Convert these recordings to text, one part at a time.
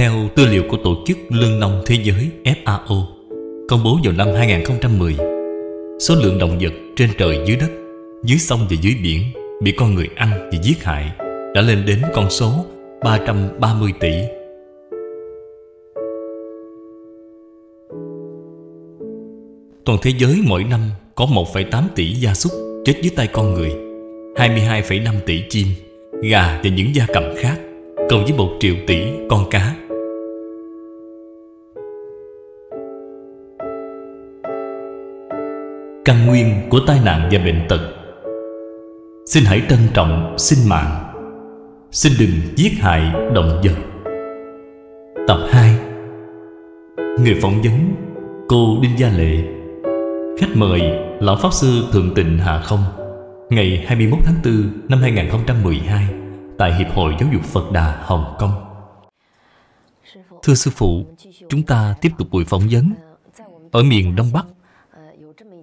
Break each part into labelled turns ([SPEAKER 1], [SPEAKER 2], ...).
[SPEAKER 1] Theo tư liệu của Tổ chức Lương Nông Thế Giới FAO công bố vào năm 2010 Số lượng động vật trên trời dưới đất, dưới sông và dưới biển bị con người ăn và giết hại đã lên đến con số 330 tỷ Toàn thế giới mỗi năm có 1,8 tỷ gia súc chết dưới tay con người 22,5 tỷ chim, gà và những gia cầm khác cộng với 1 triệu tỷ con cá căn nguyên của tai nạn và bệnh tật xin hãy trân trọng sinh mạng xin đừng giết hại động vật tập 2 người phỏng vấn cô đinh gia lệ khách mời lão pháp sư thượng tịnh hạ không ngày 21 tháng 4 năm 2012 tại hiệp hội giáo dục phật đà hồng kông thưa sư phụ chúng ta tiếp tục buổi phỏng vấn ở miền đông bắc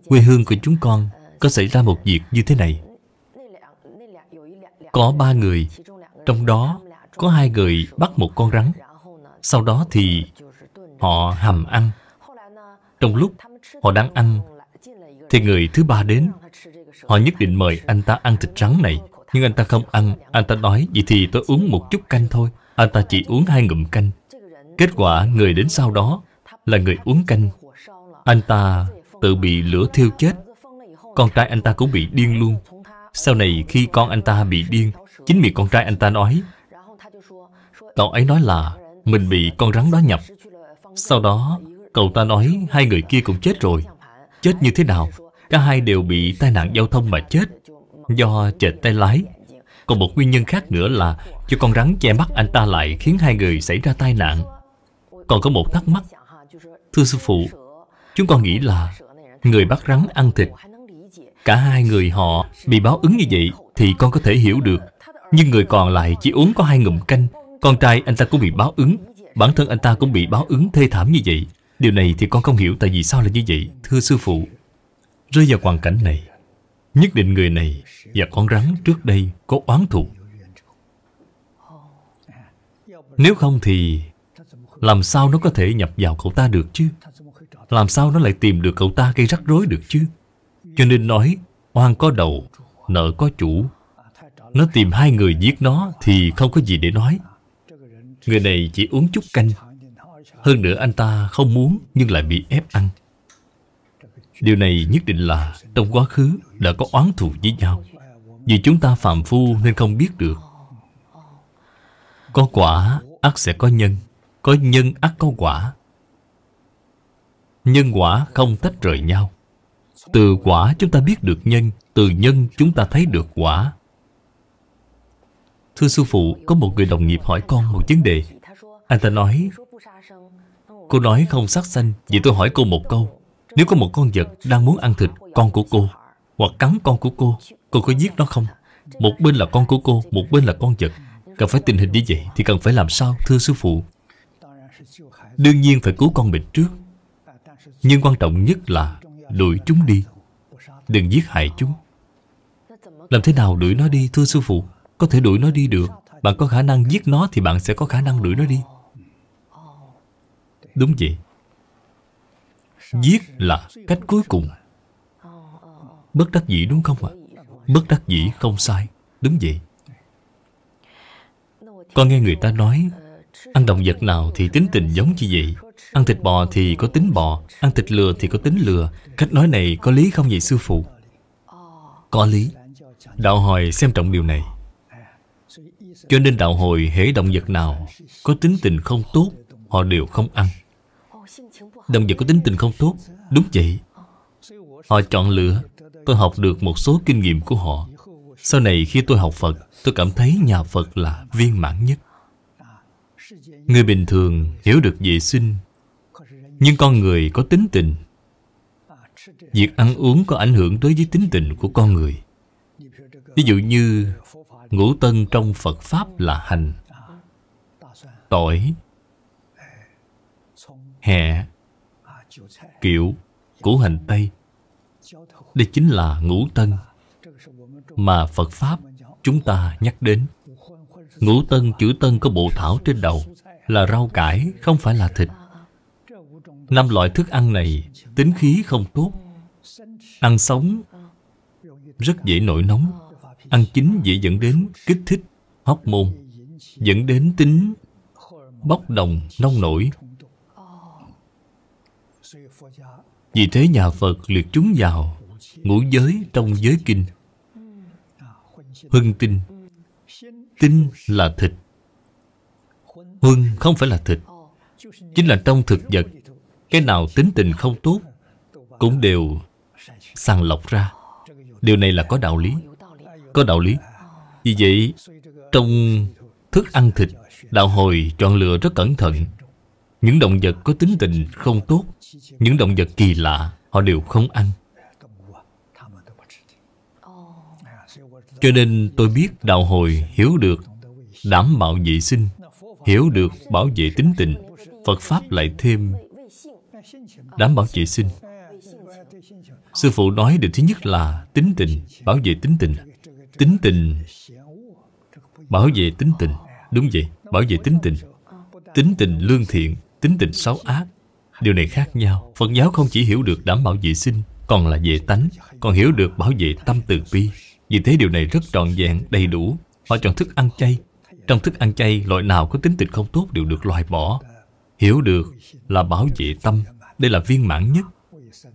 [SPEAKER 1] quê hương của chúng con có xảy ra một việc như thế này có ba người trong đó có hai người bắt một con rắn sau đó thì họ hầm ăn trong lúc họ đang ăn thì người thứ ba đến họ nhất định mời anh ta ăn thịt rắn này nhưng anh ta không ăn anh ta nói vậy thì tôi uống một chút canh thôi anh ta chỉ uống hai ngụm canh kết quả người đến sau đó là người uống canh anh ta Tự bị lửa thiêu chết Con trai anh ta cũng bị điên luôn Sau này khi con anh ta bị điên Chính miệng con trai anh ta nói Cậu ấy nói là Mình bị con rắn đó nhập Sau đó cậu ta nói Hai người kia cũng chết rồi Chết như thế nào Cả hai đều bị tai nạn giao thông mà chết Do chệch tay lái Còn một nguyên nhân khác nữa là Cho con rắn che mắt anh ta lại Khiến hai người xảy ra tai nạn Còn có một thắc mắc Thưa sư phụ Chúng con nghĩ là người bắt rắn ăn thịt Cả hai người họ bị báo ứng như vậy Thì con có thể hiểu được Nhưng người còn lại chỉ uống có hai ngụm canh Con trai anh ta cũng bị báo ứng Bản thân anh ta cũng bị báo ứng thê thảm như vậy Điều này thì con không hiểu tại vì sao là như vậy Thưa sư phụ Rơi vào hoàn cảnh này Nhất định người này và con rắn trước đây có oán thù Nếu không thì Làm sao nó có thể nhập vào cậu ta được chứ làm sao nó lại tìm được cậu ta gây rắc rối được chứ? Cho nên nói, oan có đầu, nợ có chủ. Nó tìm hai người giết nó thì không có gì để nói. Người này chỉ uống chút canh. Hơn nữa anh ta không muốn nhưng lại bị ép ăn. Điều này nhất định là trong quá khứ đã có oán thù với nhau. Vì chúng ta phạm phu nên không biết được. Có quả, ắt sẽ có nhân. Có nhân ắt có quả. Nhân quả không tách rời nhau Từ quả chúng ta biết được nhân Từ nhân chúng ta thấy được quả Thưa sư phụ Có một người đồng nghiệp hỏi con một vấn đề Anh ta nói Cô nói không sát sanh Vậy tôi hỏi cô một câu Nếu có một con vật đang muốn ăn thịt con của cô Hoặc cắn con của cô Cô có giết nó không Một bên là con của cô Một bên là con vật Cần phải tình hình như vậy Thì cần phải làm sao thưa sư phụ Đương nhiên phải cứu con mình trước nhưng quan trọng nhất là Đuổi chúng đi Đừng giết hại chúng Làm thế nào đuổi nó đi thưa sư phụ Có thể đuổi nó đi được Bạn có khả năng giết nó thì bạn sẽ có khả năng đuổi nó đi Đúng vậy Giết là cách cuối cùng Bất đắc dĩ đúng không ạ? À? Bất đắc dĩ không sai Đúng vậy Con nghe người ta nói Ăn động vật nào thì tính tình giống như vậy Ăn thịt bò thì có tính bò Ăn thịt lừa thì có tính lừa Cách nói này có lý không vậy sư phụ? Có lý Đạo hồi xem trọng điều này Cho nên đạo hồi hễ động vật nào Có tính tình không tốt Họ đều không ăn Động vật có tính tình không tốt Đúng vậy Họ chọn lựa Tôi học được một số kinh nghiệm của họ Sau này khi tôi học Phật Tôi cảm thấy nhà Phật là viên mãn nhất Người bình thường hiểu được vệ sinh nhưng con người có tính tình Việc ăn uống có ảnh hưởng đối với tính tình của con người Ví dụ như Ngũ tân trong Phật Pháp là hành Tỏi Hẹ kiểu Củ hành Tây Đây chính là ngũ tân Mà Phật Pháp chúng ta nhắc đến Ngũ tân chữ tân có bộ thảo trên đầu Là rau cải, không phải là thịt Năm loại thức ăn này tính khí không tốt Ăn sống rất dễ nổi nóng Ăn chín dễ dẫn đến kích thích hóc môn Dẫn đến tính bốc đồng nông nổi Vì thế nhà Phật liệt chúng vào Ngũ giới trong giới kinh Hưng tinh Tinh là thịt Huân không phải là thịt Chính là trong thực vật cái nào tính tình không tốt Cũng đều sàng lọc ra Điều này là có đạo lý Có đạo lý Vì vậy Trong thức ăn thịt Đạo hồi chọn lựa rất cẩn thận Những động vật có tính tình không tốt Những động vật kỳ lạ Họ đều không ăn Cho nên tôi biết đạo hồi hiểu được Đảm bảo vệ sinh Hiểu được bảo vệ tính tình Phật Pháp lại thêm Đảm bảo vệ sinh Sư phụ nói điều thứ nhất là tính tình Bảo vệ tính tình Tính tình Bảo vệ tính tình Đúng vậy, bảo vệ tính tình Tính tình lương thiện, tính tình xấu ác Điều này khác nhau Phật giáo không chỉ hiểu được đảm bảo vệ sinh Còn là về tánh Còn hiểu được bảo vệ tâm từ bi Vì thế điều này rất trọn vẹn, đầy đủ Họ chọn thức ăn chay Trong thức ăn chay, loại nào có tính tình không tốt đều được loại bỏ Hiểu được là bảo vệ tâm đây là viên mãn nhất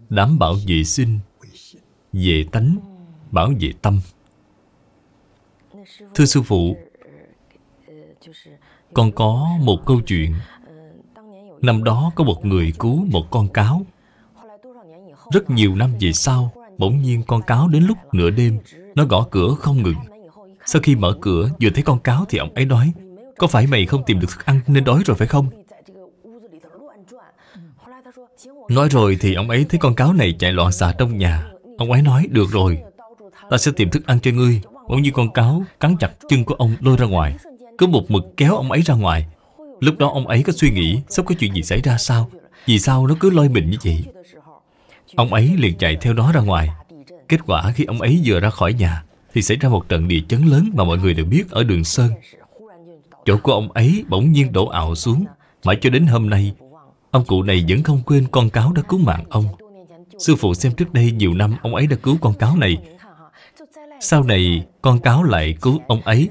[SPEAKER 1] Đảm bảo vệ sinh Vệ tánh Bảo vệ tâm Thưa sư phụ Con có một câu chuyện Năm đó có một người cứu một con cáo Rất nhiều năm về sau Bỗng nhiên con cáo đến lúc nửa đêm Nó gõ cửa không ngừng Sau khi mở cửa vừa thấy con cáo thì ông ấy nói Có phải mày không tìm được thức ăn nên đói rồi phải không Nói rồi thì ông ấy thấy con cáo này chạy loạn xạ trong nhà Ông ấy nói được rồi Ta sẽ tìm thức ăn cho ngươi Bỗng như con cáo cắn chặt chân của ông lôi ra ngoài Cứ một mực kéo ông ấy ra ngoài Lúc đó ông ấy có suy nghĩ Sắp có chuyện gì xảy ra sao Vì sao nó cứ lôi mình như vậy Ông ấy liền chạy theo đó ra ngoài Kết quả khi ông ấy vừa ra khỏi nhà Thì xảy ra một trận địa chấn lớn Mà mọi người đều biết ở đường Sơn Chỗ của ông ấy bỗng nhiên đổ ảo xuống Mãi cho đến hôm nay Ông cụ này vẫn không quên con cáo đã cứu mạng ông Sư phụ xem trước đây nhiều năm ông ấy đã cứu con cáo này Sau này con cáo lại cứu ông ấy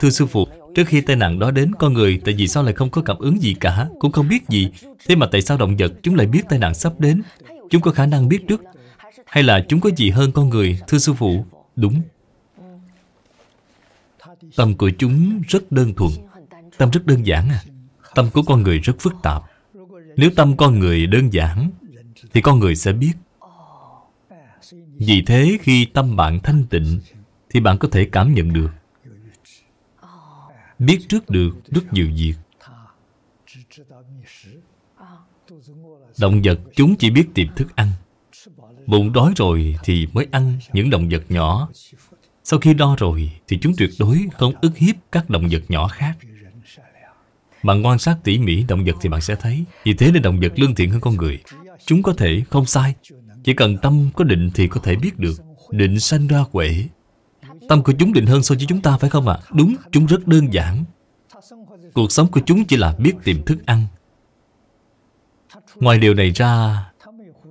[SPEAKER 1] Thưa sư phụ, trước khi tai nạn đó đến con người Tại vì sao lại không có cảm ứng gì cả Cũng không biết gì Thế mà tại sao động vật chúng lại biết tai nạn sắp đến Chúng có khả năng biết trước Hay là chúng có gì hơn con người Thưa sư phụ, đúng Tâm của chúng rất đơn thuần Tâm rất đơn giản à Tâm của con người rất phức tạp nếu tâm con người đơn giản Thì con người sẽ biết Vì thế khi tâm bạn thanh tịnh Thì bạn có thể cảm nhận được Biết trước được rất nhiều việc Động vật chúng chỉ biết tìm thức ăn Bụng đói rồi thì mới ăn những động vật nhỏ Sau khi đo rồi thì chúng tuyệt đối không ức hiếp các động vật nhỏ khác bạn quan sát tỉ mỉ động vật thì bạn sẽ thấy Vì thế nên động vật lương thiện hơn con người Chúng có thể không sai Chỉ cần tâm có định thì có thể biết được Định sanh ra huệ Tâm của chúng định hơn so với chúng ta phải không ạ? À? Đúng, chúng rất đơn giản Cuộc sống của chúng chỉ là biết tìm thức ăn Ngoài điều này ra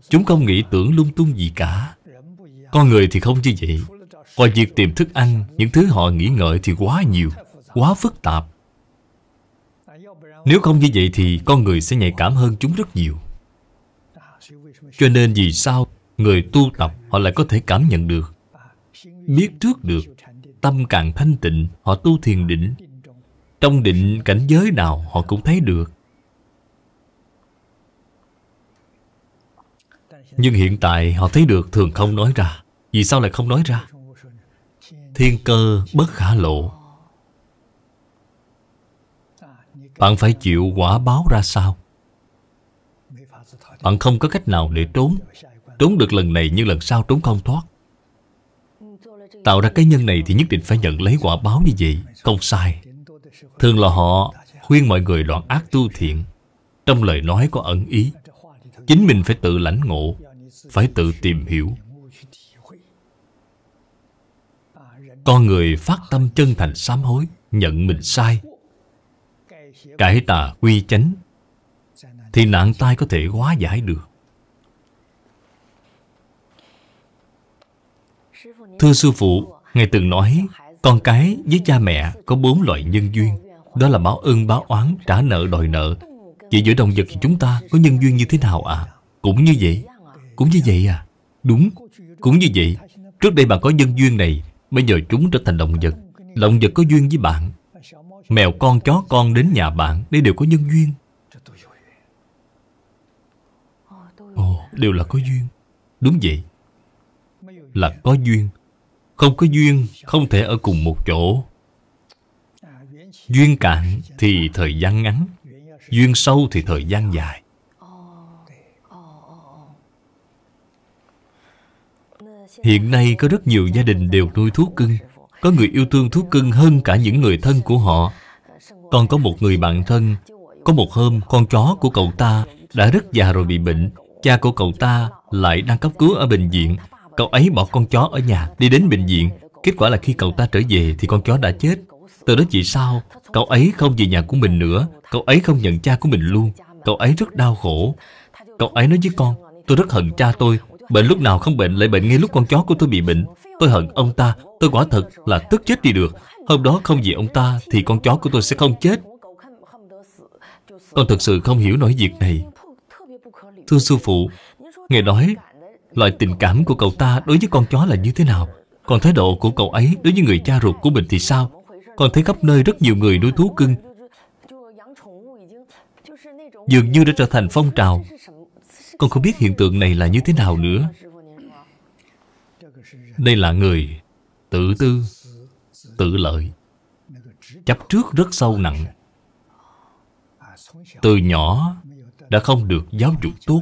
[SPEAKER 1] Chúng không nghĩ tưởng lung tung gì cả Con người thì không như vậy Ngoài việc tìm thức ăn Những thứ họ nghĩ ngợi thì quá nhiều Quá phức tạp nếu không như vậy thì con người sẽ nhạy cảm hơn chúng rất nhiều Cho nên vì sao người tu tập họ lại có thể cảm nhận được Biết trước được Tâm càng thanh tịnh họ tu thiền định Trong định cảnh giới nào họ cũng thấy được Nhưng hiện tại họ thấy được thường không nói ra Vì sao lại không nói ra Thiên cơ bất khả lộ Bạn phải chịu quả báo ra sao Bạn không có cách nào để trốn Trốn được lần này nhưng lần sau trốn không thoát Tạo ra cái nhân này thì nhất định phải nhận lấy quả báo như vậy Không sai Thường là họ khuyên mọi người đoạn ác tu thiện Trong lời nói có ẩn ý Chính mình phải tự lãnh ngộ Phải tự tìm hiểu Con người phát tâm chân thành sám hối Nhận mình sai cải tà quy chánh thì nạn tai có thể hóa giải được thưa sư phụ ngài từng nói con cái với cha mẹ có bốn loại nhân duyên đó là báo ơn báo oán trả nợ đòi nợ vậy giữa động vật thì chúng ta có nhân duyên như thế nào ạ à? cũng như vậy cũng như vậy à đúng cũng như vậy trước đây bạn có nhân duyên này bây giờ chúng trở thành động vật động vật có duyên với bạn Mèo con chó con đến nhà bạn Đây đều có nhân duyên Ồ, đều là có duyên Đúng vậy Là có duyên Không có duyên không thể ở cùng một chỗ Duyên cạn thì thời gian ngắn Duyên sâu thì thời gian dài Hiện nay có rất nhiều gia đình đều nuôi thú cưng có người yêu thương thú cưng hơn cả những người thân của họ Con có một người bạn thân Có một hôm con chó của cậu ta đã rất già rồi bị bệnh Cha của cậu ta lại đang cấp cứu ở bệnh viện Cậu ấy bỏ con chó ở nhà đi đến bệnh viện Kết quả là khi cậu ta trở về thì con chó đã chết Từ đó chỉ sao? Cậu ấy không về nhà của mình nữa Cậu ấy không nhận cha của mình luôn Cậu ấy rất đau khổ Cậu ấy nói với con Tôi rất hận cha tôi Bệnh lúc nào không bệnh lại bệnh ngay lúc con chó của tôi bị bệnh Tôi hận ông ta Tôi quả thật là tức chết đi được Hôm đó không vì ông ta Thì con chó của tôi sẽ không chết Con thật sự không hiểu nổi việc này Thưa sư phụ Nghe nói Loại tình cảm của cậu ta đối với con chó là như thế nào Còn thái độ của cậu ấy đối với người cha ruột của mình thì sao Con thấy khắp nơi rất nhiều người nuôi thú cưng Dường như đã trở thành phong trào con không biết hiện tượng này là như thế nào nữa Đây là người tự tư, tự lợi Chấp trước rất sâu nặng Từ nhỏ đã không được giáo dục tốt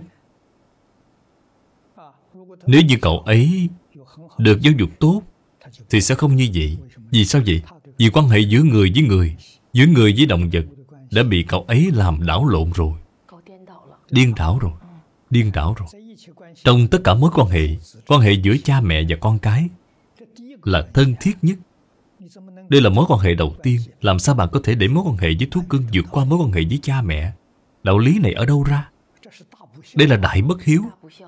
[SPEAKER 1] Nếu như cậu ấy được giáo dục tốt Thì sẽ không như vậy Vì sao vậy? Vì quan hệ giữa người với người Giữa người với động vật Đã bị cậu ấy làm đảo lộn rồi Điên đảo rồi điên đảo rồi Trong tất cả mối quan hệ Quan hệ giữa cha mẹ và con cái Là thân thiết nhất Đây là mối quan hệ đầu tiên Làm sao bạn có thể để mối quan hệ với thú cưng vượt qua mối quan hệ với cha mẹ Đạo lý này ở đâu ra Đây là đại bất hiếu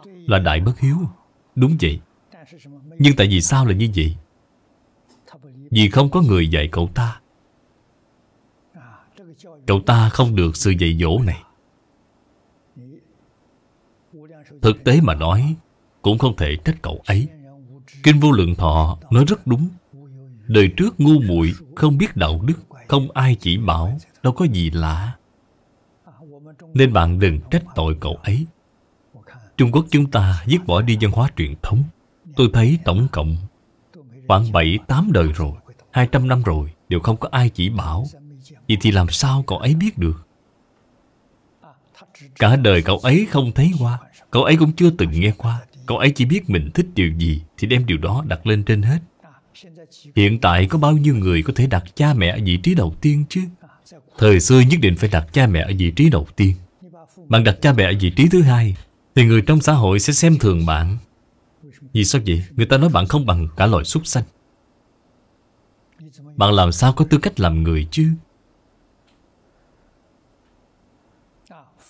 [SPEAKER 1] Là đại bất hiếu Đúng vậy Nhưng tại vì sao là như vậy Vì không có người dạy cậu ta Cậu ta không được sự dạy dỗ này Thực tế mà nói Cũng không thể trách cậu ấy Kinh vô lượng thọ nói rất đúng Đời trước ngu muội Không biết đạo đức Không ai chỉ bảo Đâu có gì lạ Nên bạn đừng trách tội cậu ấy Trung Quốc chúng ta dứt bỏ đi văn hóa truyền thống Tôi thấy tổng cộng Khoảng 7-8 đời rồi 200 năm rồi Đều không có ai chỉ bảo Vậy thì làm sao cậu ấy biết được Cả đời cậu ấy không thấy qua Cậu ấy cũng chưa từng nghe qua Cậu ấy chỉ biết mình thích điều gì Thì đem điều đó đặt lên trên hết Hiện tại có bao nhiêu người có thể đặt cha mẹ ở vị trí đầu tiên chứ Thời xưa nhất định phải đặt cha mẹ ở vị trí đầu tiên Bạn đặt cha mẹ ở vị trí thứ hai Thì người trong xã hội sẽ xem thường bạn Vì sao vậy? Người ta nói bạn không bằng cả loài súc sanh Bạn làm sao có tư cách làm người chứ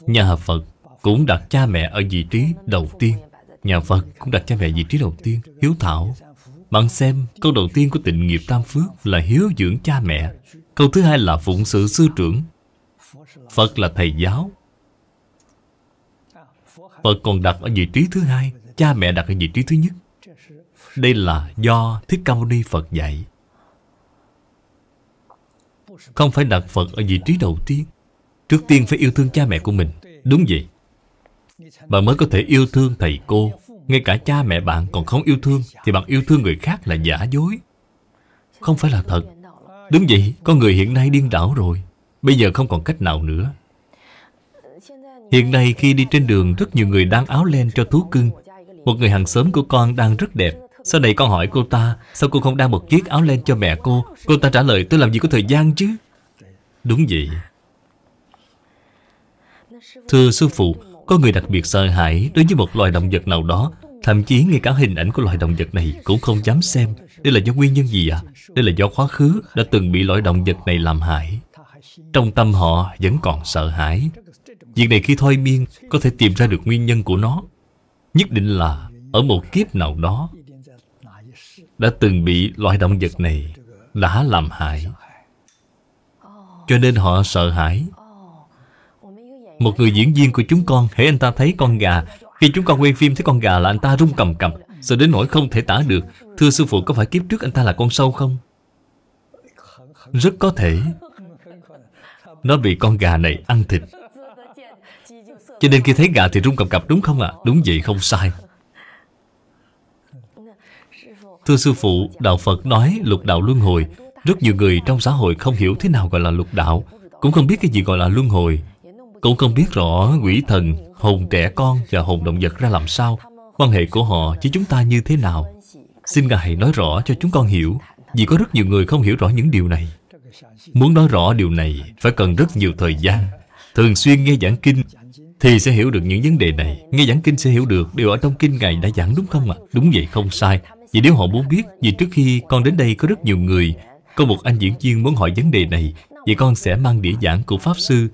[SPEAKER 1] Nhà Phật cũng đặt cha mẹ ở vị trí đầu tiên. Nhà Phật cũng đặt cha mẹ vị trí đầu tiên, hiếu thảo. Bạn xem, câu đầu tiên của tịnh nghiệp tam phước là hiếu dưỡng cha mẹ. Câu thứ hai là phụng sự sư trưởng. Phật là thầy giáo. Phật còn đặt ở vị trí thứ hai, cha mẹ đặt ở vị trí thứ nhất. Đây là do Thích Ca Mâu Ni Phật dạy. Không phải đặt Phật ở vị trí đầu tiên. Trước tiên phải yêu thương cha mẹ của mình. Đúng vậy. Bạn mới có thể yêu thương thầy cô Ngay cả cha mẹ bạn còn không yêu thương Thì bạn yêu thương người khác là giả dối Không phải là thật Đúng vậy, con người hiện nay điên đảo rồi Bây giờ không còn cách nào nữa Hiện nay khi đi trên đường Rất nhiều người đang áo len cho thú cưng Một người hàng xóm của con đang rất đẹp Sau này con hỏi cô ta Sao cô không đang một chiếc áo len cho mẹ cô Cô ta trả lời tôi làm gì có thời gian chứ Đúng vậy Thưa sư phụ có người đặc biệt sợ hãi đối với một loài động vật nào đó Thậm chí ngay cả hình ảnh của loài động vật này cũng không dám xem Đây là do nguyên nhân gì ạ? À? Đây là do quá khứ đã từng bị loài động vật này làm hại Trong tâm họ vẫn còn sợ hãi Việc này khi thôi miên có thể tìm ra được nguyên nhân của nó Nhất định là ở một kiếp nào đó Đã từng bị loài động vật này đã làm hại Cho nên họ sợ hãi một người diễn viên của chúng con Hãy anh ta thấy con gà Khi chúng con quay phim thấy con gà là anh ta rung cầm cầm Sợ đến nỗi không thể tả được Thưa sư phụ có phải kiếp trước anh ta là con sâu không? Rất có thể Nó bị con gà này ăn thịt Cho nên khi thấy gà thì rung cầm cập đúng không ạ? À? Đúng vậy không sai Thưa sư phụ, Đạo Phật nói lục đạo luân hồi Rất nhiều người trong xã hội không hiểu thế nào gọi là lục đạo Cũng không biết cái gì gọi là luân hồi cũng không biết rõ quỷ thần, hồn trẻ con và hồn động vật ra làm sao Quan hệ của họ với chúng ta như thế nào Xin Ngài nói rõ cho chúng con hiểu Vì có rất nhiều người không hiểu rõ những điều này Muốn nói rõ điều này phải cần rất nhiều thời gian Thường xuyên nghe giảng kinh Thì sẽ hiểu được những vấn đề này Nghe giảng kinh sẽ hiểu được điều ở trong kinh Ngài đã giảng đúng không ạ? À? Đúng vậy không sai Vì nếu họ muốn biết Vì trước khi con đến đây có rất nhiều người Có một anh diễn viên muốn hỏi vấn đề này Vậy con sẽ mang đĩa giảng của Pháp Sư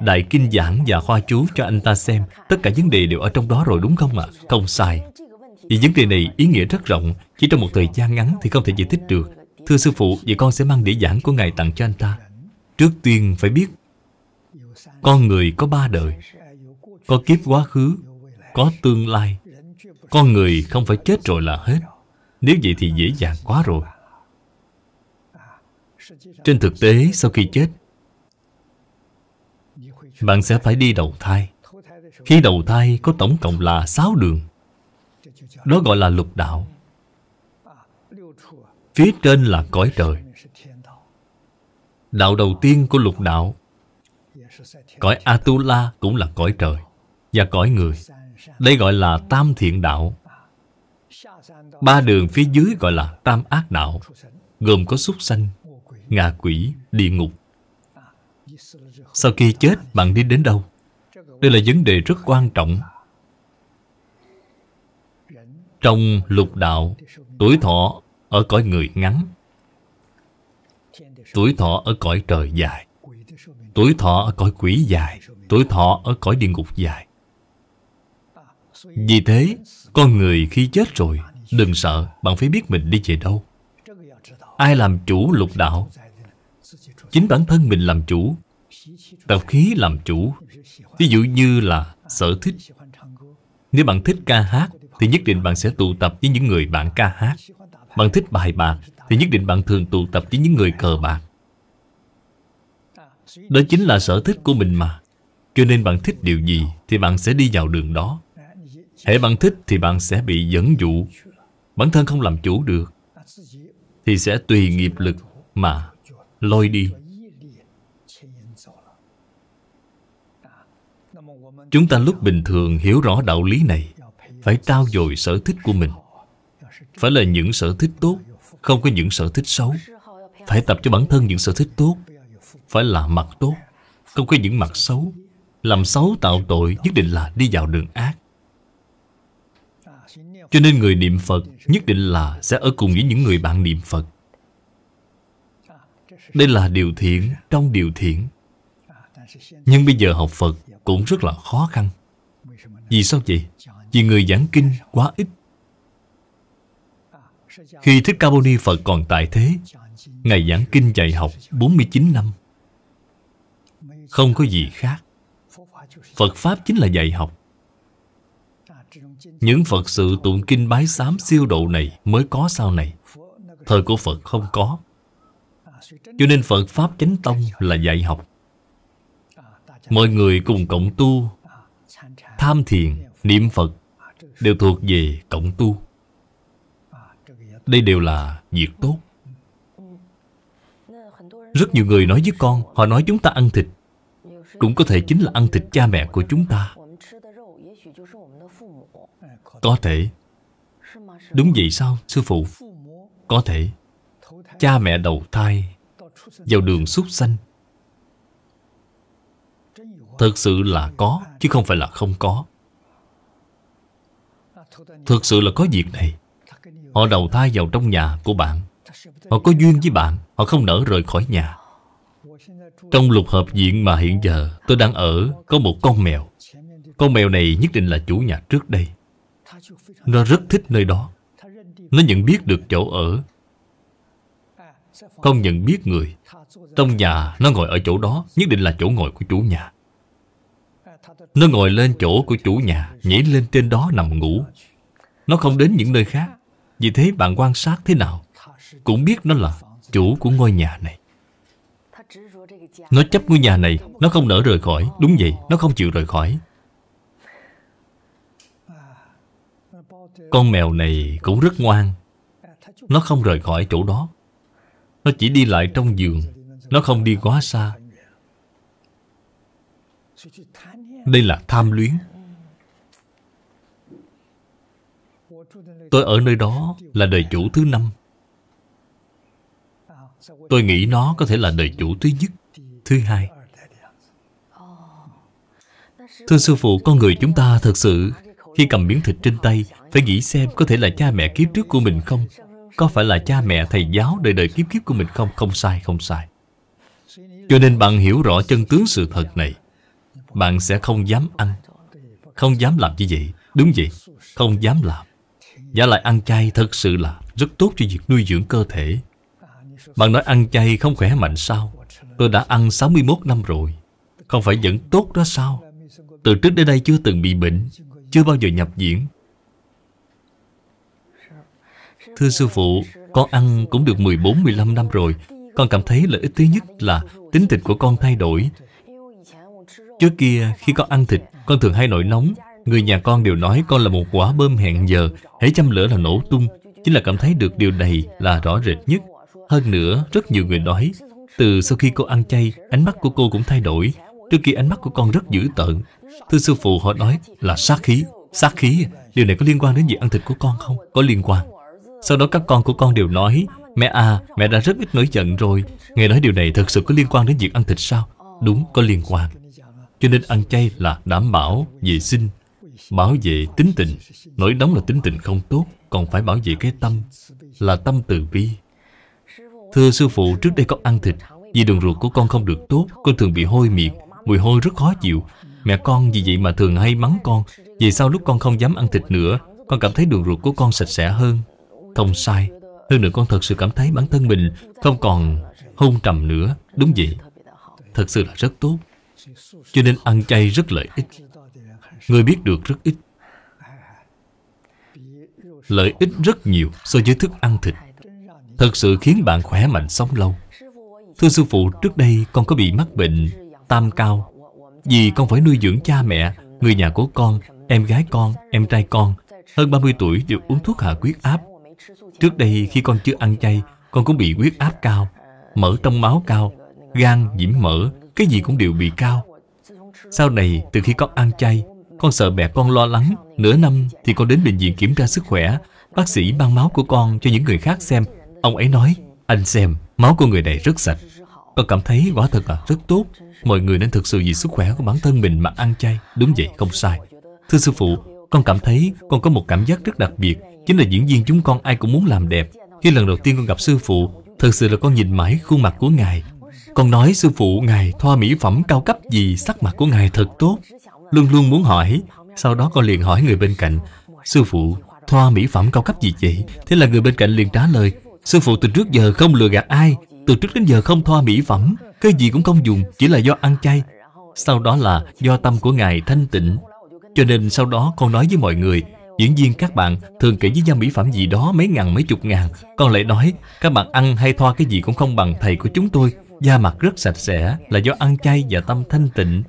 [SPEAKER 1] Đại Kinh giảng và khoa Chú cho anh ta xem Tất cả vấn đề đều ở trong đó rồi đúng không ạ? À? Không sai Vì vấn đề này ý nghĩa rất rộng Chỉ trong một thời gian ngắn thì không thể giải thích được Thưa sư phụ, vậy con sẽ mang đĩa giảng của Ngài tặng cho anh ta Trước tiên phải biết Con người có ba đời Có kiếp quá khứ Có tương lai Con người không phải chết rồi là hết Nếu vậy thì dễ dàng quá rồi Trên thực tế sau khi chết bạn sẽ phải đi đầu thai Khi đầu thai có tổng cộng là 6 đường Đó gọi là lục đạo Phía trên là cõi trời Đạo đầu tiên của lục đạo Cõi Atula cũng là cõi trời Và cõi người Đây gọi là tam thiện đạo Ba đường phía dưới gọi là tam ác đạo Gồm có súc sanh, ngạ quỷ, địa ngục sau khi chết bạn đi đến đâu? Đây là vấn đề rất quan trọng. Trong lục đạo, tuổi thọ ở cõi người ngắn, tuổi thọ ở cõi trời dài, tuổi thọ ở cõi quỷ dài, tuổi thọ ở cõi địa ngục dài. Vì thế, con người khi chết rồi, đừng sợ, bạn phải biết mình đi về đâu. Ai làm chủ lục đạo chính bản thân mình làm chủ Tập khí làm chủ Ví dụ như là sở thích Nếu bạn thích ca hát Thì nhất định bạn sẽ tụ tập với những người bạn ca hát Bạn thích bài bạc Thì nhất định bạn thường tụ tập với những người cờ bạc Đó chính là sở thích của mình mà Cho nên bạn thích điều gì Thì bạn sẽ đi vào đường đó Hãy bạn thích thì bạn sẽ bị dẫn dụ Bản thân không làm chủ được Thì sẽ tùy nghiệp lực mà lôi đi chúng ta lúc bình thường hiểu rõ đạo lý này phải trao dồi sở thích của mình phải là những sở thích tốt không có những sở thích xấu phải tập cho bản thân những sở thích tốt phải là mặt tốt không có những mặt xấu làm xấu tạo tội nhất định là đi vào đường ác cho nên người niệm phật nhất định là sẽ ở cùng với những người bạn niệm phật đây là điều thiện trong điều thiện Nhưng bây giờ học Phật cũng rất là khó khăn Vì sao vậy? Vì người giảng kinh quá ít Khi Thích Ca Mâu Ni Phật còn tại thế Ngài giảng kinh dạy học 49 năm Không có gì khác Phật Pháp chính là dạy học Những Phật sự tụng kinh bái sám siêu độ này mới có sau này Thời của Phật không có cho nên Phật Pháp Chánh Tông là dạy học Mọi người cùng cộng tu Tham thiền, niệm Phật Đều thuộc về cộng tu Đây đều là việc tốt Rất nhiều người nói với con Họ nói chúng ta ăn thịt Cũng có thể chính là ăn thịt cha mẹ của chúng ta Có thể Đúng vậy sao sư phụ Có thể Cha mẹ đầu thai vào đường súc sanh thực sự là có Chứ không phải là không có thực sự là có việc này Họ đầu thai vào trong nhà của bạn Họ có duyên với bạn Họ không nỡ rời khỏi nhà Trong lục hợp diện mà hiện giờ Tôi đang ở có một con mèo Con mèo này nhất định là chủ nhà trước đây Nó rất thích nơi đó Nó nhận biết được chỗ ở không nhận biết người Trong nhà nó ngồi ở chỗ đó Nhất định là chỗ ngồi của chủ nhà Nó ngồi lên chỗ của chủ nhà Nhảy lên trên đó nằm ngủ Nó không đến những nơi khác Vì thế bạn quan sát thế nào Cũng biết nó là chủ của ngôi nhà này Nó chấp ngôi nhà này Nó không nỡ rời khỏi Đúng vậy, nó không chịu rời khỏi Con mèo này cũng rất ngoan Nó không rời khỏi chỗ đó nó chỉ đi lại trong giường Nó không đi quá xa Đây là tham luyến
[SPEAKER 2] Tôi ở nơi đó
[SPEAKER 1] là đời chủ thứ năm Tôi nghĩ nó có thể là đời chủ thứ nhất Thứ hai Thưa sư phụ, con người chúng ta thật sự Khi cầm miếng thịt trên tay Phải nghĩ xem có thể là cha mẹ kiếp trước của mình không có phải là cha mẹ thầy giáo đời đời kiếp kiếp của mình không? Không sai, không sai. Cho nên bạn hiểu rõ chân tướng sự thật này, bạn sẽ không dám ăn, không dám làm như vậy. Đúng vậy, không dám làm. Giả lại ăn chay thật sự là rất tốt cho việc nuôi dưỡng cơ thể. Bạn nói ăn chay không khỏe mạnh sao? Tôi đã ăn 61 năm rồi. Không phải vẫn tốt đó sao? Từ trước đến đây chưa từng bị bệnh, chưa bao giờ nhập viện, Thưa sư phụ, con ăn cũng được 14-15 năm rồi. Con cảm thấy lợi ích thứ nhất là tính thịt của con thay đổi. Trước kia, khi con ăn thịt, con thường hay nổi nóng. Người nhà con đều nói con là một quả bơm hẹn giờ, hãy châm lửa là nổ tung. Chính là cảm thấy được điều này là rõ rệt nhất. Hơn nữa, rất nhiều người nói, từ sau khi cô ăn chay, ánh mắt của cô cũng thay đổi. Trước kia ánh mắt của con rất dữ tợn. Thưa sư phụ họ nói là sát khí. Sát khí, điều này có liên quan đến việc ăn thịt của con không? Có liên quan. Sau đó các con của con đều nói Mẹ à, mẹ đã rất ít nổi giận rồi Nghe nói điều này thật sự có liên quan đến việc ăn thịt sao Đúng, có liên quan Cho nên ăn chay là đảm bảo, vệ sinh Bảo vệ tính tình Nổi nóng là tính tình không tốt Còn phải bảo vệ cái tâm Là tâm từ bi Thưa sư phụ, trước đây con ăn thịt Vì đường ruột của con không được tốt Con thường bị hôi miệng Mùi hôi rất khó chịu Mẹ con vì vậy mà thường hay mắng con Vì sao lúc con không dám ăn thịt nữa Con cảm thấy đường ruột của con sạch sẽ hơn không sai Hơn nữa con thật sự cảm thấy bản thân mình Không còn hôn trầm nữa Đúng vậy Thật sự là rất tốt Cho nên ăn chay rất lợi ích Người biết được rất ít Lợi ích rất nhiều so với thức ăn thịt Thật sự khiến bạn khỏe mạnh sống lâu Thưa sư phụ trước đây con có bị mắc bệnh Tam cao Vì con phải nuôi dưỡng cha mẹ Người nhà của con Em gái con Em trai con Hơn 30 tuổi đều uống thuốc hạ huyết áp Trước đây khi con chưa ăn chay Con cũng bị huyết áp cao Mỡ trong máu cao Gan nhiễm mỡ Cái gì cũng đều bị cao Sau này từ khi con ăn chay Con sợ mẹ con lo lắng Nửa năm thì con đến bệnh viện kiểm tra sức khỏe Bác sĩ mang máu của con cho những người khác xem Ông ấy nói Anh xem máu của người này rất sạch Con cảm thấy quả thật là rất tốt Mọi người nên thực sự vì sức khỏe của bản thân mình mà ăn chay Đúng vậy không sai Thưa sư phụ Con cảm thấy con có một cảm giác rất đặc biệt Chính là diễn viên chúng con ai cũng muốn làm đẹp Khi lần đầu tiên con gặp sư phụ Thật sự là con nhìn mãi khuôn mặt của Ngài Con nói sư phụ Ngài thoa mỹ phẩm cao cấp gì Sắc mặt của Ngài thật tốt Luôn luôn muốn hỏi Sau đó con liền hỏi người bên cạnh Sư phụ thoa mỹ phẩm cao cấp gì vậy Thế là người bên cạnh liền trả lời Sư phụ từ trước giờ không lừa gạt ai Từ trước đến giờ không thoa mỹ phẩm Cái gì cũng không dùng chỉ là do ăn chay Sau đó là do tâm của Ngài thanh tịnh Cho nên sau đó con nói với mọi người Diễn viên các bạn thường kể với nhau mỹ phẩm gì đó mấy ngàn mấy chục ngàn Còn lại nói các bạn ăn hay thoa cái gì cũng không bằng thầy của chúng tôi Da mặt rất sạch sẽ là do ăn chay và tâm thanh tịnh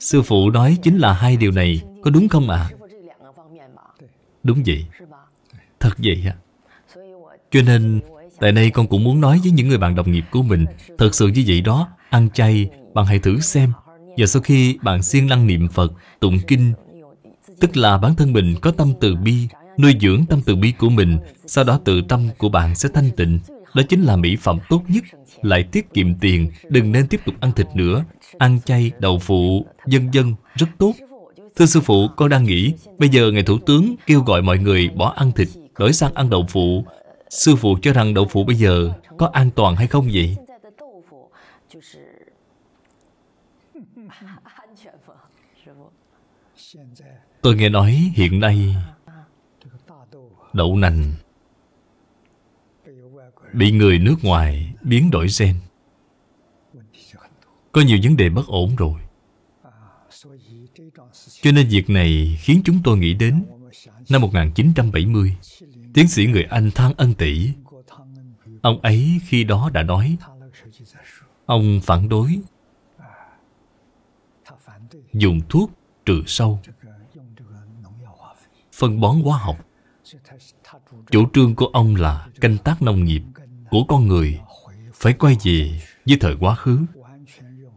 [SPEAKER 1] Sư phụ nói chính là hai điều này Có đúng không ạ? À? Đúng vậy Thật vậy ạ Cho nên Tại đây con cũng muốn nói với những người bạn đồng nghiệp của mình Thật sự như vậy đó Ăn chay Bạn hãy thử xem Và sau khi bạn siêng năng niệm Phật Tụng kinh Tức là bản thân mình có tâm từ bi Nuôi dưỡng tâm từ bi của mình Sau đó tự tâm của bạn sẽ thanh tịnh Đó chính là mỹ phẩm tốt nhất Lại tiết kiệm tiền Đừng nên tiếp tục ăn thịt nữa Ăn chay, đậu phụ, dân dân Rất tốt Thưa sư phụ, con đang nghĩ Bây giờ ngài thủ tướng kêu gọi mọi người bỏ ăn thịt Đổi sang ăn đậu phụ Sư phụ cho rằng đậu phụ bây giờ có an toàn hay không vậy? Tôi nghe nói hiện nay Đậu nành Bị người nước ngoài biến đổi gen Có nhiều vấn đề bất ổn rồi Cho nên việc này khiến chúng tôi nghĩ đến Năm 1970 Tiến sĩ người Anh Thang Ân Tỷ Ông ấy khi đó đã nói Ông phản đối Dùng thuốc trừ sâu phân bón hóa học Chủ trương của ông là canh tác nông nghiệp của con người phải quay về với thời quá khứ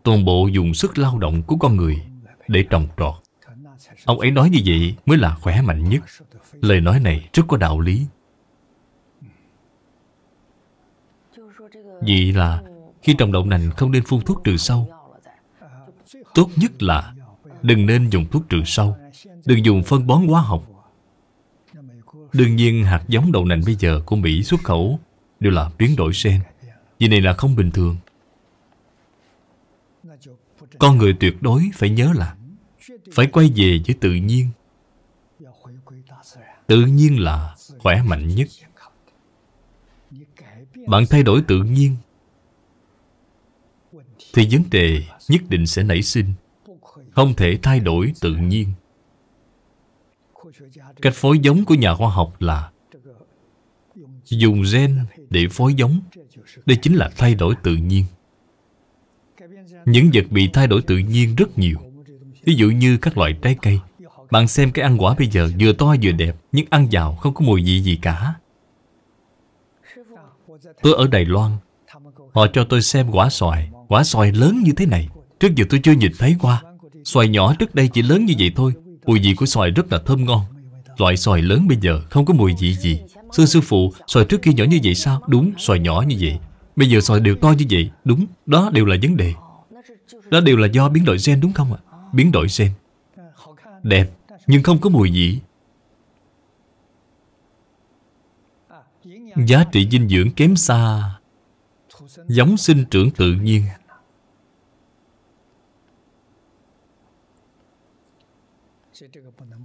[SPEAKER 1] Toàn bộ dùng sức lao động của con người để trồng trọt Ông ấy nói như vậy mới là khỏe mạnh nhất Lời nói này rất có đạo lý Vì là khi trồng đậu nành không nên phun thuốc trừ sâu Tốt nhất là đừng nên dùng thuốc trừ sâu Đừng dùng phân bón hóa học Đương nhiên hạt giống đậu nành bây giờ của Mỹ xuất khẩu đều là biến đổi gen. Vì này là không bình thường. Con người tuyệt đối phải nhớ là phải quay về với tự nhiên. Tự nhiên là khỏe mạnh nhất. Bạn thay đổi tự nhiên thì vấn đề nhất định sẽ nảy sinh. Không thể thay đổi tự nhiên. Cách phối giống của nhà khoa học là dùng gen để phối giống. Đây chính là thay đổi tự nhiên. Những vật bị thay đổi tự nhiên rất nhiều. Ví dụ như các loại trái cây. Bạn xem cái ăn quả bây giờ vừa to vừa đẹp, nhưng ăn vào không có mùi vị gì cả. Tôi ở Đài Loan, họ cho tôi xem quả xoài. Quả xoài lớn như thế này. Trước giờ tôi chưa nhìn thấy qua. Xoài nhỏ trước đây chỉ lớn như vậy thôi. Mùi vị của xoài rất là thơm ngon. Loại xoài lớn bây giờ không có mùi vị gì Sư sư phụ, xoài trước kia nhỏ như vậy sao? Đúng, xoài nhỏ như vậy Bây giờ xoài đều to như vậy Đúng, đó đều là vấn đề Đó đều là do biến đổi gen đúng không ạ? À? Biến đổi gen Đẹp, nhưng không có mùi vị Giá trị dinh dưỡng kém xa Giống sinh trưởng tự nhiên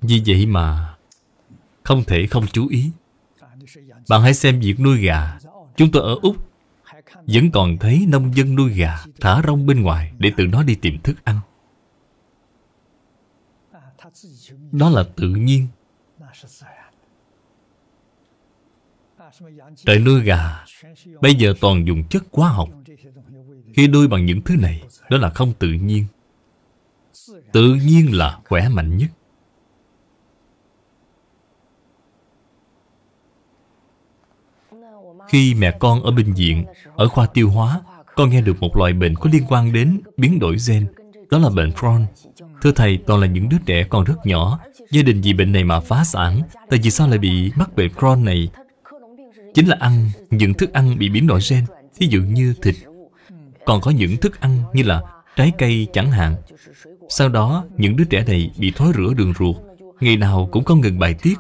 [SPEAKER 1] Vì vậy mà không thể không chú ý Bạn hãy xem việc nuôi gà Chúng tôi ở Úc Vẫn còn thấy nông dân nuôi gà Thả rong bên ngoài để tự nó đi tìm thức ăn
[SPEAKER 2] Đó là tự nhiên Trại nuôi gà Bây giờ
[SPEAKER 1] toàn dùng chất hóa học Khi nuôi bằng những thứ này Đó là không tự nhiên Tự nhiên là khỏe mạnh nhất Khi mẹ con ở bệnh viện, ở khoa tiêu hóa, con nghe được một loại bệnh có liên quan đến biến đổi gen, đó là bệnh Crohn. Thưa thầy, toàn là những đứa trẻ còn rất nhỏ, gia đình vì bệnh này mà phá sản, tại vì sao lại bị mắc bệnh Crohn này? Chính là ăn những thức ăn bị biến đổi gen, ví dụ như thịt. Còn có những thức ăn như là trái cây chẳng hạn. Sau đó, những đứa trẻ này bị thối rửa đường ruột, ngày nào cũng không ngừng bài tiết.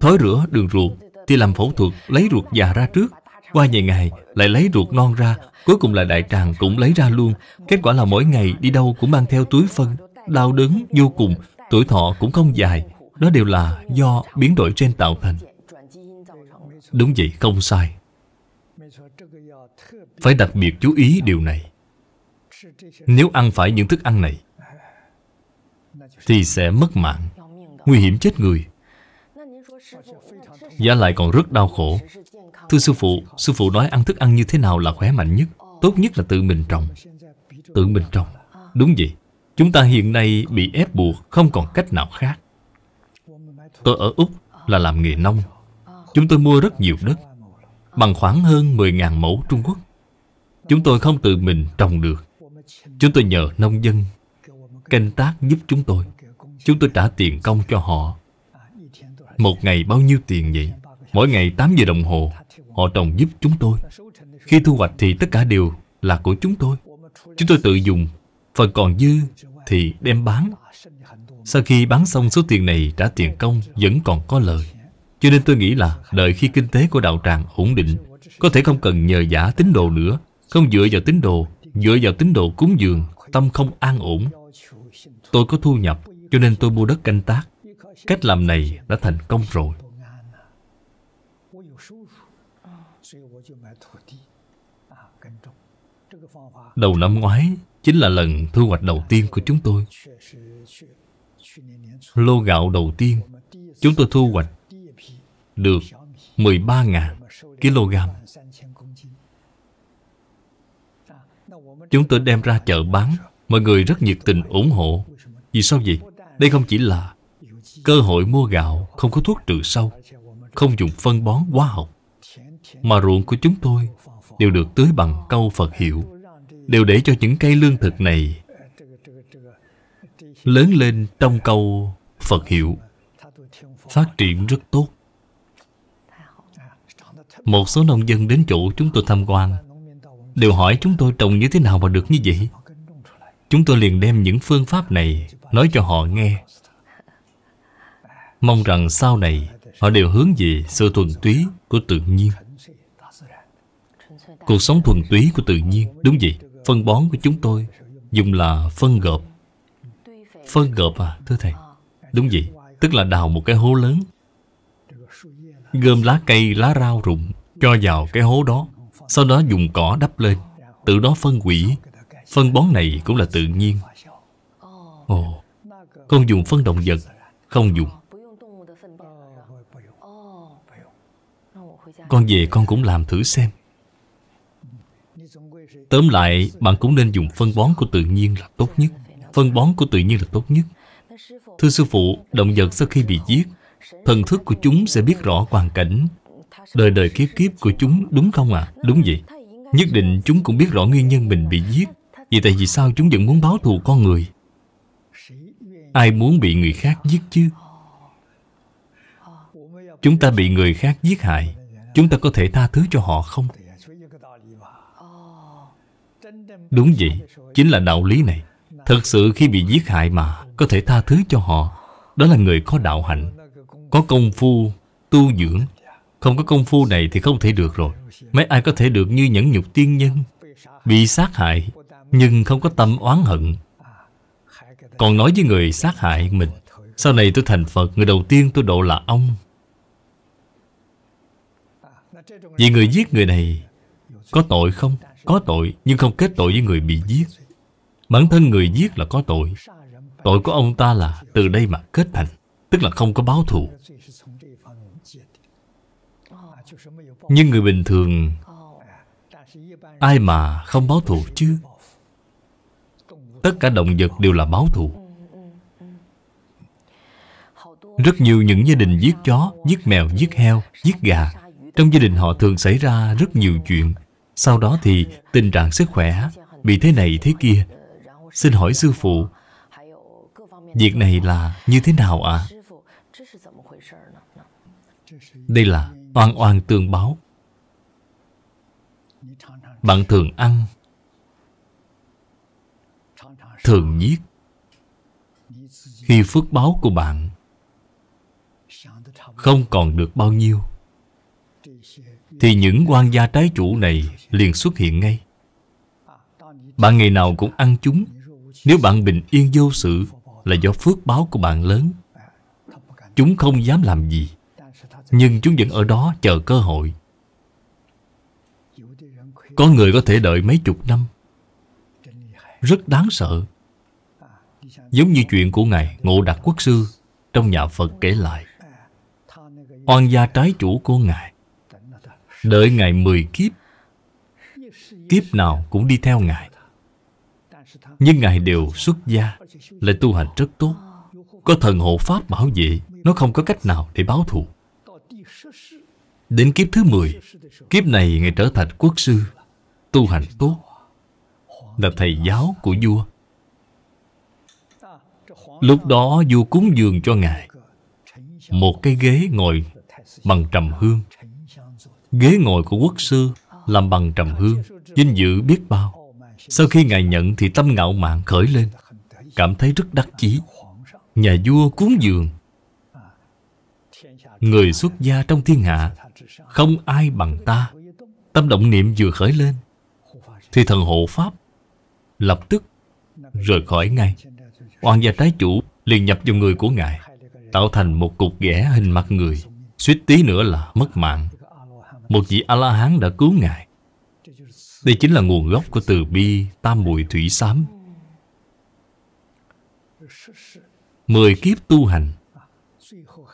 [SPEAKER 1] Thối rửa đường ruột thì làm phẫu thuật lấy ruột già ra trước. Qua vài ngày lại lấy ruột non ra, cuối cùng là đại tràng cũng lấy ra luôn. Kết quả là mỗi ngày đi đâu cũng mang theo túi phân, đau đớn vô cùng, tuổi thọ cũng không dài. Đó đều là do biến đổi trên tạo thành. Đúng vậy, không sai. Phải đặc biệt chú ý điều này. Nếu ăn phải những thức ăn này, thì sẽ mất mạng, nguy hiểm chết người. Giả lại còn rất đau khổ Thưa sư phụ, sư phụ nói ăn thức ăn như thế nào là khỏe mạnh nhất Tốt nhất là tự mình trồng Tự mình trồng Đúng vậy Chúng ta hiện nay bị ép buộc Không còn cách nào khác Tôi ở Úc là làm nghề nông Chúng tôi mua rất nhiều đất Bằng khoảng hơn 10.000 mẫu Trung Quốc Chúng tôi không tự mình trồng được Chúng tôi nhờ nông dân Canh tác giúp chúng tôi Chúng tôi trả tiền công cho họ một ngày bao nhiêu tiền vậy? Mỗi ngày 8 giờ đồng hồ Họ trồng giúp chúng tôi Khi thu hoạch thì tất cả đều là của chúng tôi Chúng tôi tự dùng Phần còn dư thì đem bán Sau khi bán xong số tiền này trả tiền công vẫn còn có lời Cho nên tôi nghĩ là đợi khi kinh tế của đạo tràng ổn định Có thể không cần nhờ giả tín đồ nữa Không dựa vào tín đồ Dựa vào tín đồ cúng dường Tâm không an ổn Tôi có thu nhập Cho nên tôi mua đất canh tác
[SPEAKER 2] Cách làm này
[SPEAKER 1] đã thành công rồi Đầu năm ngoái Chính là lần thu hoạch đầu tiên của chúng tôi Lô gạo đầu tiên Chúng tôi thu hoạch Được 13.000 kg Chúng tôi đem ra chợ bán Mọi người rất nhiệt tình ủng hộ Vì sao vậy? Đây không chỉ là cơ hội mua gạo không có thuốc trừ sâu, không dùng phân bón hóa học. Mà ruộng của chúng tôi đều được tưới bằng câu Phật hiệu, đều để cho những cây lương thực này lớn lên trong câu Phật hiệu, phát triển rất tốt. Một số nông dân đến chỗ chúng tôi tham quan đều hỏi chúng tôi trồng như thế nào mà được như vậy. Chúng tôi liền đem những phương pháp này nói cho họ nghe Mong rằng sau này Họ đều hướng về sự thuần túy của tự nhiên Cuộc sống thuần túy của tự nhiên Đúng vậy Phân bón của chúng tôi Dùng là phân gợp Phân gợp à thưa thầy Đúng vậy Tức là đào một cái hố lớn Gom lá cây, lá rau rụng Cho vào cái hố đó Sau đó dùng cỏ đắp lên Tự đó phân quỷ Phân bón này cũng là tự nhiên Ồ Không dùng phân động vật Không dùng Con về con cũng làm thử xem Tóm lại bạn cũng nên dùng phân bón của tự nhiên là tốt nhất Phân bón của tự nhiên là tốt nhất Thưa sư phụ, động vật sau khi bị giết Thần thức của chúng sẽ biết rõ hoàn cảnh Đời đời kiếp kiếp của chúng đúng không ạ? À? Đúng vậy Nhất định chúng cũng biết rõ nguyên nhân mình bị giết Vì tại vì sao chúng vẫn muốn báo thù con người Ai muốn bị người khác giết chứ Chúng ta bị người khác giết hại Chúng ta có thể tha thứ cho họ không? Đúng vậy Chính là đạo lý này Thật sự khi bị giết hại mà Có thể tha thứ cho họ Đó là người có đạo hạnh Có công phu tu dưỡng Không có công phu này thì không thể được rồi Mấy ai có thể được như nhẫn nhục tiên nhân Bị sát hại Nhưng không có tâm oán hận Còn nói với người sát hại mình Sau này tôi thành Phật Người đầu tiên tôi độ là ông
[SPEAKER 3] Vì người giết người
[SPEAKER 1] này Có tội không? Có tội Nhưng không kết tội với người bị giết Bản thân người giết là có tội Tội của ông ta là từ đây mà kết thành Tức là không có báo thù Nhưng người bình thường Ai mà không báo thù chứ Tất cả động vật đều là báo thù Rất nhiều những gia đình giết chó, giết mèo, giết heo, giết gà trong gia đình họ thường xảy ra rất nhiều chuyện Sau đó thì tình trạng sức khỏe Bị thế này thế kia Xin hỏi sư phụ
[SPEAKER 4] Việc này là
[SPEAKER 1] như thế nào ạ? À? Đây là oan oan tương báo Bạn thường ăn Thường giết Khi phước báo của bạn Không còn được bao nhiêu thì những quan gia trái chủ này liền xuất hiện ngay Bạn ngày nào cũng ăn chúng Nếu bạn bình yên vô sự Là do phước báo của bạn lớn Chúng không dám làm gì Nhưng chúng vẫn ở đó chờ cơ hội Có người có thể đợi mấy chục năm Rất đáng sợ Giống như chuyện của Ngài Ngộ Đạt Quốc Sư Trong nhà Phật kể lại Oan gia trái chủ của Ngài Đợi Ngài mười kiếp Kiếp nào cũng đi theo Ngài Nhưng Ngài đều xuất gia Lại tu hành rất tốt Có thần hộ Pháp bảo vệ Nó không có cách nào để báo thù Đến kiếp thứ mười, Kiếp này Ngài trở thành quốc sư Tu hành tốt Là thầy giáo của vua Lúc đó vua cúng dường cho Ngài Một cái ghế ngồi bằng trầm hương Ghế ngồi của quốc sư Làm bằng trầm hương Dinh dự biết bao Sau khi ngài nhận thì tâm ngạo mạn khởi lên Cảm thấy rất đắc chí Nhà vua cuốn giường Người xuất gia trong thiên hạ Không ai bằng ta Tâm động niệm vừa khởi lên Thì thần hộ pháp Lập tức rời khỏi ngay Hoàng gia trái chủ liền nhập vào người của ngài Tạo thành một cục ghẻ hình mặt người Suýt tí nữa là mất mạng một vị A-la-hán đã cứu Ngài Đây chính là nguồn gốc của từ bi Tam muội thủy sám Mười kiếp tu hành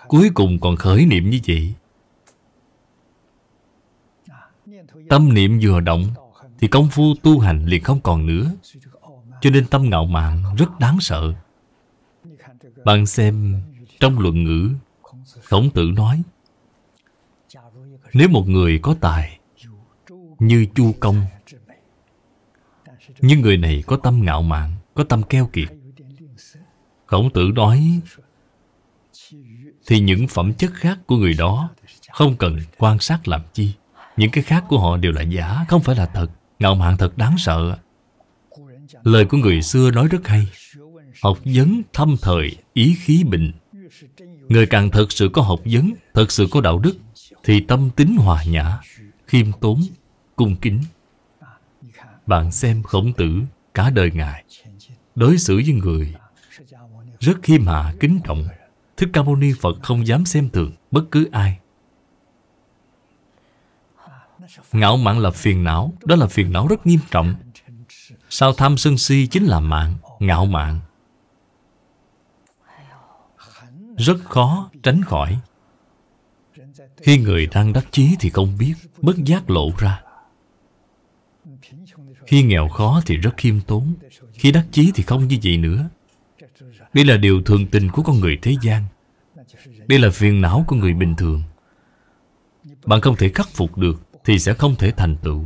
[SPEAKER 1] Cuối cùng còn khởi niệm như vậy Tâm niệm vừa động Thì công phu tu hành liền không còn nữa Cho nên tâm ngạo mạn rất đáng sợ Bạn xem Trong luận ngữ Khổng tử nói nếu một người có tài Như Chu Công Nhưng người này có tâm ngạo mạn Có tâm keo kiệt Khổng tử nói Thì những phẩm chất khác của người đó Không cần quan sát làm chi Những cái khác của họ đều là giả Không phải là thật Ngạo mạn thật đáng sợ Lời của người xưa nói rất hay Học vấn thâm thời ý khí bình Người càng thật sự có học vấn Thật sự có đạo đức thì tâm tính hòa nhã Khiêm tốn Cung kính Bạn xem khổng tử Cả đời ngài Đối xử với người Rất khiêm hạ kính trọng Thích Ca Mâu Ni Phật không dám xem thường Bất cứ ai Ngạo mạn là phiền não Đó là phiền não rất nghiêm trọng Sao tham sân si chính là mạng Ngạo mạn Rất khó tránh khỏi khi người đang đắc chí thì không biết Bất giác lộ ra Khi nghèo khó thì rất khiêm tốn Khi đắc chí thì không như vậy nữa Đây là điều thường tình của con người thế gian Đây là phiền não của người bình thường Bạn không thể khắc phục được Thì sẽ không thể thành tựu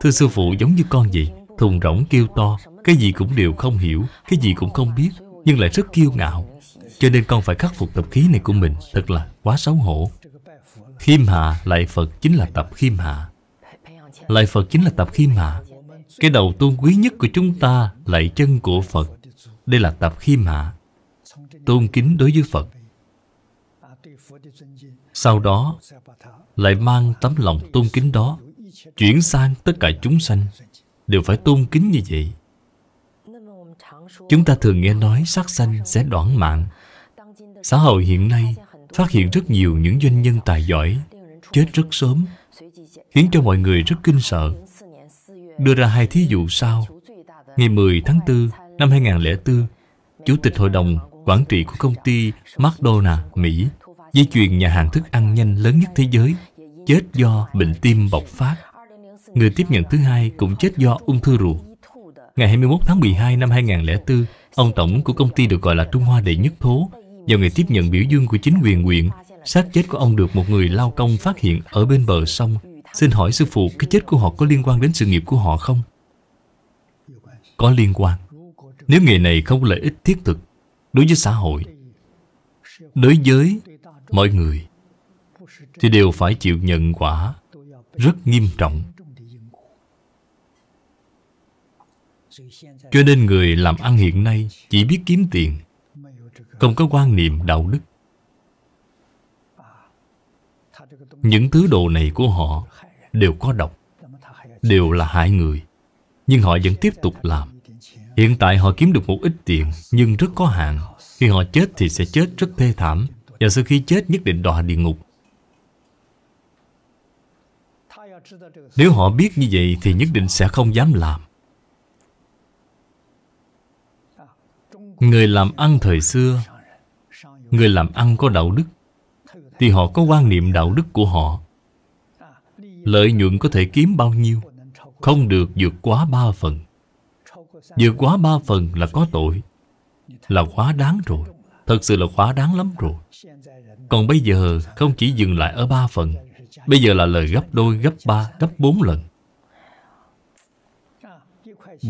[SPEAKER 1] Thưa sư phụ giống như con vậy Thùng rỗng kêu to Cái gì cũng đều không hiểu Cái gì cũng không biết Nhưng lại rất kiêu ngạo cho nên con phải khắc phục tập khí này của mình Thật là quá xấu hổ Khiêm hạ lại Phật chính là tập khiêm hạ Lại Phật chính là tập khiêm hạ Cái đầu tôn quý nhất của chúng ta Lại chân của Phật Đây là tập khiêm hạ Tôn kính đối với Phật
[SPEAKER 2] Sau đó
[SPEAKER 1] Lại mang tấm lòng tôn kính đó Chuyển sang tất cả chúng sanh Đều phải tôn kính như vậy Chúng ta thường nghe nói sát sanh sẽ đoạn mạng Xã hội hiện nay phát hiện rất nhiều những doanh nhân tài giỏi chết rất sớm, khiến cho mọi người rất kinh sợ. Đưa ra hai thí dụ sau. Ngày 10 tháng 4 năm 2004, Chủ tịch Hội đồng Quản trị của công ty McDonald Mỹ, di chuyển nhà hàng thức ăn nhanh lớn nhất thế giới, chết do bệnh tim bộc phát. Người tiếp nhận thứ hai cũng chết do ung thư ruột. Ngày 21 tháng 12 năm 2004, ông tổng của công ty được gọi là Trung Hoa Đệ Nhất Thố vào ngày tiếp nhận biểu dương của chính quyền huyện, xác chết của ông được một người lao công phát hiện ở bên bờ sông. Xin hỏi sư phụ, cái chết của họ có liên quan đến sự nghiệp của họ không? Có liên quan. Nếu nghề này không có lợi ích thiết thực đối với xã hội, đối với mọi người, thì đều phải chịu nhận quả rất nghiêm trọng. Cho nên người làm ăn hiện nay chỉ biết kiếm tiền không có quan niệm đạo đức. Những thứ đồ này của họ đều có độc, đều là hại người. Nhưng họ vẫn tiếp tục làm. Hiện tại họ kiếm được một ít tiền, nhưng rất có hạn. Khi họ chết thì sẽ chết rất thê thảm, và sau khi chết nhất định đọa địa ngục. Nếu họ biết như vậy thì nhất định sẽ không dám làm. Người làm ăn thời xưa Người làm ăn có đạo đức Thì họ có quan niệm đạo đức của họ Lợi nhuận có thể kiếm bao nhiêu Không được vượt quá ba phần Vượt quá ba phần là có tội Là quá đáng rồi Thật sự là quá đáng lắm rồi Còn bây giờ không chỉ dừng lại ở ba phần Bây giờ là lời gấp đôi, gấp ba, gấp bốn lần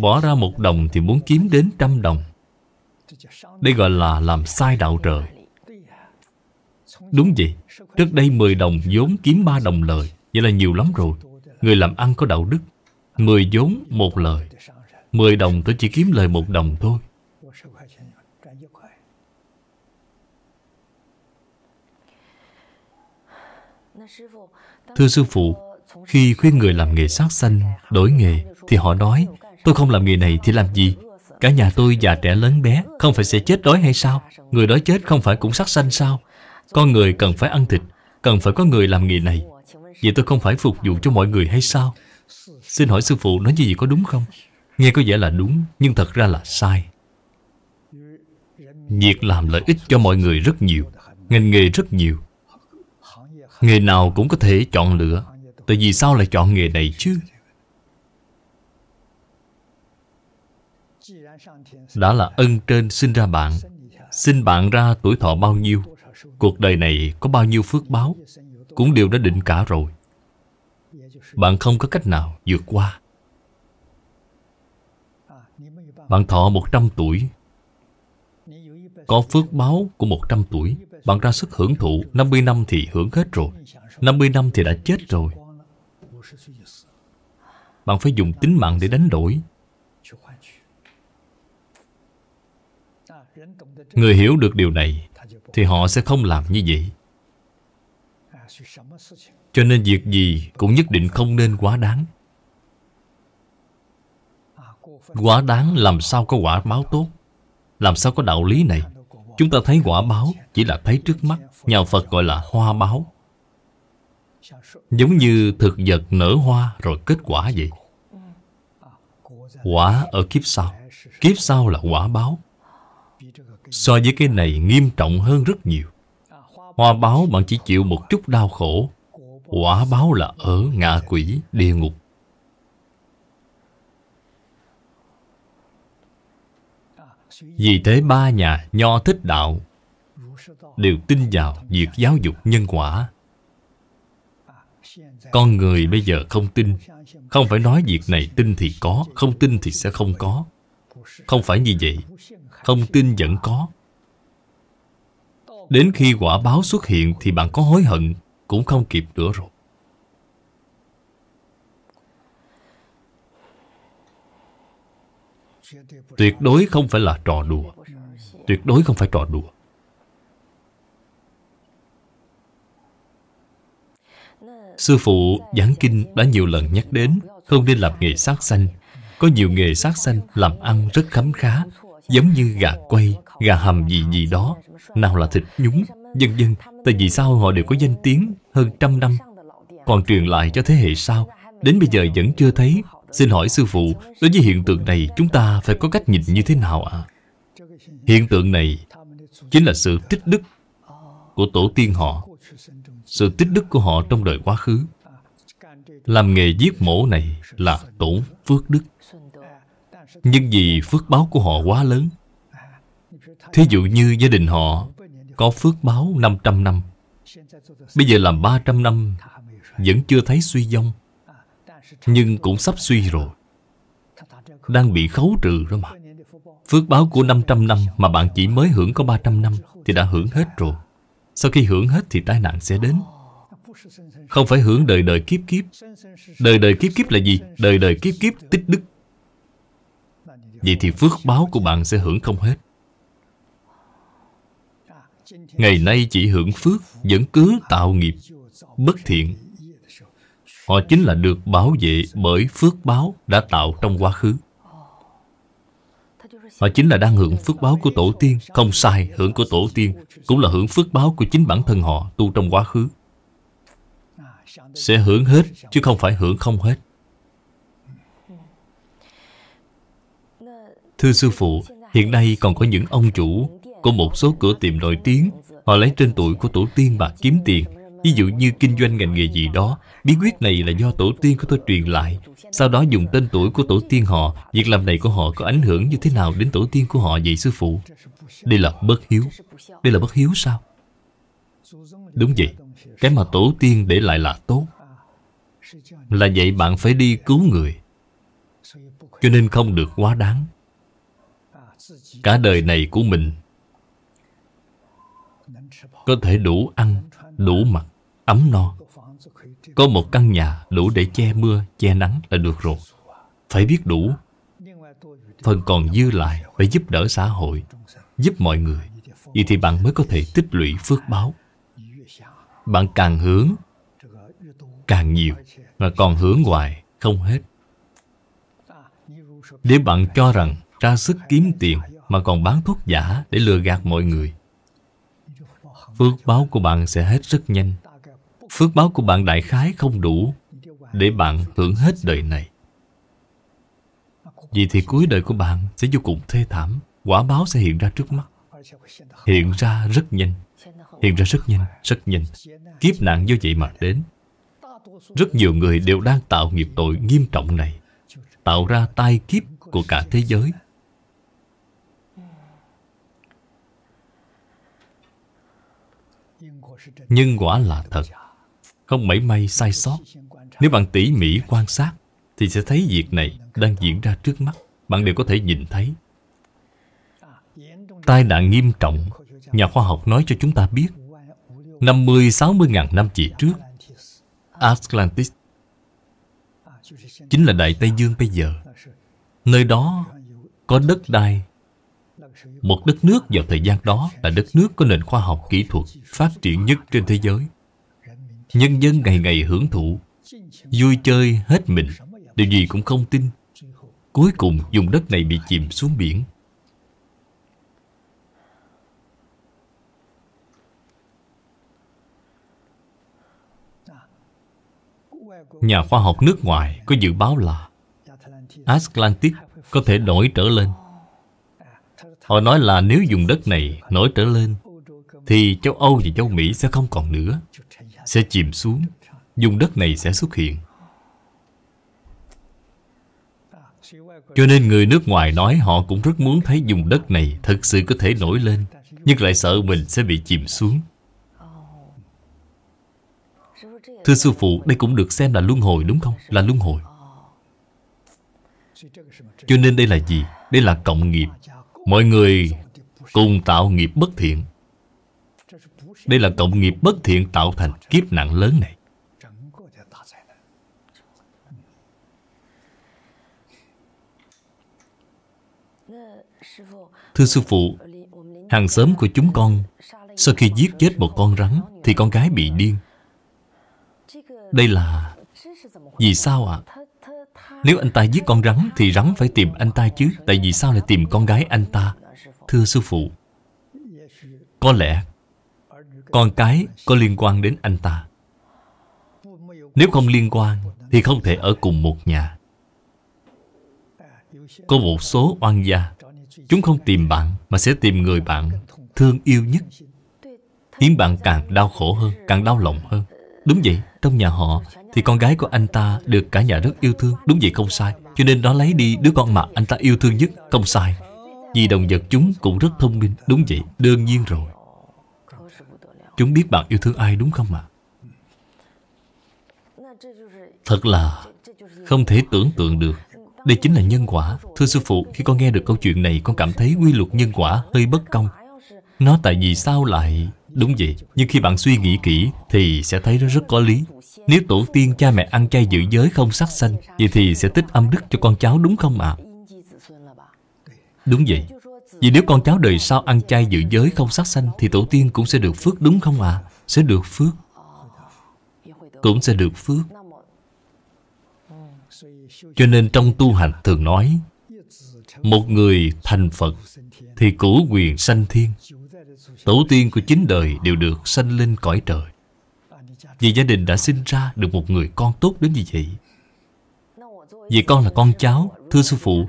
[SPEAKER 1] Bỏ ra một đồng thì muốn kiếm đến trăm đồng Đây gọi là làm sai đạo trời Đúng vậy Trước đây 10 đồng vốn kiếm 3 đồng lời Vậy là nhiều lắm rồi Người làm ăn có đạo đức 10 vốn một lời 10 đồng tôi chỉ kiếm lời một đồng thôi Thưa sư phụ Khi khuyên người làm nghề sát sanh Đổi nghề Thì họ nói Tôi không làm nghề này thì làm gì Cả nhà tôi già trẻ lớn bé Không phải sẽ chết đói hay sao Người đói chết không phải cũng sát sanh sao con người cần phải ăn thịt Cần phải có người làm nghề này Vậy tôi không phải phục vụ cho mọi người hay sao Xin hỏi sư phụ nói như vậy có đúng không Nghe có vẻ là đúng Nhưng thật ra là sai Việc làm lợi ích cho mọi người rất nhiều Ngành nghề rất nhiều Nghề nào cũng có thể chọn lựa Tại vì sao lại chọn nghề này chứ Đã là ân trên sinh ra bạn Sinh bạn ra tuổi thọ bao nhiêu cuộc đời này có bao nhiêu phước báo cũng đều đã định cả rồi bạn không có cách nào vượt qua bạn thọ 100 tuổi Có phước báo của 100 tuổi Bạn ra sức hưởng thụ 50 năm thì hưởng hết rồi 50 năm thì đã chết rồi Bạn phải dùng tính mạng để đánh đổi
[SPEAKER 2] Người hiểu được
[SPEAKER 1] điều này thì họ sẽ không làm như vậy Cho nên việc gì cũng nhất định không nên quá đáng Quá đáng làm sao có quả báo tốt Làm sao có đạo lý này Chúng ta thấy quả báo chỉ là thấy trước mắt Nhà Phật gọi là hoa báo Giống như thực vật nở hoa rồi kết quả vậy Quả ở kiếp sau Kiếp sau là quả báo So với cái này nghiêm trọng hơn rất nhiều Hoa báo bạn chỉ chịu một chút đau khổ Quả báo là ở ngạ quỷ địa ngục Vì thế ba nhà nho thích đạo Đều tin vào việc giáo dục nhân quả Con người bây giờ không tin Không phải nói việc này tin thì có Không tin thì sẽ không có Không phải như vậy không tin vẫn có Đến khi quả báo xuất hiện Thì bạn có hối hận Cũng không kịp nữa rồi
[SPEAKER 2] Tuyệt đối không phải là trò đùa Tuyệt đối không
[SPEAKER 1] phải trò đùa Sư phụ giảng kinh đã nhiều lần nhắc đến Không nên làm nghề sát sanh Có nhiều nghề sát sanh làm ăn rất khấm khá Giống như gà quay, gà hầm gì gì đó Nào là thịt nhúng, dân dân Tại vì sao họ đều có danh tiếng hơn trăm năm Còn truyền lại cho thế hệ sau Đến bây giờ vẫn chưa thấy Xin hỏi sư phụ, đối với hiện tượng này Chúng ta phải có cách nhìn như thế nào ạ? À? Hiện tượng này Chính là sự tích đức Của tổ tiên họ Sự tích đức của họ trong đời quá khứ Làm nghề giết mổ này là tổ phước đức nhưng vì phước báo của họ quá lớn Thí dụ như gia đình họ Có phước báo 500 năm Bây giờ làm 300 năm Vẫn chưa thấy suy vong Nhưng cũng sắp suy rồi Đang bị khấu trừ rồi mà Phước báo của 500 năm Mà bạn chỉ mới hưởng có 300 năm Thì đã hưởng hết rồi Sau khi hưởng hết thì tai nạn sẽ đến Không phải hưởng đời đời kiếp kiếp Đời đời kiếp kiếp là gì? Đời đời kiếp kiếp tích đức Vậy thì phước báo của bạn sẽ hưởng không hết Ngày nay chỉ hưởng phước Vẫn cứ tạo nghiệp Bất thiện Họ chính là được bảo vệ bởi phước báo đã tạo trong quá khứ Họ chính là đang hưởng phước báo của tổ tiên Không sai, hưởng của tổ tiên Cũng là hưởng phước báo của chính bản thân họ tu trong quá khứ Sẽ hưởng hết chứ không phải hưởng không hết Thưa sư phụ, hiện nay còn có những ông chủ của một số cửa tiệm nổi tiếng Họ lấy tên tuổi của tổ tiên mà kiếm tiền Ví dụ như kinh doanh ngành nghề gì đó Bí quyết này là do tổ tiên của tôi truyền lại Sau đó dùng tên tuổi của tổ tiên họ Việc làm này của họ có ảnh hưởng như thế nào đến tổ tiên của họ vậy sư phụ Đây là bất hiếu Đây là bất hiếu sao Đúng vậy Cái mà tổ tiên để lại là tốt Là vậy bạn phải đi cứu người Cho nên không được quá đáng cả đời này của mình có thể đủ ăn, đủ mặc, ấm no Có một căn nhà đủ để che mưa, che nắng là được rồi Phải biết đủ Phần còn dư lại phải giúp đỡ xã hội Giúp mọi người Vậy thì bạn mới có thể tích lũy phước báo Bạn càng hướng Càng nhiều Mà còn hướng hoài Không hết Nếu bạn cho rằng ra sức kiếm tiền mà còn bán thuốc giả để lừa gạt mọi người. Phước báo của bạn sẽ hết rất nhanh. Phước báo của bạn đại khái không đủ để bạn hưởng hết đời này. Vì thì cuối đời của bạn sẽ vô cùng thê thảm, quả báo sẽ hiện ra trước mắt.
[SPEAKER 2] Hiện ra rất
[SPEAKER 1] nhanh, hiện ra rất nhanh, rất nhanh. Kiếp nạn do vậy mà đến. Rất nhiều người đều đang tạo nghiệp tội nghiêm trọng này, tạo ra tai kiếp của cả thế giới. nhưng quả là thật Không mảy may sai sót Nếu bạn tỉ mỉ quan sát Thì sẽ thấy việc này đang diễn ra trước mắt Bạn đều có thể nhìn thấy Tai nạn nghiêm trọng Nhà khoa học nói cho chúng ta biết 50-60 ngàn năm về trước Atlantis Chính là Đại Tây Dương bây giờ Nơi đó có đất đai một đất nước vào thời gian đó là đất nước có nền khoa học kỹ thuật phát triển nhất trên thế giới. Nhân dân ngày ngày hưởng thụ, vui chơi hết mình, điều gì cũng không tin. Cuối cùng dùng đất này bị chìm xuống biển. Nhà khoa học nước ngoài có dự báo là Atlantic có thể đổi trở lên Họ nói là nếu dùng đất này nổi trở lên Thì châu Âu và châu Mỹ sẽ không còn nữa Sẽ chìm xuống Dùng đất này sẽ xuất hiện Cho nên người nước ngoài nói họ cũng rất muốn thấy dùng đất này thật sự có thể nổi lên Nhưng lại sợ mình sẽ bị chìm xuống Thưa sư phụ, đây cũng được xem là luân hồi đúng không? Là luân hồi Cho nên đây là gì? Đây là cộng nghiệp Mọi người cùng tạo nghiệp bất thiện Đây là cộng nghiệp bất thiện tạo thành kiếp nặng lớn này Thưa sư phụ Hàng xóm của chúng con Sau khi giết chết một con rắn Thì con gái bị điên Đây là Vì sao ạ? À? Nếu anh ta giết con rắn Thì rắn phải tìm anh ta chứ Tại vì sao lại tìm con gái anh ta Thưa sư phụ Có lẽ Con cái có liên quan đến anh ta Nếu không liên quan Thì không thể ở cùng một nhà Có một số oan gia Chúng không tìm bạn Mà sẽ tìm người bạn thương yêu nhất Khiến bạn càng đau khổ hơn Càng đau lòng hơn Đúng vậy, trong nhà họ Thì con gái của anh ta được cả nhà rất yêu thương Đúng vậy không sai Cho nên nó lấy đi đứa con mà anh ta yêu thương nhất Không sai Vì động vật chúng cũng rất thông minh Đúng vậy, đương nhiên rồi Chúng biết bạn yêu thương ai đúng không ạ? Thật là không thể tưởng tượng được Đây chính là nhân quả Thưa sư phụ, khi con nghe được câu chuyện này Con cảm thấy quy luật nhân quả hơi bất công Nó tại vì sao lại Đúng vậy, nhưng khi bạn suy nghĩ kỹ thì sẽ thấy nó rất có lý. Nếu tổ tiên cha mẹ ăn chay giữ giới không sát sanh, vậy thì sẽ tích âm đức cho con cháu đúng không ạ? À? Đúng vậy. Vì nếu con cháu đời sau ăn chay giữ giới không sát sanh thì tổ tiên cũng sẽ được phước đúng không ạ? À? Sẽ được phước. Cũng sẽ được phước. Cho nên trong tu hành thường nói Một người thành Phật Thì cửu quyền sanh thiên Tổ tiên của chính đời đều được sanh lên cõi trời Vì gia đình đã sinh ra được một người con tốt đến như vậy Vì con là con cháu Thưa sư phụ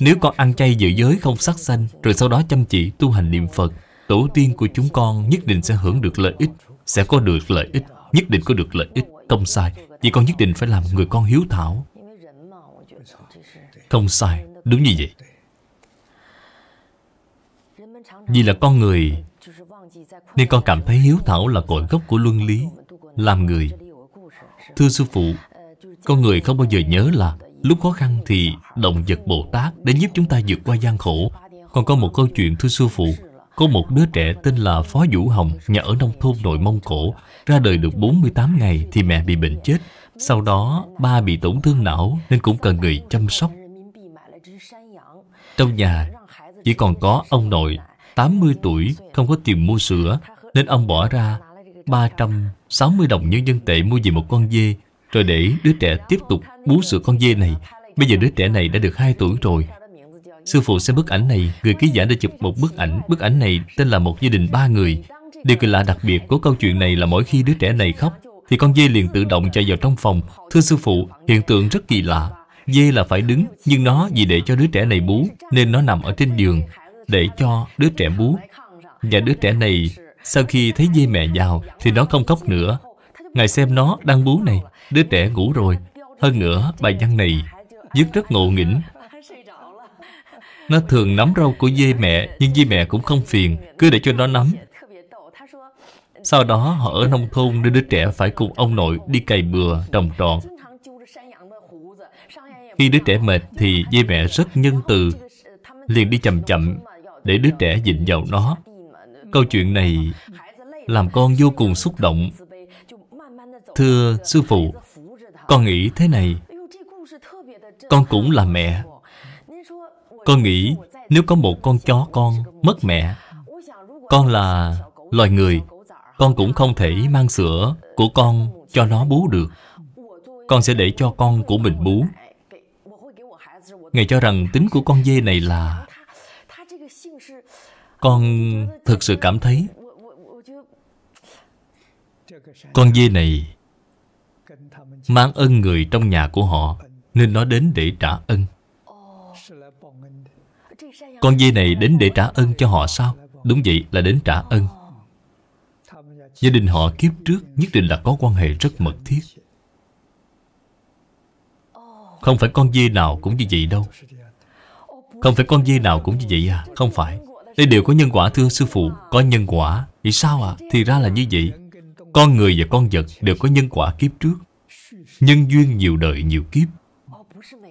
[SPEAKER 1] Nếu con ăn chay giữ giới không sát sanh Rồi sau đó chăm chỉ tu hành niệm Phật Tổ tiên của chúng con nhất định sẽ hưởng được lợi ích Sẽ có được lợi ích Nhất định có được lợi ích Không sai Vì con nhất định phải làm người con hiếu thảo Không sai Đúng như vậy Vì là con người nên con cảm thấy hiếu thảo là cội gốc của luân lý Làm người Thưa sư phụ Con người không bao giờ nhớ là Lúc khó khăn thì động vật Bồ Tát Để giúp chúng ta vượt qua gian khổ Còn có một câu chuyện thưa sư phụ Có một đứa trẻ tên là Phó Vũ Hồng Nhà ở nông thôn nội Mông Cổ Ra đời được 48 ngày thì mẹ bị bệnh chết Sau đó ba bị tổn thương não Nên cũng cần người chăm sóc Trong nhà chỉ còn có ông nội 80 tuổi không có tiền mua sữa Nên ông bỏ ra 360 đồng nhân dân tệ mua về một con dê Rồi để đứa trẻ tiếp tục bú sữa con dê này Bây giờ đứa trẻ này đã được 2 tuổi rồi Sư phụ xem bức ảnh này Người ký giả đã chụp một bức ảnh Bức ảnh này tên là một gia đình ba người Điều kỳ lạ đặc biệt của câu chuyện này là mỗi khi đứa trẻ này khóc Thì con dê liền tự động chạy vào trong phòng Thưa sư phụ, hiện tượng rất kỳ lạ Dê là phải đứng Nhưng nó vì để cho đứa trẻ này bú Nên nó nằm ở trên giường để cho đứa trẻ bú và đứa trẻ này sau khi thấy dê mẹ vào thì nó không khóc nữa ngài xem nó đang bú này đứa trẻ ngủ rồi hơn nữa bài văn này dứt rất ngộ nghĩnh nó thường nắm râu của dê mẹ nhưng dê mẹ cũng không phiền cứ để cho nó nắm sau đó họ ở nông thôn nên đứa trẻ phải cùng ông nội đi cày bừa trồng trọt khi đứa trẻ mệt thì dê mẹ rất nhân từ liền đi chậm chậm để đứa trẻ dịnh vào nó câu chuyện này làm con vô cùng xúc động thưa sư phụ con nghĩ thế này con cũng là mẹ con nghĩ nếu có một con chó con mất mẹ con là loài người con cũng không thể mang sữa của con cho nó bú được con sẽ để cho con của mình bú ngài cho rằng tính của con dê này là con thực sự cảm thấy Con dê này Mang ơn người trong nhà của họ Nên nó đến để trả ân Con dê này đến để trả ân cho họ sao Đúng vậy là đến trả ân Gia đình họ kiếp trước Nhất định là có quan hệ rất mật thiết Không phải con dê nào cũng như vậy đâu Không phải con dê nào cũng như vậy à Không phải đây đều có nhân quả thưa sư phụ Có nhân quả Vì sao ạ? À? Thì ra là như vậy Con người và con vật đều có nhân quả kiếp trước Nhân duyên nhiều đời nhiều kiếp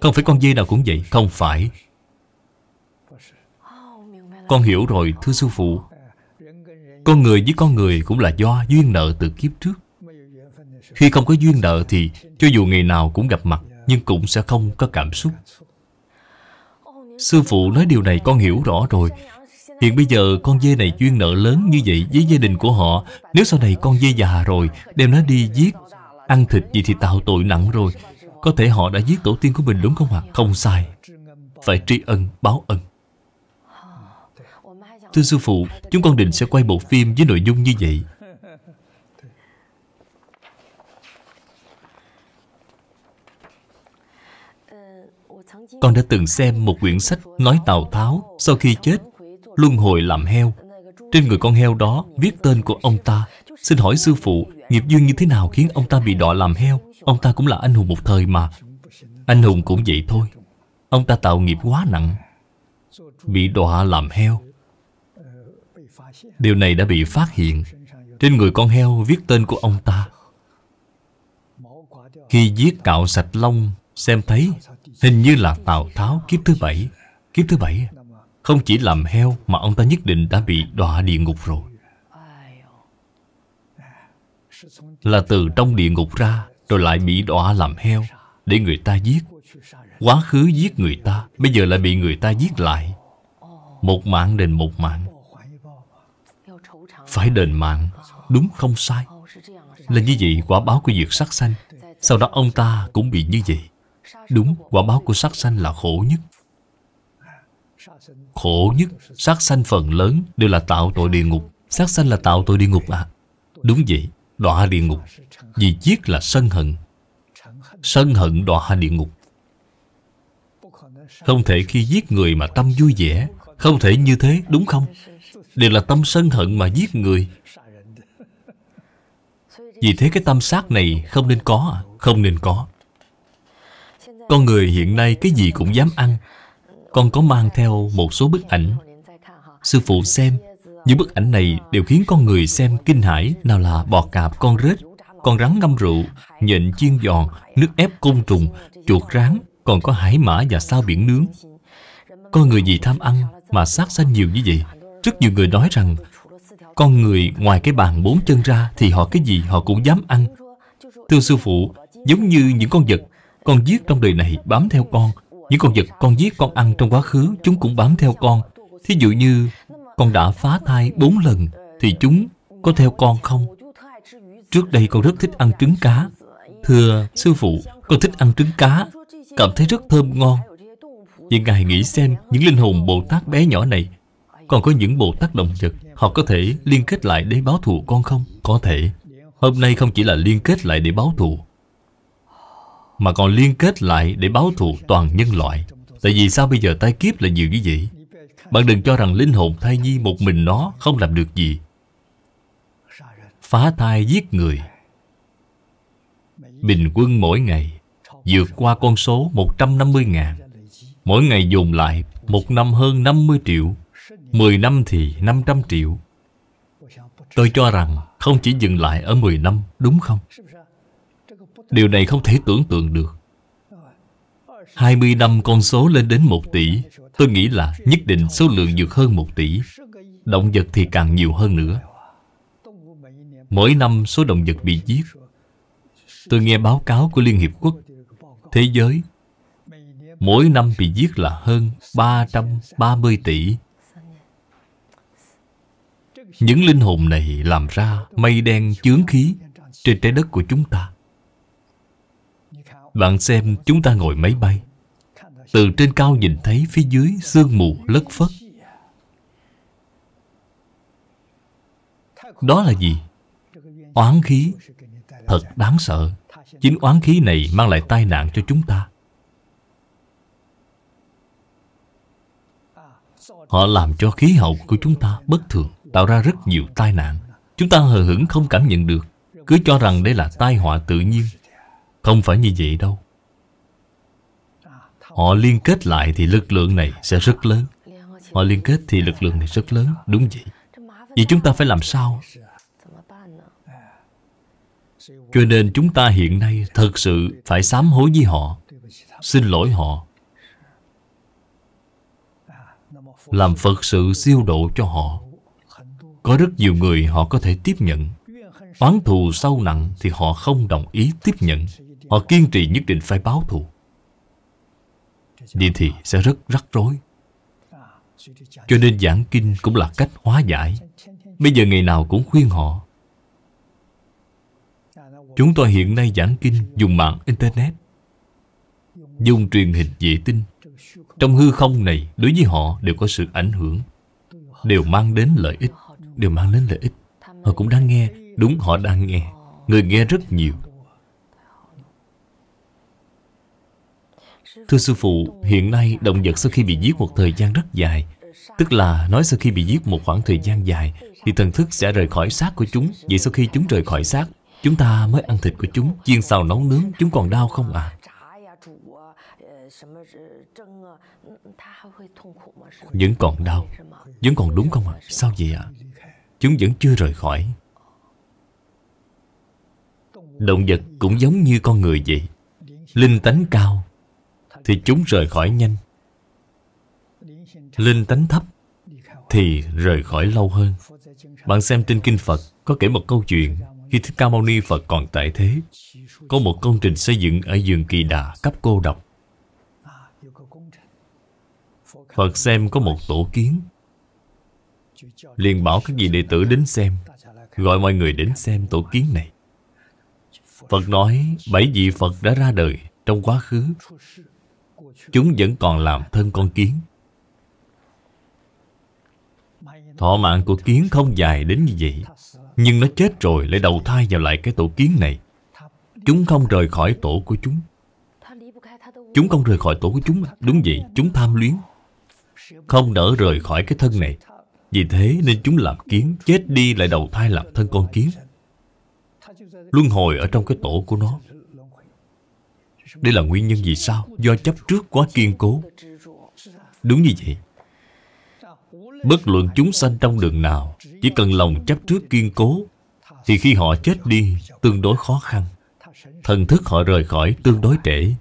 [SPEAKER 1] Không phải con dê nào cũng vậy Không phải Con hiểu rồi thưa sư phụ Con người với con người cũng là do duyên nợ từ kiếp trước Khi không có duyên nợ thì Cho dù ngày nào cũng gặp mặt Nhưng cũng sẽ không có cảm xúc Sư phụ nói điều này con hiểu rõ rồi Hiện bây giờ con dê này chuyên nợ lớn như vậy với gia đình của họ Nếu sau này con dê già rồi Đem nó đi giết Ăn thịt gì thì tạo tội nặng rồi Có thể họ đã giết tổ tiên của mình đúng không ạ? Không sai Phải tri ân, báo ân Thưa sư phụ Chúng con định sẽ quay bộ phim với nội dung như vậy Con đã từng xem một quyển sách nói Tào Tháo sau khi chết Luân hồi làm heo Trên người con heo đó viết tên của ông ta Xin hỏi sư phụ Nghiệp duyên như thế nào khiến ông ta bị đọa làm heo Ông ta cũng là anh hùng một thời mà Anh hùng cũng vậy thôi Ông ta tạo nghiệp quá nặng Bị đọa làm heo
[SPEAKER 2] Điều này đã bị
[SPEAKER 1] phát hiện Trên người con heo viết tên của ông ta Khi giết cạo sạch lông Xem thấy Hình như là Tào Tháo kiếp thứ bảy Kiếp thứ bảy không chỉ làm heo mà ông ta nhất định đã bị đọa địa ngục rồi Là từ trong địa ngục ra Rồi lại bị đọa làm heo Để người ta giết Quá khứ giết người ta Bây giờ lại bị người ta giết lại Một mạng đền một mạng Phải đền mạng Đúng không sai Là như vậy quả báo của việc sát sanh Sau đó ông ta cũng bị như vậy Đúng quả báo của sát sanh là khổ nhất khổ nhất Sát sanh phần lớn đều là tạo tội địa ngục Sát sanh là tạo tội địa ngục à Đúng vậy, đọa địa ngục Vì giết là sân hận Sân hận đọa địa ngục Không thể khi giết người mà tâm vui vẻ Không thể như thế, đúng không? Đều là tâm sân hận mà giết người Vì thế cái tâm sát này không nên có à? Không nên có Con người hiện nay cái gì cũng dám ăn con có mang theo một số bức ảnh Sư phụ xem Những bức ảnh này đều khiến con người xem kinh hãi Nào là bò cạp con rết Con rắn ngâm rượu Nhện chiên giòn Nước ép côn trùng Chuột rán Còn có hải mã và sao biển nướng Con người gì tham ăn Mà sát sanh nhiều như vậy Rất nhiều người nói rằng Con người ngoài cái bàn bốn chân ra Thì họ cái gì họ cũng dám ăn Thưa sư phụ Giống như những con vật Con giết trong đời này bám theo con những con vật con giết con ăn trong quá khứ Chúng cũng bám theo con Thí dụ như con đã phá thai bốn lần Thì chúng có theo con không? Trước đây con rất thích ăn trứng cá Thưa sư phụ Con thích ăn trứng cá Cảm thấy rất thơm ngon Vậy Ngài nghĩ xem những linh hồn Bồ Tát bé nhỏ này Còn có những Bồ Tát động vật Họ có thể liên kết lại để báo thù con không? Có thể Hôm nay không chỉ là liên kết lại để báo thù mà còn liên kết lại để báo thù toàn nhân loại Tại vì sao bây giờ tai kiếp là nhiều như vậy Bạn đừng cho rằng linh hồn thai nhi một mình nó không làm được gì Phá thai giết người Bình quân mỗi ngày Vượt qua con số 150 ngàn Mỗi ngày dùng lại Một năm hơn 50 triệu Mười năm thì 500 triệu Tôi cho rằng không chỉ dừng lại ở 10 năm, đúng không? Điều này không thể tưởng tượng được 20 năm con số lên đến 1 tỷ Tôi nghĩ là nhất định số lượng vượt hơn 1 tỷ Động vật thì càng nhiều hơn nữa Mỗi năm số động vật bị giết Tôi nghe báo cáo của Liên Hiệp Quốc Thế giới Mỗi năm bị giết là hơn 330 tỷ Những linh hồn này làm ra mây đen chướng khí Trên trái đất của chúng ta bạn xem chúng ta ngồi máy bay Từ trên cao nhìn thấy phía dưới sương mù lất phất Đó là gì? Oán khí Thật đáng sợ Chính oán khí này mang lại tai nạn cho chúng ta Họ làm cho khí hậu của chúng ta bất thường Tạo ra rất nhiều tai nạn Chúng ta hờ hững không cảm nhận được Cứ cho rằng đây là tai họa tự nhiên không phải như vậy đâu Họ liên kết lại thì lực lượng này sẽ rất lớn Họ liên kết thì lực lượng này rất lớn Đúng vậy Vậy chúng ta phải làm sao Cho nên chúng ta hiện nay Thật sự phải sám hối với họ Xin lỗi họ Làm Phật sự siêu độ cho họ Có rất nhiều người họ có thể tiếp nhận Oán thù sâu nặng thì họ không đồng ý tiếp nhận Họ kiên trì nhất định phải báo thù Vậy thì sẽ rất rắc rối Cho nên giảng kinh cũng là cách hóa giải Bây giờ ngày nào cũng khuyên họ Chúng tôi hiện nay giảng kinh dùng mạng Internet Dùng truyền hình vệ tinh Trong hư không này đối với họ đều có sự ảnh hưởng Đều mang đến lợi ích Đều mang đến lợi ích Họ cũng đang nghe Đúng họ đang nghe Người nghe rất nhiều Thưa sư phụ, hiện nay động vật sau khi bị giết một thời gian rất dài Tức là nói sau khi bị giết một khoảng thời gian dài Thì thần thức sẽ rời khỏi xác của chúng Vậy sau khi chúng rời khỏi xác Chúng ta mới ăn thịt của chúng Chiên xào nấu nướng chúng còn đau không ạ? À? Vẫn còn đau Vẫn còn đúng không ạ? À? Sao vậy ạ? À? Chúng vẫn chưa rời khỏi Động vật cũng giống như con người vậy Linh tánh cao thì chúng rời khỏi nhanh linh tánh thấp thì rời khỏi lâu hơn bạn xem trên kinh phật có kể một câu chuyện khi thích ca mâu ni phật còn tại thế có một công trình xây dựng ở vườn kỳ đà cấp cô độc phật xem có một tổ kiến liền bảo các vị đệ tử đến xem gọi mọi người đến xem tổ kiến này phật nói bảy vị phật đã ra đời trong quá khứ Chúng vẫn còn làm thân con kiến Thọ mạng của kiến không dài đến như vậy Nhưng nó chết rồi lại đầu thai vào lại cái tổ kiến này Chúng không rời khỏi tổ của chúng Chúng không rời khỏi tổ của chúng Đúng vậy, chúng tham luyến Không nỡ rời khỏi cái thân này Vì thế nên chúng làm kiến Chết đi lại đầu thai làm thân con kiến Luân hồi ở trong cái tổ của nó đây là nguyên nhân gì sao Do chấp trước quá kiên cố Đúng như vậy Bất luận chúng sanh trong đường nào Chỉ cần lòng chấp trước kiên cố Thì khi họ chết đi Tương đối khó khăn Thần thức họ rời khỏi tương đối trễ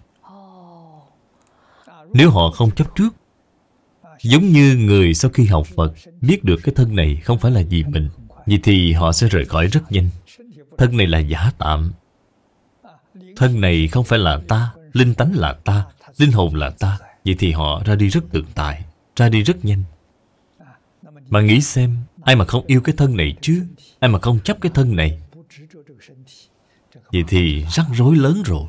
[SPEAKER 1] Nếu họ không chấp trước Giống như người sau khi học Phật Biết được cái thân này không phải là gì mình Vậy thì họ sẽ rời khỏi rất nhanh Thân này là giả tạm Thân này không phải là ta Linh tánh là ta Linh hồn là ta Vậy thì họ ra đi rất tự tại Ra đi rất nhanh Mà nghĩ xem Ai mà không yêu cái thân này chứ Ai mà không chấp cái thân này Vậy thì rắc rối lớn rồi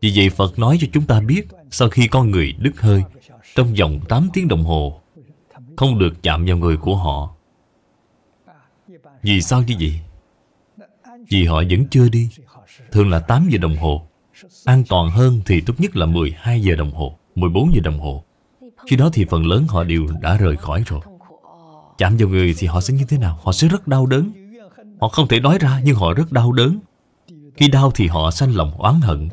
[SPEAKER 1] Vì vậy Phật nói cho chúng ta biết Sau khi con người đứt hơi Trong vòng 8 tiếng đồng hồ Không được chạm vào người của họ Vì sao như vậy? Vì họ vẫn chưa đi thường là 8 giờ đồng hồ. An toàn hơn thì tốt nhất là 12 giờ đồng hồ, 14 giờ đồng hồ. Khi đó thì phần lớn họ đều đã rời khỏi rồi. Chạm vào người thì họ sẽ như thế nào? Họ sẽ rất đau đớn. Họ không thể nói ra nhưng họ rất đau đớn. Khi đau thì họ sanh lòng oán hận.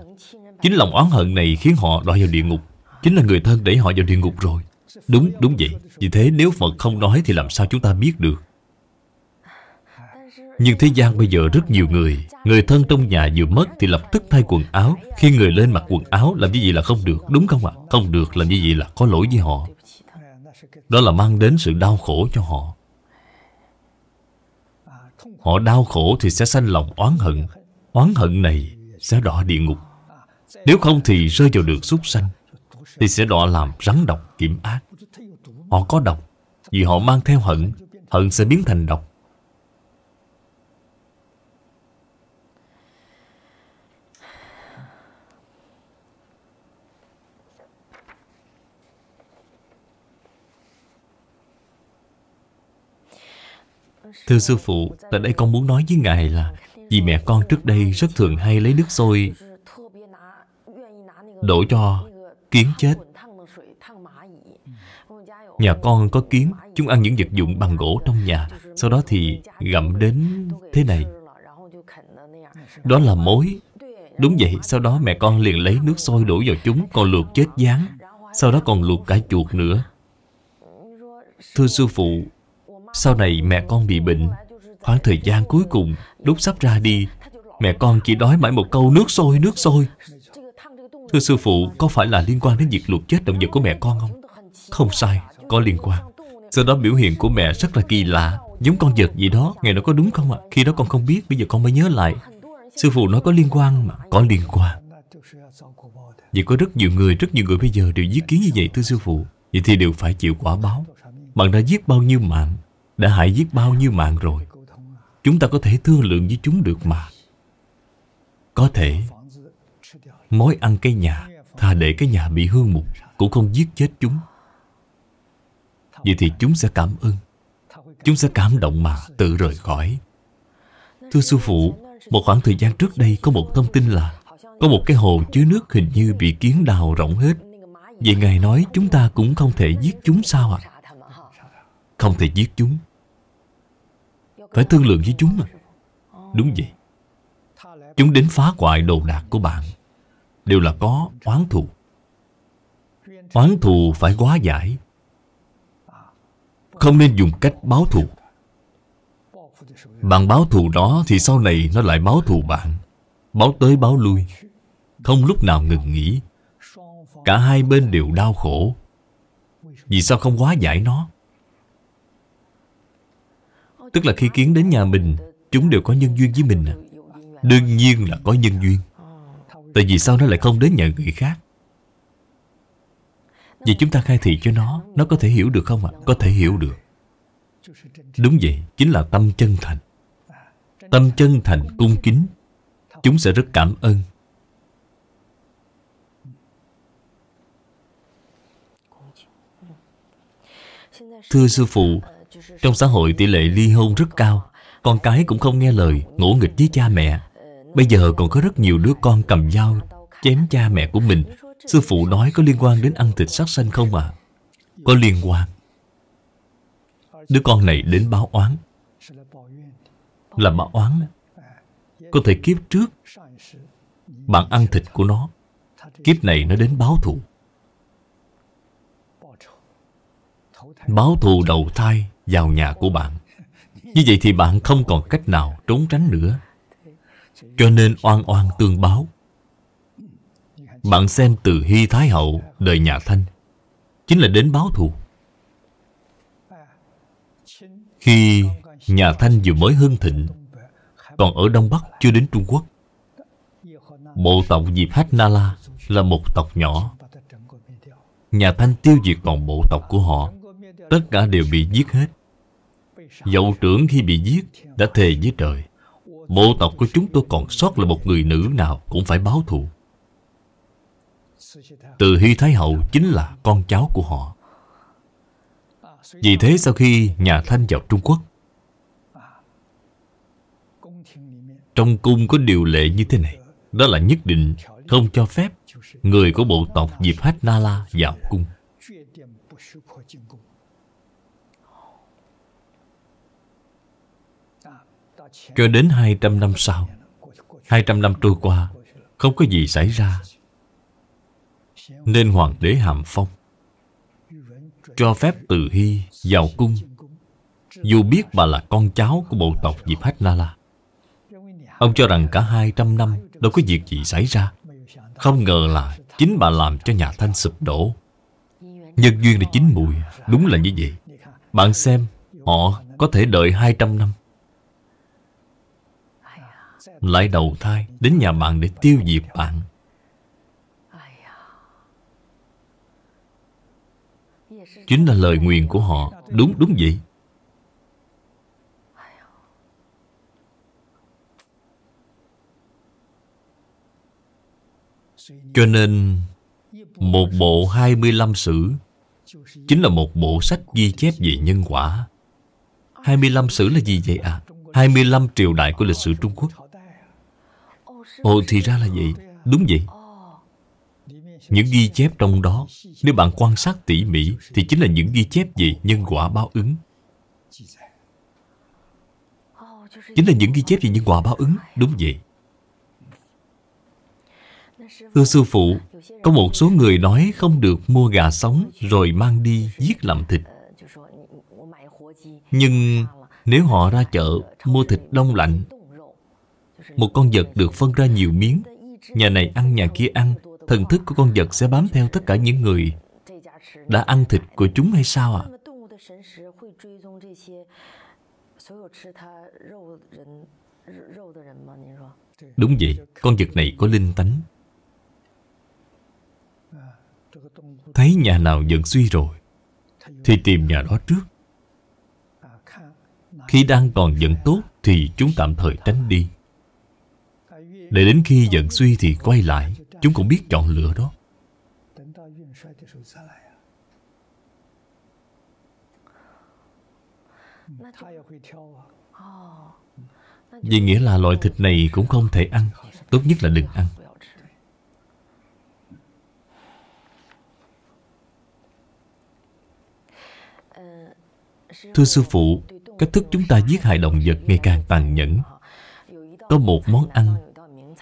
[SPEAKER 1] Chính lòng oán hận này khiến họ đọa vào địa ngục. Chính là người thân đẩy họ vào địa ngục rồi. Đúng, đúng vậy. Vì thế nếu Phật không nói thì làm sao chúng ta biết được? Nhưng thế gian bây giờ rất nhiều người Người thân trong nhà vừa mất thì lập tức thay quần áo Khi người lên mặc quần áo làm như vậy là không được Đúng không ạ? À? Không được làm như vậy là có lỗi với họ Đó là mang đến sự đau khổ cho họ Họ đau khổ thì sẽ sanh lòng oán hận Oán hận này sẽ đọa địa ngục Nếu không thì rơi vào đường súc sanh Thì sẽ đọa làm rắn độc kiểm ác Họ có độc Vì họ mang theo hận Hận sẽ biến thành độc Thưa sư phụ, tại đây con muốn nói với ngài là vì mẹ con trước đây rất thường hay lấy nước sôi đổ cho kiến chết. Nhà con có kiến, chúng ăn những vật dụng bằng gỗ trong nhà, sau đó thì gặm đến thế này. Đó là mối. Đúng vậy, sau đó mẹ con liền lấy nước sôi đổ vào chúng, còn luộc chết dán, sau đó còn luộc cả chuột nữa. Thưa sư phụ, sau này mẹ con bị bệnh Khoảng thời gian cuối cùng Lúc sắp ra đi Mẹ con chỉ đói mãi một câu nước sôi nước sôi Thưa sư phụ Có phải là liên quan đến việc luộc chết động vật của mẹ con không Không sai Có liên quan Sau đó biểu hiện của mẹ rất là kỳ lạ Giống con vật gì đó Ngày đó có đúng không ạ à? Khi đó con không biết Bây giờ con mới nhớ lại Sư phụ nói có liên quan mà Có liên quan Vậy có rất nhiều người Rất nhiều người bây giờ đều giết kiến như vậy thưa sư phụ Vậy thì đều phải chịu quả báo Bạn đã giết bao nhiêu mạng đã hại giết bao nhiêu mạng rồi chúng ta có thể thương lượng với chúng được mà có thể mối ăn cái nhà thà để cái nhà bị hư mục cũng không giết chết chúng vậy thì chúng sẽ cảm ơn chúng sẽ cảm động mà tự rời khỏi thưa sư phụ một khoảng thời gian trước đây có một thông tin là có một cái hồ chứa nước hình như bị kiến đào rỗng hết Vậy Ngài nói chúng ta cũng không thể giết chúng sao ạ? À? Không thể giết chúng phải thương lượng với chúng mà Đúng vậy Chúng đến phá hoại đồ đạc của bạn Đều là có oán thù Oán thù phải quá giải Không nên dùng cách báo thù Bạn báo thù đó thì sau này nó lại báo thù bạn Báo tới báo lui Không lúc nào ngừng nghỉ Cả hai bên đều đau khổ Vì sao không quá giải nó Tức là khi kiến đến nhà mình Chúng đều có nhân duyên với mình à? Đương nhiên là có nhân duyên Tại vì sao nó lại không đến nhà người khác Vậy chúng ta khai thị cho nó Nó có thể hiểu được không ạ à? Có thể hiểu được Đúng vậy, chính là tâm chân thành Tâm chân thành cung kính Chúng sẽ rất cảm ơn Thưa sư phụ trong xã hội tỷ lệ ly hôn rất cao Con cái cũng không nghe lời Ngỗ nghịch với cha mẹ Bây giờ còn có rất nhiều đứa con cầm dao Chém cha mẹ của mình Sư phụ nói có liên quan đến ăn thịt sát sanh không à Có liên quan
[SPEAKER 2] Đứa con này đến báo
[SPEAKER 1] oán Là báo oán
[SPEAKER 2] Có thể kiếp trước
[SPEAKER 1] Bạn ăn thịt của nó Kiếp này nó đến báo thù Báo thù đầu thai vào nhà của bạn Như vậy thì bạn không còn cách nào trốn tránh nữa Cho nên oan oan tương báo Bạn xem từ Hy Thái Hậu đời nhà Thanh Chính là đến báo thù Khi nhà Thanh vừa mới hưng thịnh Còn ở Đông Bắc chưa đến Trung Quốc Bộ tộc Diệp Hát Na La là một tộc nhỏ Nhà Thanh tiêu diệt toàn bộ tộc của họ Tất cả đều bị giết hết Dậu trưởng khi bị giết Đã thề với trời Bộ tộc của chúng tôi còn sót là một người nữ nào Cũng phải báo thù Từ Hy Thái Hậu chính là con cháu của họ Vì thế sau khi nhà Thanh vào Trung Quốc Trong cung có điều lệ như thế này Đó là nhất định không cho phép Người của bộ tộc Diệp Hách Na La vào cung Cho đến 200 năm sau 200 năm trôi qua Không có gì xảy ra Nên hoàng đế Hàm Phong Cho phép Từ Hy vào cung Dù biết bà là con cháu của bộ tộc Diệp Hách Na La Ông cho rằng cả 200 năm Đâu có việc gì xảy ra Không ngờ là chính bà làm cho nhà Thanh sụp đổ Nhân duyên là chính mùi Đúng là như vậy Bạn xem Họ có thể đợi 200 năm lại đầu thai đến nhà bạn để tiêu diệt bạn. Chính là lời nguyền của họ Đúng, đúng vậy Cho nên Một bộ 25 sử Chính là một bộ sách ghi chép về nhân quả 25 sử là gì vậy ạ? À? 25 triều đại của lịch sử Trung Quốc Ồ thì ra là vậy Đúng vậy Những ghi chép trong đó Nếu bạn quan sát tỉ mỉ Thì chính là những ghi chép về nhân quả báo ứng Chính là những ghi chép về nhân quả báo ứng Đúng vậy Thưa sư phụ Có một số người nói không được mua gà sống Rồi mang đi giết làm thịt Nhưng nếu họ ra chợ mua thịt đông lạnh một con vật được phân ra nhiều miếng Nhà này ăn nhà kia ăn Thần thức của con vật sẽ bám theo tất cả những người Đã ăn thịt của chúng hay sao ạ?
[SPEAKER 4] À? Đúng vậy,
[SPEAKER 1] con vật này có linh tánh Thấy nhà nào dần suy rồi Thì tìm nhà đó trước Khi đang còn giận tốt Thì chúng tạm thời tránh đi để đến khi giận suy thì quay lại Chúng cũng biết chọn lựa
[SPEAKER 3] đó
[SPEAKER 2] Vì nghĩa là
[SPEAKER 1] loại thịt này cũng không thể ăn Tốt nhất là đừng ăn Thưa sư phụ Cách thức chúng ta giết hại động vật ngày càng tàn nhẫn Có một món ăn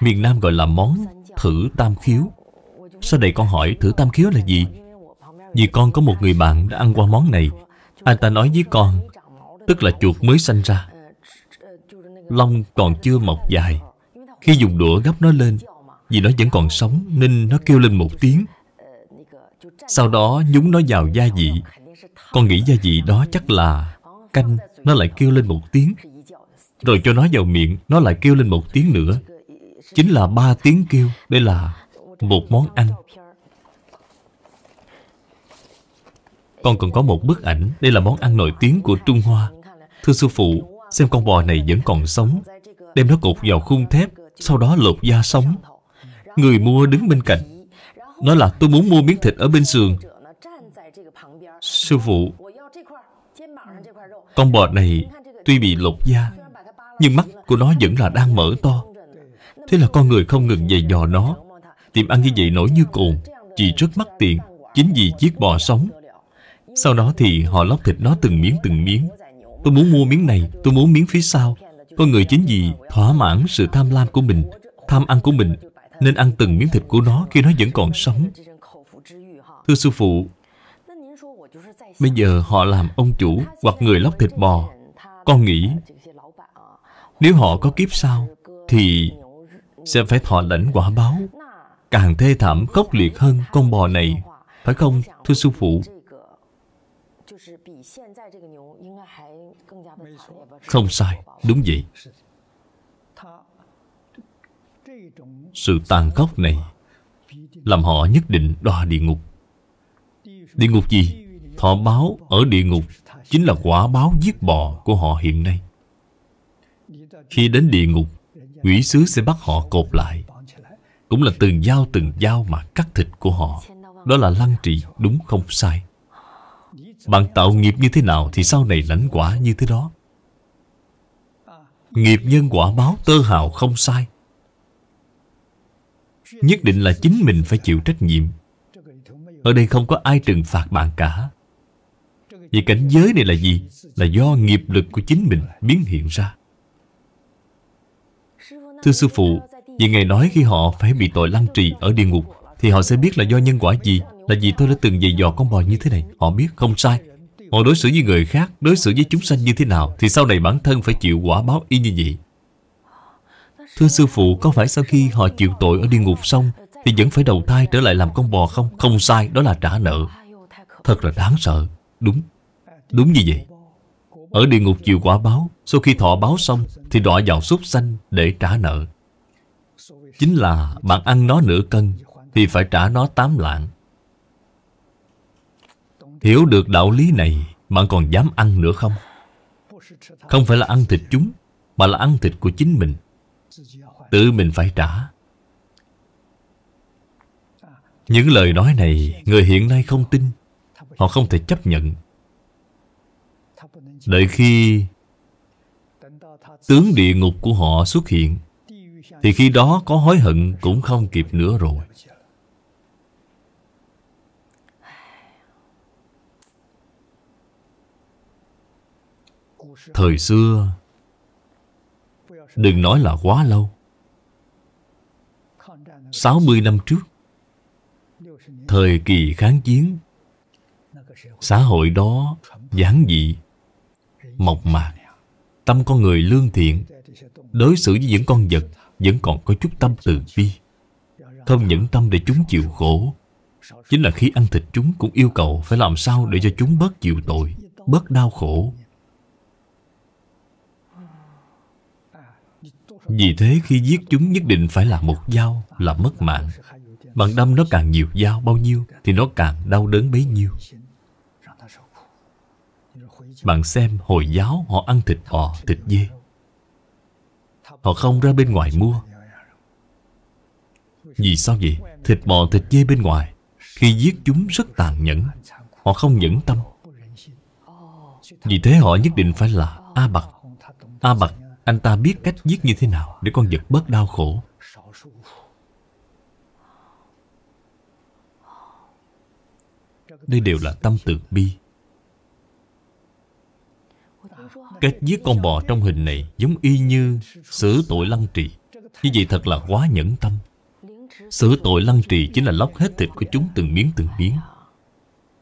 [SPEAKER 1] Miền Nam gọi là món thử tam khiếu Sau đây con hỏi thử tam khiếu là gì? Vì con có một người bạn đã ăn qua món này Anh ta nói với con Tức là chuột mới sanh ra Lông còn chưa mọc dài Khi dùng đũa gấp nó lên Vì nó vẫn còn sống Nên nó kêu lên một tiếng Sau đó nhúng nó vào gia vị Con nghĩ gia vị đó chắc là Canh Nó lại kêu lên một tiếng Rồi cho nó vào miệng Nó lại kêu lên một tiếng nữa Chính là ba tiếng kêu Đây là một món ăn Con còn có một bức ảnh Đây là món ăn nổi tiếng của Trung Hoa Thưa sư phụ Xem con bò này vẫn còn sống Đem nó cột vào khung thép Sau đó lột da sống Người mua đứng bên cạnh Nói là tôi muốn mua miếng thịt ở bên sườn Sư phụ Con bò này tuy bị lột da Nhưng mắt của nó vẫn là đang mở to Thế là con người không ngừng dày dò nó Tìm ăn như vậy nổi như cồn Chỉ rất mắc tiền Chính vì chiếc bò sống Sau đó thì họ lóc thịt nó từng miếng từng miếng Tôi muốn mua miếng này Tôi muốn miếng phía sau Con người chính vì thỏa mãn sự tham lam của mình Tham ăn của mình Nên ăn từng miếng thịt của nó khi nó vẫn còn sống Thưa sư phụ Bây giờ họ làm ông chủ Hoặc người lóc thịt bò Con nghĩ Nếu họ có kiếp sau Thì sẽ phải thọ lãnh quả báo Càng thê thảm khốc liệt hơn con bò này Phải không thưa sư phụ Không sai Đúng vậy Sự tàn khốc này Làm họ nhất định đọa địa ngục Địa ngục gì? Thọ báo ở địa ngục Chính là quả báo giết bò của họ hiện nay Khi đến địa ngục Quỷ sứ sẽ bắt họ cột lại Cũng là từng dao từng dao mà cắt thịt của họ Đó là lăng trì đúng không sai Bạn tạo nghiệp như thế nào Thì sau này lãnh quả như thế đó Nghiệp nhân quả báo tơ hào không sai Nhất định là chính mình phải chịu trách nhiệm Ở đây không có ai trừng phạt bạn cả Vì cảnh giới này là gì? Là do nghiệp lực của chính mình biến hiện ra Thưa sư phụ, vì Ngài nói khi họ phải bị tội lăng trì ở địa ngục, thì họ sẽ biết là do nhân quả gì, là vì tôi đã từng dạy dò con bò như thế này. Họ biết không sai. Họ đối xử với người khác, đối xử với chúng sanh như thế nào, thì sau này bản thân phải chịu quả báo y như vậy. Thưa sư phụ, có phải sau khi họ chịu tội ở địa ngục xong, thì vẫn phải đầu thai trở lại làm con bò không? Không sai, đó là trả nợ. Thật là đáng sợ. Đúng, đúng như vậy. Ở địa ngục chịu quả báo Sau khi thọ báo xong Thì đọa vào súc sanh để trả nợ Chính là bạn ăn nó nửa cân Thì phải trả nó tám lạng Hiểu được đạo lý này Bạn còn dám ăn nữa không? Không phải là ăn thịt chúng Mà là ăn thịt của chính mình Tự mình phải trả Những lời nói này Người hiện nay không tin Họ không thể chấp nhận Đợi khi tướng địa ngục của họ xuất hiện Thì khi đó có hối hận cũng không kịp nữa rồi
[SPEAKER 2] Thời xưa
[SPEAKER 1] Đừng nói là quá lâu 60 năm trước Thời kỳ kháng chiến Xã hội đó giản dị mộc mạc Tâm con người lương thiện Đối xử với những con vật Vẫn còn có chút tâm từ bi Không nhẫn tâm để chúng chịu khổ Chính là khi ăn thịt chúng Cũng yêu cầu phải làm sao để cho chúng bớt chịu tội Bớt đau khổ Vì thế khi giết chúng nhất định phải là một dao Là mất mạng Bằng đâm nó càng nhiều dao bao nhiêu Thì nó càng đau đớn bấy nhiêu bạn xem Hồi giáo họ ăn thịt bò, thịt dê Họ không ra bên ngoài mua Vì sao vậy? Thịt bò, thịt dê bên ngoài Khi giết chúng rất tàn nhẫn Họ không nhẫn tâm Vì thế họ nhất định phải là A Bạc A Bạc, anh ta biết cách giết như thế nào Để con vật bớt đau khổ Đây đều là tâm từ bi Kết giết con bò trong hình này giống y như xử tội lăng trì Như vậy thật là quá nhẫn tâm Xử tội lăng trì chính là lóc hết thịt của chúng từng miếng từng miếng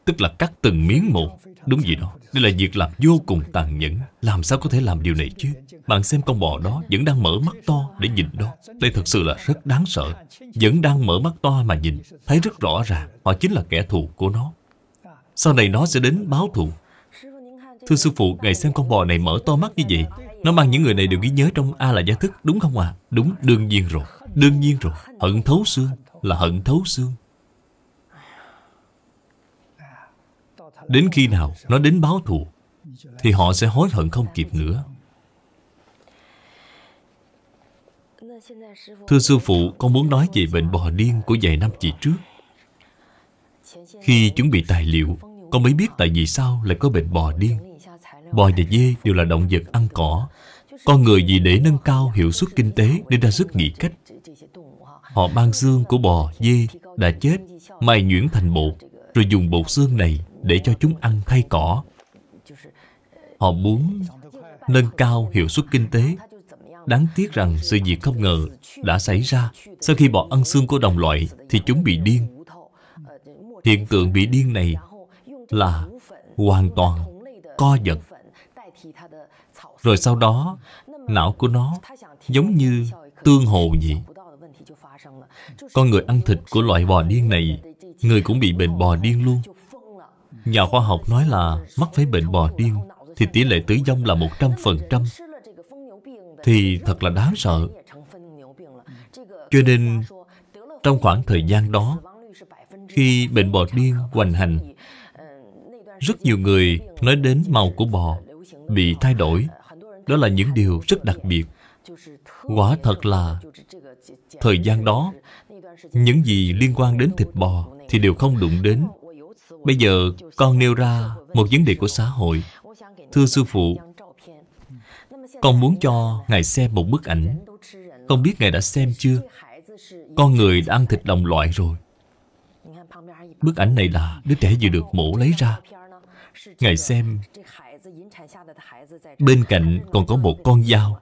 [SPEAKER 1] Tức là cắt từng miếng một Đúng vậy đó Đây là việc làm vô cùng tàn nhẫn Làm sao có thể làm điều này chứ Bạn xem con bò đó vẫn đang mở mắt to để nhìn đó Đây thật sự là rất đáng sợ Vẫn đang mở mắt to mà nhìn Thấy rất rõ ràng Họ chính là kẻ thù của nó Sau này nó sẽ đến báo thù Thưa sư phụ, Ngài xem con bò này mở to mắt như vậy Nó mang những người này đều ghi nhớ trong A là gia thức Đúng không ạ? À? Đúng, đương nhiên rồi Đương nhiên rồi Hận thấu xương là hận thấu xương Đến khi nào nó đến báo thù Thì họ sẽ hối hận không kịp nữa Thưa sư phụ, con muốn nói về bệnh bò điên của vài năm chị trước Khi chuẩn bị tài liệu Con mới biết tại vì sao lại có bệnh bò điên Bò và dê đều là động vật ăn cỏ Con người vì để nâng cao hiệu suất kinh tế Nên ra sức nghĩ cách Họ mang xương của bò, dê đã chết mài nhuyễn thành bột Rồi dùng bột xương này để cho chúng ăn thay cỏ Họ muốn nâng cao hiệu suất kinh tế Đáng tiếc rằng sự việc không ngờ đã xảy ra Sau khi bò ăn xương của đồng loại thì chúng bị điên Hiện tượng bị điên này là hoàn toàn co giật rồi sau đó Não của nó giống như tương hồ vậy Con người ăn thịt của loại bò điên này Người cũng bị bệnh bò điên luôn Nhà khoa học nói là mắc phải bệnh bò điên Thì tỷ lệ tử vong là 100% Thì thật là đáng sợ Cho nên Trong khoảng thời gian đó Khi bệnh bò điên hoành hành Rất nhiều người nói đến màu của bò Bị thay đổi đó là những điều rất đặc biệt Quả thật là Thời gian đó Những gì liên quan đến thịt bò Thì đều không đụng đến Bây giờ con nêu ra Một vấn đề của xã hội Thưa sư phụ Con muốn cho Ngài xem một bức ảnh Con biết Ngài đã xem chưa Con người đã ăn thịt đồng loại rồi Bức ảnh này là đứa trẻ vừa được mổ lấy ra Ngài xem Bên cạnh còn có một con dao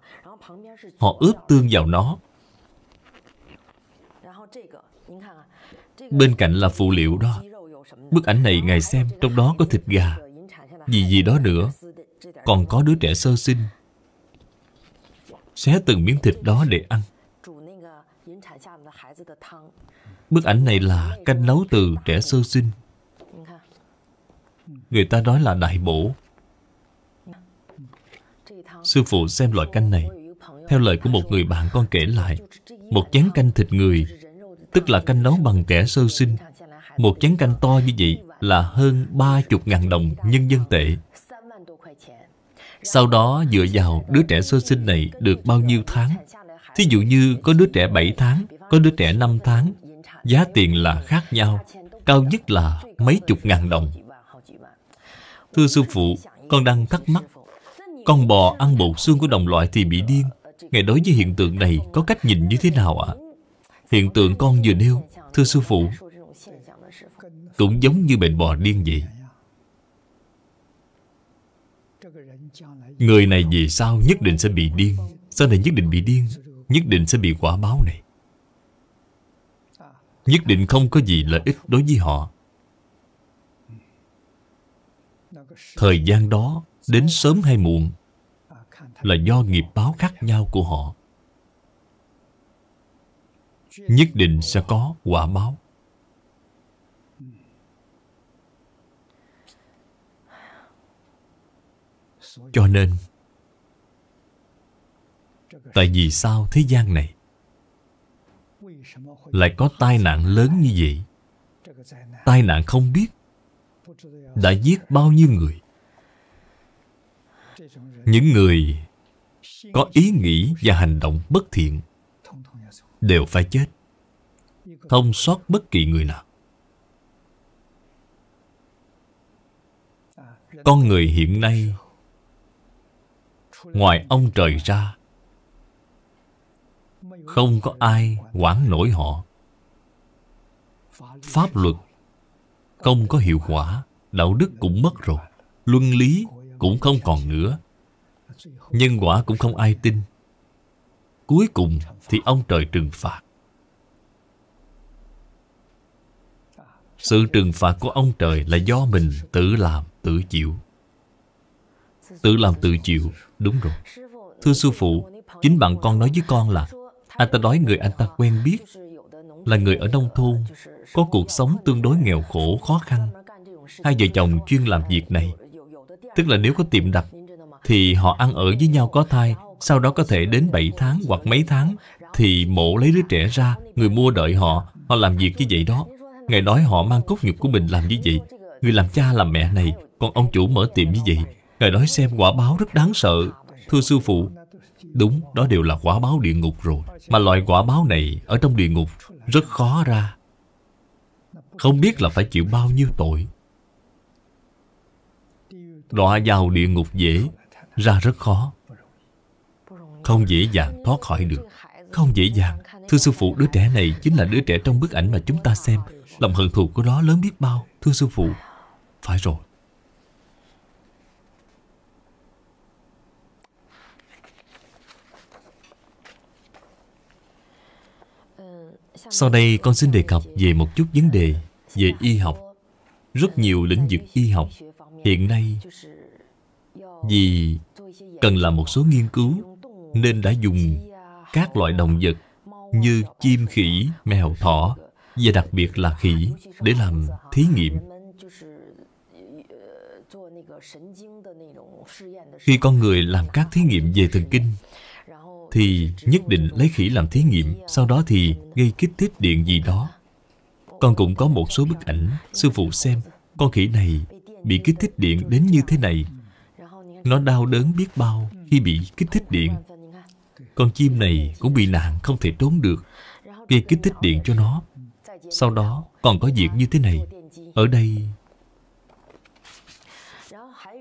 [SPEAKER 1] Họ ướp tương vào nó Bên cạnh là phụ liệu đó Bức ảnh này ngài xem Trong đó có thịt gà Gì gì đó nữa Còn có đứa trẻ sơ sinh Xé từng miếng thịt đó để ăn Bức ảnh này là canh nấu từ trẻ sơ sinh Người ta nói là đại bổ Sư phụ xem loại canh này Theo lời của một người bạn con kể lại Một chén canh thịt người Tức là canh nấu bằng kẻ sơ sinh Một chén canh to như vậy Là hơn 30.000 đồng nhân dân tệ Sau đó dựa vào đứa trẻ sơ sinh này Được bao nhiêu tháng Thí dụ như có đứa trẻ 7 tháng Có đứa trẻ 5 tháng Giá tiền là khác nhau Cao nhất là mấy chục ngàn đồng Thưa sư phụ Con đang thắc mắc con bò ăn bộ xương của đồng loại thì bị điên Ngài đối với hiện tượng này có cách nhìn như thế nào ạ? À? Hiện tượng con vừa nêu Thưa sư phụ Cũng giống như bệnh bò điên vậy Người này về sau nhất định sẽ bị điên Sau này nhất định bị điên Nhất định sẽ bị quả báo này Nhất định không có gì lợi ích đối với họ Thời gian đó đến sớm hay muộn là do nghiệp báo khác nhau của họ nhất định sẽ có quả báo cho nên tại vì sao thế gian này lại có tai nạn lớn như vậy tai nạn không biết đã giết bao nhiêu người những người có ý nghĩ và hành động bất thiện đều phải chết thông sót bất kỳ người nào con người hiện nay ngoài ông trời ra không có ai quản nổi họ pháp luật không có hiệu quả đạo đức cũng mất rồi luân lý cũng không còn nữa Nhân quả cũng không ai tin Cuối cùng thì ông trời trừng phạt Sự trừng phạt của ông trời là do mình tự làm tự chịu Tự làm tự chịu, đúng rồi Thưa sư phụ, chính bạn con nói với con là Anh ta nói người anh ta quen biết Là người ở nông thôn Có cuộc sống tương đối nghèo khổ, khó khăn Hai vợ chồng chuyên làm việc này Tức là nếu có tiệm đặt thì họ ăn ở với nhau có thai sau đó có thể đến 7 tháng hoặc mấy tháng thì mổ lấy đứa trẻ ra người mua đợi họ họ làm việc như vậy đó ngày nói họ mang cốt nhục của mình làm như vậy người làm cha làm mẹ này còn ông chủ mở tiệm như vậy ngài nói xem quả báo rất đáng sợ thưa sư phụ đúng đó đều là quả báo địa ngục rồi mà loại quả báo này ở trong địa ngục rất khó ra không biết là phải chịu bao nhiêu tội đọa vào địa ngục dễ ra rất khó Không dễ dàng thoát khỏi được Không dễ dàng Thưa sư phụ đứa trẻ này chính là đứa trẻ trong bức ảnh mà chúng ta xem Lòng hận thù của nó lớn biết bao Thưa sư phụ Phải rồi Sau đây con xin đề cập về một chút vấn đề về y học. Rất nhiều lĩnh vực y học hiện nay vì cần làm một số nghiên cứu Nên đã dùng các loại động vật Như chim khỉ, mèo, thỏ Và đặc biệt là khỉ Để làm thí nghiệm Khi con người làm các thí nghiệm về thần kinh Thì nhất định lấy khỉ làm thí nghiệm Sau đó thì gây kích thích điện gì đó Con cũng có một số bức ảnh Sư phụ xem Con khỉ này bị kích thích điện đến như thế này nó đau đớn biết bao khi bị kích thích điện. Con chim này cũng bị nạn không thể trốn được. Gây kích thích điện cho nó. Sau đó còn có việc như thế này. Ở đây...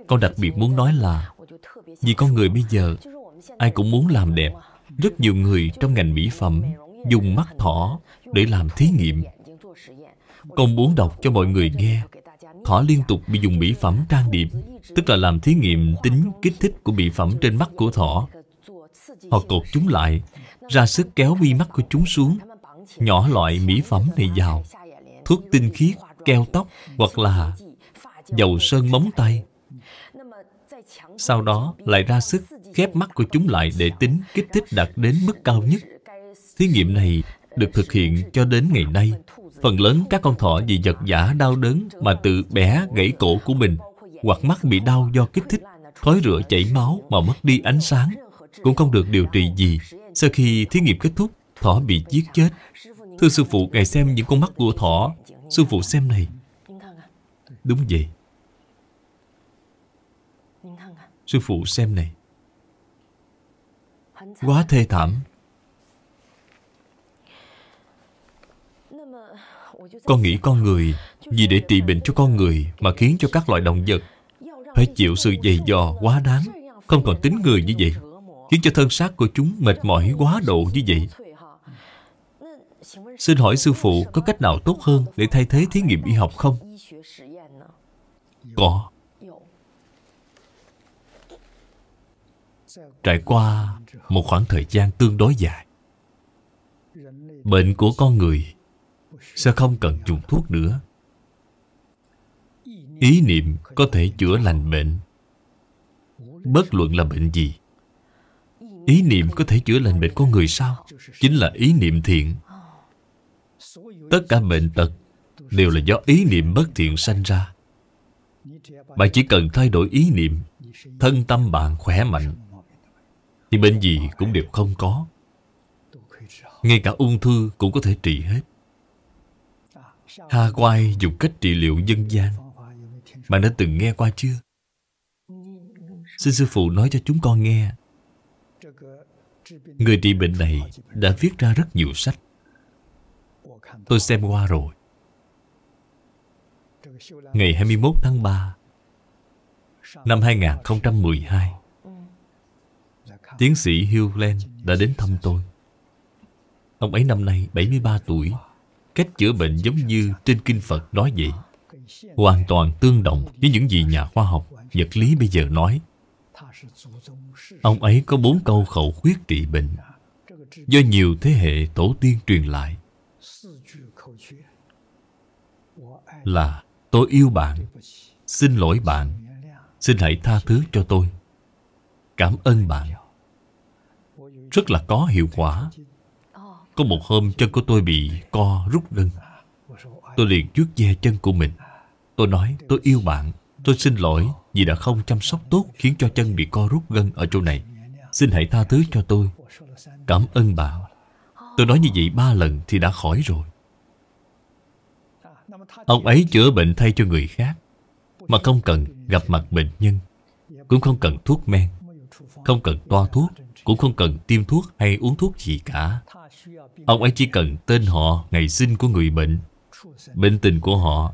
[SPEAKER 1] Con đặc biệt muốn nói là Vì con người bây giờ Ai cũng muốn làm đẹp Rất nhiều người trong ngành mỹ phẩm Dùng mắt thỏ để làm thí nghiệm Con muốn đọc cho mọi người nghe Thỏ liên tục bị dùng mỹ phẩm trang điểm Tức là làm thí nghiệm tính kích thích của bị phẩm trên mắt của thỏ Họ cột chúng lại Ra sức kéo vi mắt của chúng xuống Nhỏ loại mỹ phẩm này vào Thuốc tinh khiết, keo tóc Hoặc là dầu sơn móng tay Sau đó lại ra sức khép mắt của chúng lại để tính kích thích đạt đến mức cao nhất Thí nghiệm này được thực hiện cho đến ngày nay Phần lớn các con thỏ vì giật giả đau đớn mà tự bẻ gãy cổ của mình hoặc mắt bị đau do kích thích, khói rửa chảy máu mà mất đi ánh sáng, cũng không được điều trị gì. Sau khi thí nghiệm kết thúc, thỏ bị giết chết. Thưa sư phụ, ngài xem những con mắt của thỏ. Sư phụ xem này. Đúng vậy. Sư phụ xem này. Quá thê thảm. Con nghĩ con người vì để trị bệnh cho con người Mà khiến cho các loài động vật Phải chịu sự dày dò quá đáng Không còn tính người như vậy Khiến cho thân xác của chúng mệt mỏi quá độ như vậy Xin hỏi sư phụ có cách nào tốt hơn Để thay thế thí nghiệm y học không?
[SPEAKER 4] Có Trải qua
[SPEAKER 1] một khoảng thời gian tương đối dài Bệnh của con người Sẽ không cần dùng thuốc nữa Ý niệm có thể chữa lành bệnh Bất luận là bệnh gì Ý niệm có thể chữa lành bệnh con người sao? Chính là ý niệm thiện Tất cả bệnh tật Đều là do ý niệm bất thiện sanh ra Bạn chỉ cần thay đổi ý niệm Thân tâm bạn khỏe mạnh Thì bệnh gì cũng đều không có Ngay cả ung thư cũng có thể trị hết Hà Quay dùng cách trị liệu dân gian bạn đã từng nghe qua chưa? Xin sư phụ nói cho chúng con nghe. Người trị bệnh này đã viết ra rất nhiều sách. Tôi xem qua rồi. Ngày 21 tháng 3 năm 2012 Tiến sĩ Hugh Len đã đến thăm tôi. Ông ấy năm nay 73 tuổi, cách chữa bệnh giống như trên kinh Phật nói vậy hoàn toàn tương đồng với những gì nhà khoa học vật lý bây giờ nói ông ấy có bốn câu khẩu quyết trị bệnh do nhiều thế hệ tổ tiên truyền lại là tôi yêu bạn xin lỗi bạn xin hãy tha thứ cho tôi cảm ơn bạn rất là có hiệu quả có một hôm chân của tôi bị co rút gân tôi liền trước ve chân của mình Tôi nói tôi yêu bạn Tôi xin lỗi vì đã không chăm sóc tốt Khiến cho chân bị co rút gân ở chỗ này Xin hãy tha thứ cho tôi Cảm ơn bà Tôi nói như vậy ba lần thì đã khỏi rồi Ông ấy chữa bệnh thay cho người khác Mà không cần gặp mặt bệnh nhân Cũng không cần thuốc men Không cần toa thuốc Cũng không cần tiêm thuốc hay uống thuốc gì cả Ông ấy chỉ cần tên họ, ngày sinh của người bệnh Bệnh tình của họ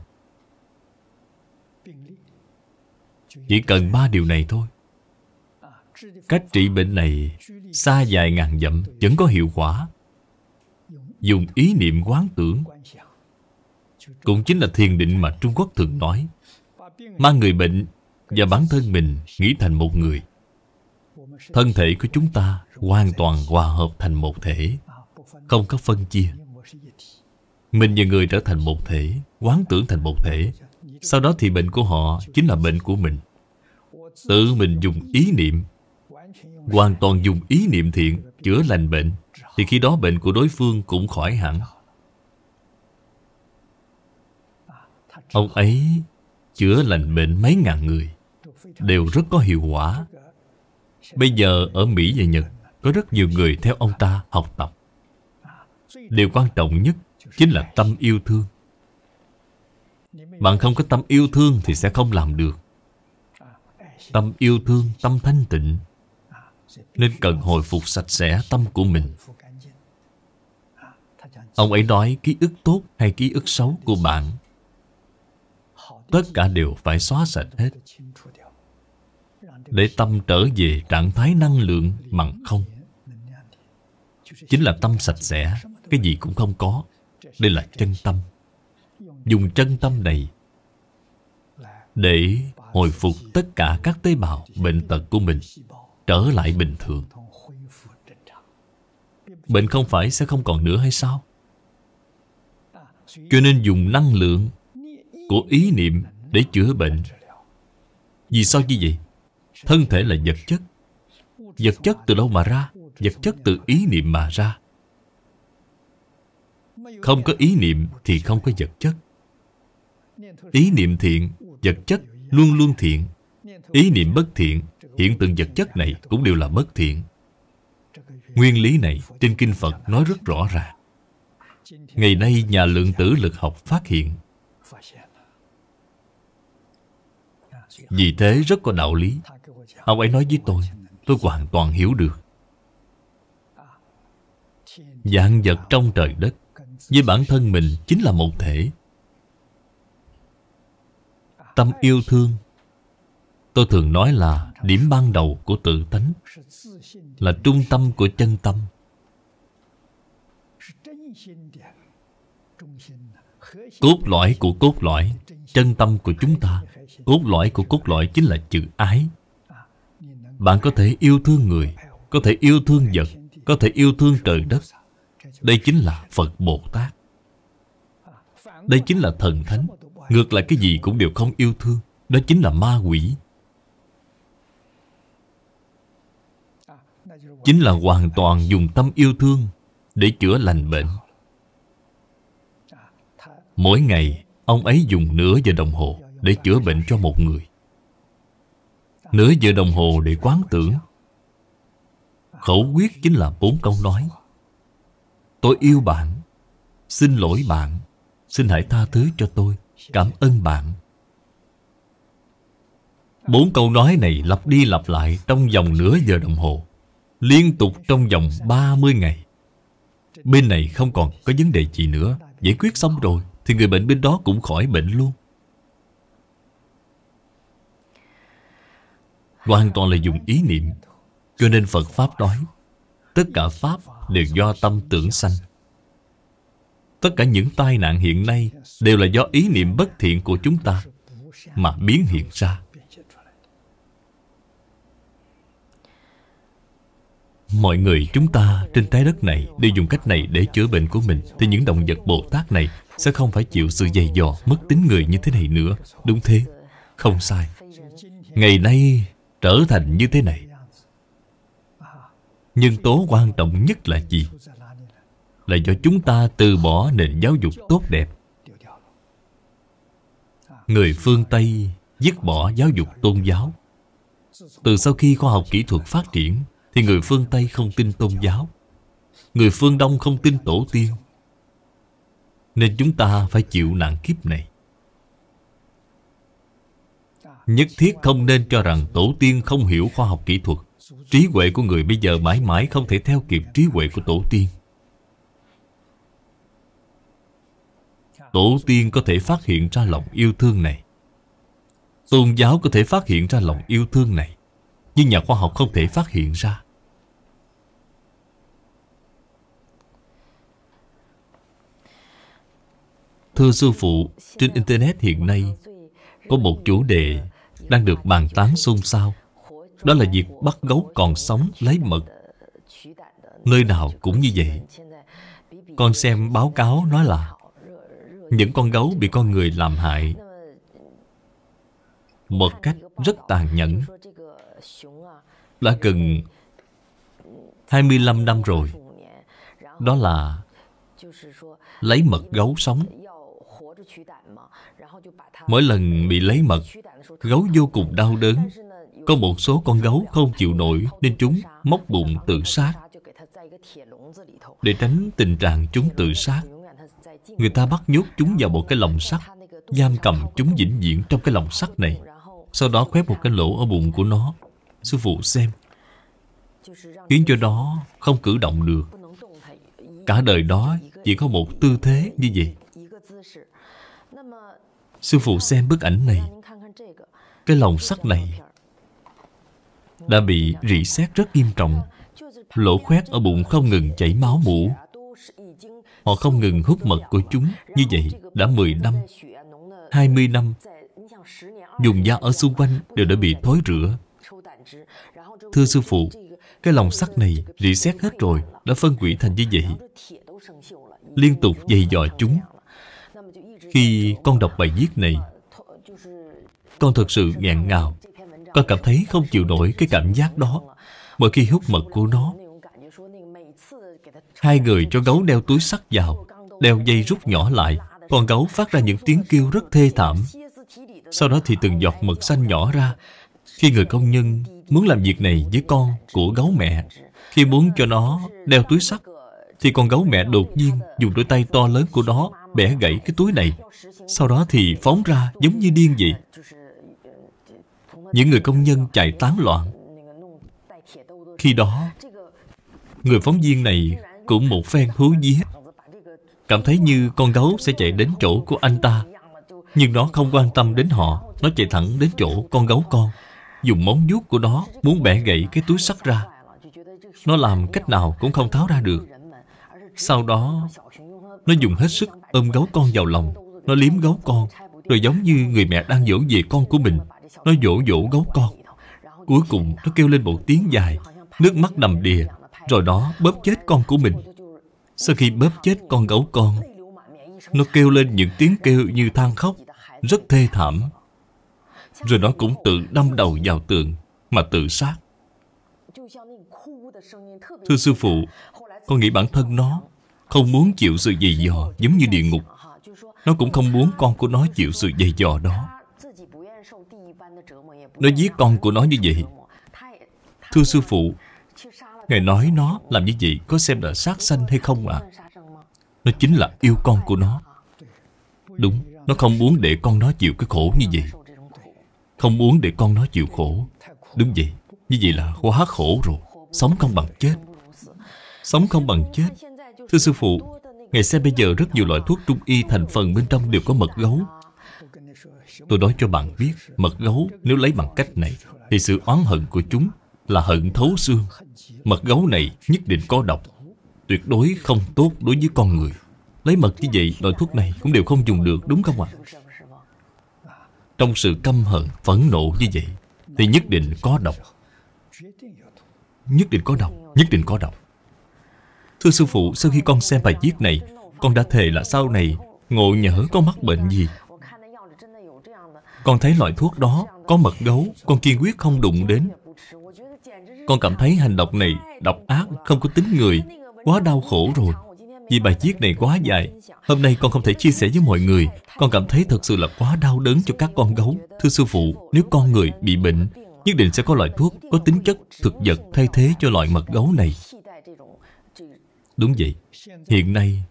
[SPEAKER 1] Chỉ cần ba điều này thôi Cách trị bệnh này Xa dài ngàn dặm vẫn có hiệu quả Dùng ý niệm quán tưởng Cũng chính là thiền định mà Trung Quốc thường nói Mang người bệnh và bản thân mình nghĩ thành một người Thân thể của chúng ta hoàn toàn hòa hợp thành một thể Không có phân chia Mình và người trở thành một thể Quán tưởng thành một thể Sau đó thì bệnh của họ chính là bệnh của mình Tự mình dùng ý niệm Hoàn toàn dùng ý niệm thiện Chữa lành bệnh Thì khi đó bệnh của đối phương cũng khỏi hẳn Ông ấy chữa lành bệnh mấy ngàn người Đều rất có hiệu quả Bây giờ ở Mỹ và Nhật Có rất nhiều người theo ông ta học tập Điều quan trọng nhất Chính là tâm yêu thương Bạn không có tâm yêu thương thì sẽ không làm được tâm yêu thương, tâm thanh tịnh Nên cần hồi phục sạch sẽ tâm của mình Ông ấy nói ký ức tốt hay ký ức xấu của bạn Tất cả đều phải xóa sạch hết Để tâm trở về trạng thái năng lượng bằng không Chính là tâm sạch sẽ Cái gì cũng không có Đây là chân tâm Dùng chân tâm này Để hồi phục tất cả các tế bào bệnh tật của mình trở lại bình thường. Bệnh không phải sẽ không còn nữa hay sao? Cho nên dùng năng lượng của ý niệm để chữa bệnh. Vì sao như vậy? Thân thể là vật chất. Vật chất từ đâu mà ra? Vật chất từ ý niệm mà ra. Không có ý niệm thì không có vật chất. Ý niệm thiện, vật chất luôn luôn thiện ý niệm bất thiện hiện tượng vật chất này cũng đều là bất thiện nguyên lý này trên kinh phật nói rất rõ ràng ngày nay nhà lượng tử lực học phát hiện vì thế rất có đạo lý ông ấy nói với tôi tôi hoàn toàn hiểu được dạng vật trong trời đất với bản thân mình chính là một thể Tâm yêu thương Tôi thường nói là điểm ban đầu của tự tánh Là trung tâm của chân tâm Cốt lõi của cốt lõi Chân tâm của chúng ta Cốt lõi của cốt lõi chính là chữ ái Bạn có thể yêu thương người Có thể yêu thương vật Có thể yêu thương trời đất Đây chính là Phật Bồ Tát Đây chính là Thần Thánh Ngược lại cái gì cũng đều không yêu thương Đó chính là ma quỷ Chính là hoàn toàn dùng tâm yêu thương Để chữa lành bệnh Mỗi ngày Ông ấy dùng nửa giờ đồng hồ Để chữa bệnh cho một người Nửa giờ đồng hồ để quán tưởng Khẩu quyết chính là bốn câu nói Tôi yêu bạn Xin lỗi bạn Xin hãy tha thứ cho tôi Cảm ơn bạn Bốn câu nói này lặp đi lặp lại trong vòng nửa giờ đồng hồ Liên tục trong vòng 30 ngày Bên này không còn có vấn đề gì nữa Giải quyết xong rồi Thì người bệnh bên đó cũng khỏi bệnh luôn Hoàn toàn là dùng ý niệm Cho nên Phật Pháp nói Tất cả Pháp đều do tâm tưởng sanh Tất cả những tai nạn hiện nay đều là do ý niệm bất thiện của chúng ta mà biến hiện ra. Mọi người chúng ta trên trái đất này đi dùng cách này để chữa bệnh của mình thì những động vật Bồ Tát này sẽ không phải chịu sự dày dò mất tính người như thế này nữa. Đúng thế, không sai. Ngày nay trở thành như thế này. Nhưng tố quan trọng nhất là gì? là do chúng ta từ bỏ nền giáo dục tốt đẹp Người phương Tây dứt bỏ giáo dục tôn giáo Từ sau khi khoa học kỹ thuật phát triển Thì người phương Tây không tin tôn giáo Người phương Đông không tin tổ tiên Nên chúng ta phải chịu nạn kiếp này Nhất thiết không nên cho rằng tổ tiên không hiểu khoa học kỹ thuật Trí huệ của người bây giờ mãi mãi không thể theo kịp trí huệ của tổ tiên Tổ tiên có thể phát hiện ra lòng yêu thương này Tôn giáo có thể phát hiện ra lòng yêu thương này Nhưng nhà khoa học không thể phát hiện ra Thưa sư phụ, trên Internet hiện nay Có một chủ đề đang được bàn tán xôn xao Đó là việc bắt gấu còn sống lấy mật Nơi nào cũng như vậy Con xem báo cáo nói là những con gấu bị con người làm hại Một cách rất tàn nhẫn Đã gần 25 năm rồi Đó là Lấy mật gấu sống Mỗi lần bị lấy mật Gấu vô cùng đau đớn Có một số con gấu không chịu nổi Nên chúng móc bụng tự sát Để tránh tình trạng chúng tự sát Người ta bắt nhốt chúng vào một cái lồng sắt Giam cầm chúng vĩnh viễn trong cái lồng sắt này Sau đó khoét một cái lỗ ở bụng của nó Sư phụ xem Khiến cho nó không cử động được Cả đời đó chỉ có một tư thế như vậy Sư phụ xem bức ảnh này Cái lồng sắt này Đã bị rỉ sét rất nghiêm trọng Lỗ khoét ở bụng không ngừng chảy máu mũ Họ không ngừng hút mật của chúng Như vậy đã 10 năm 20 năm Dùng da ở xung quanh đều đã bị thối rửa Thưa sư phụ Cái lòng sắt này rỉ xét hết rồi Đã phân hủy thành như vậy Liên tục dày dò chúng Khi con đọc bài viết này Con thật sự ngẹn ngào Con cảm thấy không chịu nổi cái cảm giác đó Mỗi khi hút mật của nó Hai người cho gấu đeo túi sắt vào, đeo dây rút nhỏ lại. Con gấu phát ra những tiếng kêu rất thê thảm. Sau đó thì từng giọt mật xanh nhỏ ra. Khi người công nhân muốn làm việc này với con của gấu mẹ, khi muốn cho nó đeo túi sắt, thì con gấu mẹ đột nhiên dùng đôi tay to lớn của nó bẻ gãy cái túi này. Sau đó thì phóng ra giống như điên vậy. Những người công nhân chạy tán loạn. Khi đó, người phóng viên này cũng một phen hú dí, Cảm thấy như con gấu sẽ chạy đến chỗ của anh ta Nhưng nó không quan tâm đến họ Nó chạy thẳng đến chỗ con gấu con Dùng móng vuốt của nó muốn bẻ gãy cái túi sắt ra Nó làm cách nào cũng không tháo ra được Sau đó Nó dùng hết sức ôm gấu con vào lòng Nó liếm gấu con Rồi giống như người mẹ đang dỗ về con của mình Nó dỗ dỗ gấu con Cuối cùng nó kêu lên một tiếng dài Nước mắt đầm đìa rồi đó bóp chết con của mình Sau khi bóp chết con gấu con Nó kêu lên những tiếng kêu như than khóc Rất thê thảm Rồi nó cũng tự đâm đầu vào tường Mà tự sát Thưa sư phụ Con nghĩ bản thân nó Không muốn chịu sự dày dò giống như địa ngục Nó cũng không muốn con của nó chịu sự dày dò đó Nó giết con của nó như vậy Thưa sư phụ Ngài nói nó làm như vậy có xem là sát sanh hay không ạ? À? Nó chính là yêu con của nó Đúng, nó không muốn để con nó chịu cái khổ như vậy Không muốn để con nó chịu khổ Đúng vậy, như vậy là quá khổ rồi Sống không bằng chết Sống không bằng chết Thưa sư phụ, ngày xem bây giờ rất nhiều loại thuốc trung y thành phần bên trong đều có mật gấu Tôi nói cho bạn biết, mật gấu nếu lấy bằng cách này Thì sự oán hận của chúng là hận thấu xương Mật gấu này nhất định có độc Tuyệt đối không tốt đối với con người Lấy mật như vậy loại thuốc này cũng đều không dùng được đúng không ạ?
[SPEAKER 2] À?
[SPEAKER 1] Trong sự căm hận, phẫn nộ như vậy Thì nhất định có độc Nhất định có độc, nhất định có độc Thưa sư phụ, sau khi con xem bài viết này Con đã thề là sau này Ngộ nhỡ có mắc bệnh gì Con thấy loại thuốc đó Có mật gấu, con kiên quyết không đụng đến con cảm thấy hành động này độc ác, không có tính người Quá đau khổ rồi Vì bài viết này quá dài Hôm nay con không thể chia sẻ với mọi người Con cảm thấy thật sự là quá đau đớn cho các con gấu Thưa sư phụ, nếu con người bị bệnh Nhất định sẽ có loại thuốc có tính chất thực vật thay thế cho loại mật gấu này Đúng vậy Hiện nay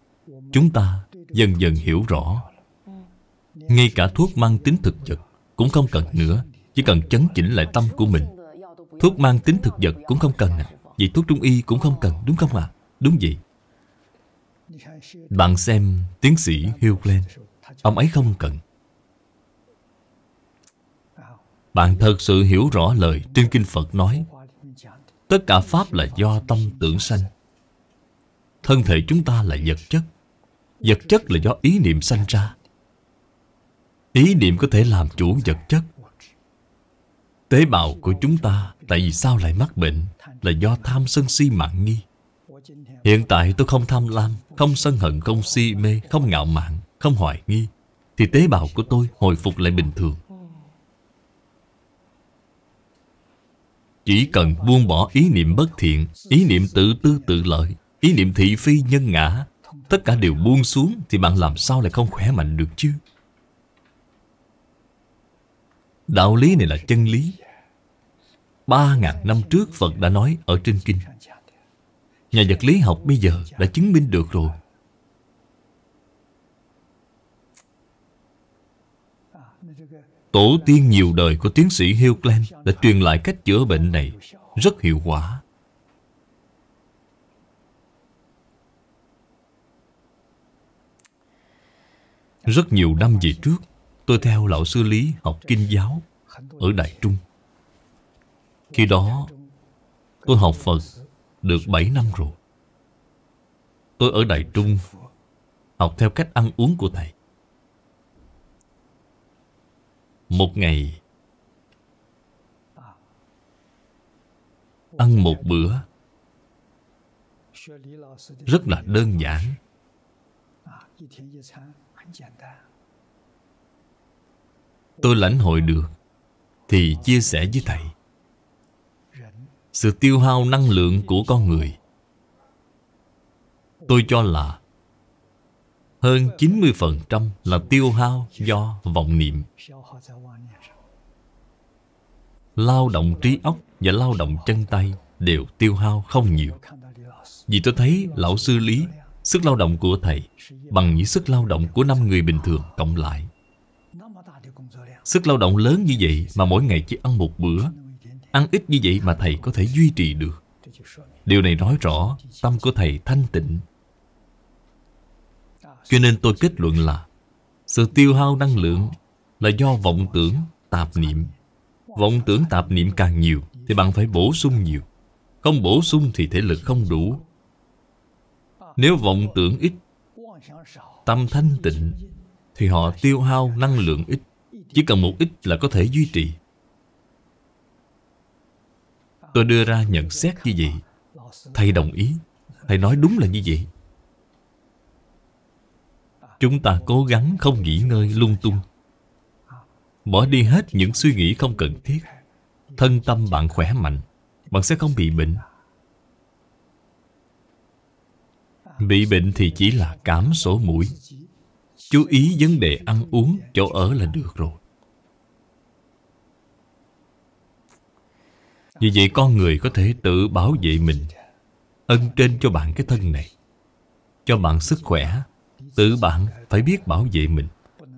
[SPEAKER 1] chúng ta dần dần hiểu rõ Ngay cả thuốc mang tính thực vật cũng không cần nữa Chỉ cần chấn chỉnh lại tâm của mình Thuốc mang tính thực vật cũng không cần à Vì thuốc trung y cũng không cần đúng không ạ à? Đúng vậy Bạn xem tiến sĩ Hugh Glenn Ông ấy không cần Bạn thật sự hiểu rõ lời trên Kinh Phật nói Tất cả Pháp là do tâm tưởng sanh Thân thể chúng ta là vật chất Vật chất là do ý niệm sanh ra Ý niệm có thể làm chủ vật chất Tế bào của chúng ta Tại vì sao lại mắc bệnh Là do tham sân si mạn nghi Hiện tại tôi không tham lam Không sân hận, không si mê Không ngạo mạn, không hoài nghi Thì tế bào của tôi hồi phục lại bình thường Chỉ cần buông bỏ ý niệm bất thiện Ý niệm tự tư tự lợi Ý niệm thị phi nhân ngã Tất cả đều buông xuống Thì bạn làm sao lại không khỏe mạnh được chứ Đạo lý này là chân lý Ba ngàn năm trước Phật đã nói ở trên kinh Nhà vật lý học bây giờ đã chứng minh được rồi Tổ tiên nhiều đời của tiến sĩ Hilgland đã truyền lại cách chữa bệnh này rất hiệu quả. Rất nhiều năm về trước, Tôi theo lão sư Lý học kinh giáo Ở Đại Trung Khi đó Tôi học Phật Được 7 năm rồi Tôi ở Đại Trung Học theo cách ăn uống của thầy Một ngày Ăn một bữa Rất là đơn giản tôi lãnh hội được thì chia sẻ với thầy sự tiêu hao năng lượng của con người tôi cho là hơn 90% là tiêu hao do vọng niệm lao động trí óc và lao động chân tay đều tiêu hao không nhiều vì tôi thấy lão sư lý sức lao động của thầy bằng những sức lao động của năm người bình thường cộng lại Sức lao động lớn như vậy mà mỗi ngày chỉ ăn một bữa Ăn ít như vậy mà thầy có thể duy trì được Điều này nói rõ tâm của thầy thanh tịnh Cho nên tôi kết luận là Sự tiêu hao năng lượng là do vọng tưởng, tạp niệm Vọng tưởng tạp niệm càng nhiều thì bạn phải bổ sung nhiều Không bổ sung thì thể lực không đủ Nếu vọng tưởng ít Tâm thanh tịnh Thì họ tiêu hao năng lượng ít chỉ cần một ít là có thể duy trì Tôi đưa ra nhận xét như vậy Thầy đồng ý Thầy nói đúng là như vậy Chúng ta cố gắng không nghỉ ngơi lung tung Bỏ đi hết những suy nghĩ không cần thiết Thân tâm bạn khỏe mạnh Bạn sẽ không bị bệnh Bị bệnh thì chỉ là cảm sổ mũi Chú ý vấn đề ăn uống, chỗ ở là được rồi. như vậy con người có thể tự bảo vệ mình Ân trên cho bạn cái thân này Cho bạn sức khỏe Tự bạn phải biết bảo vệ mình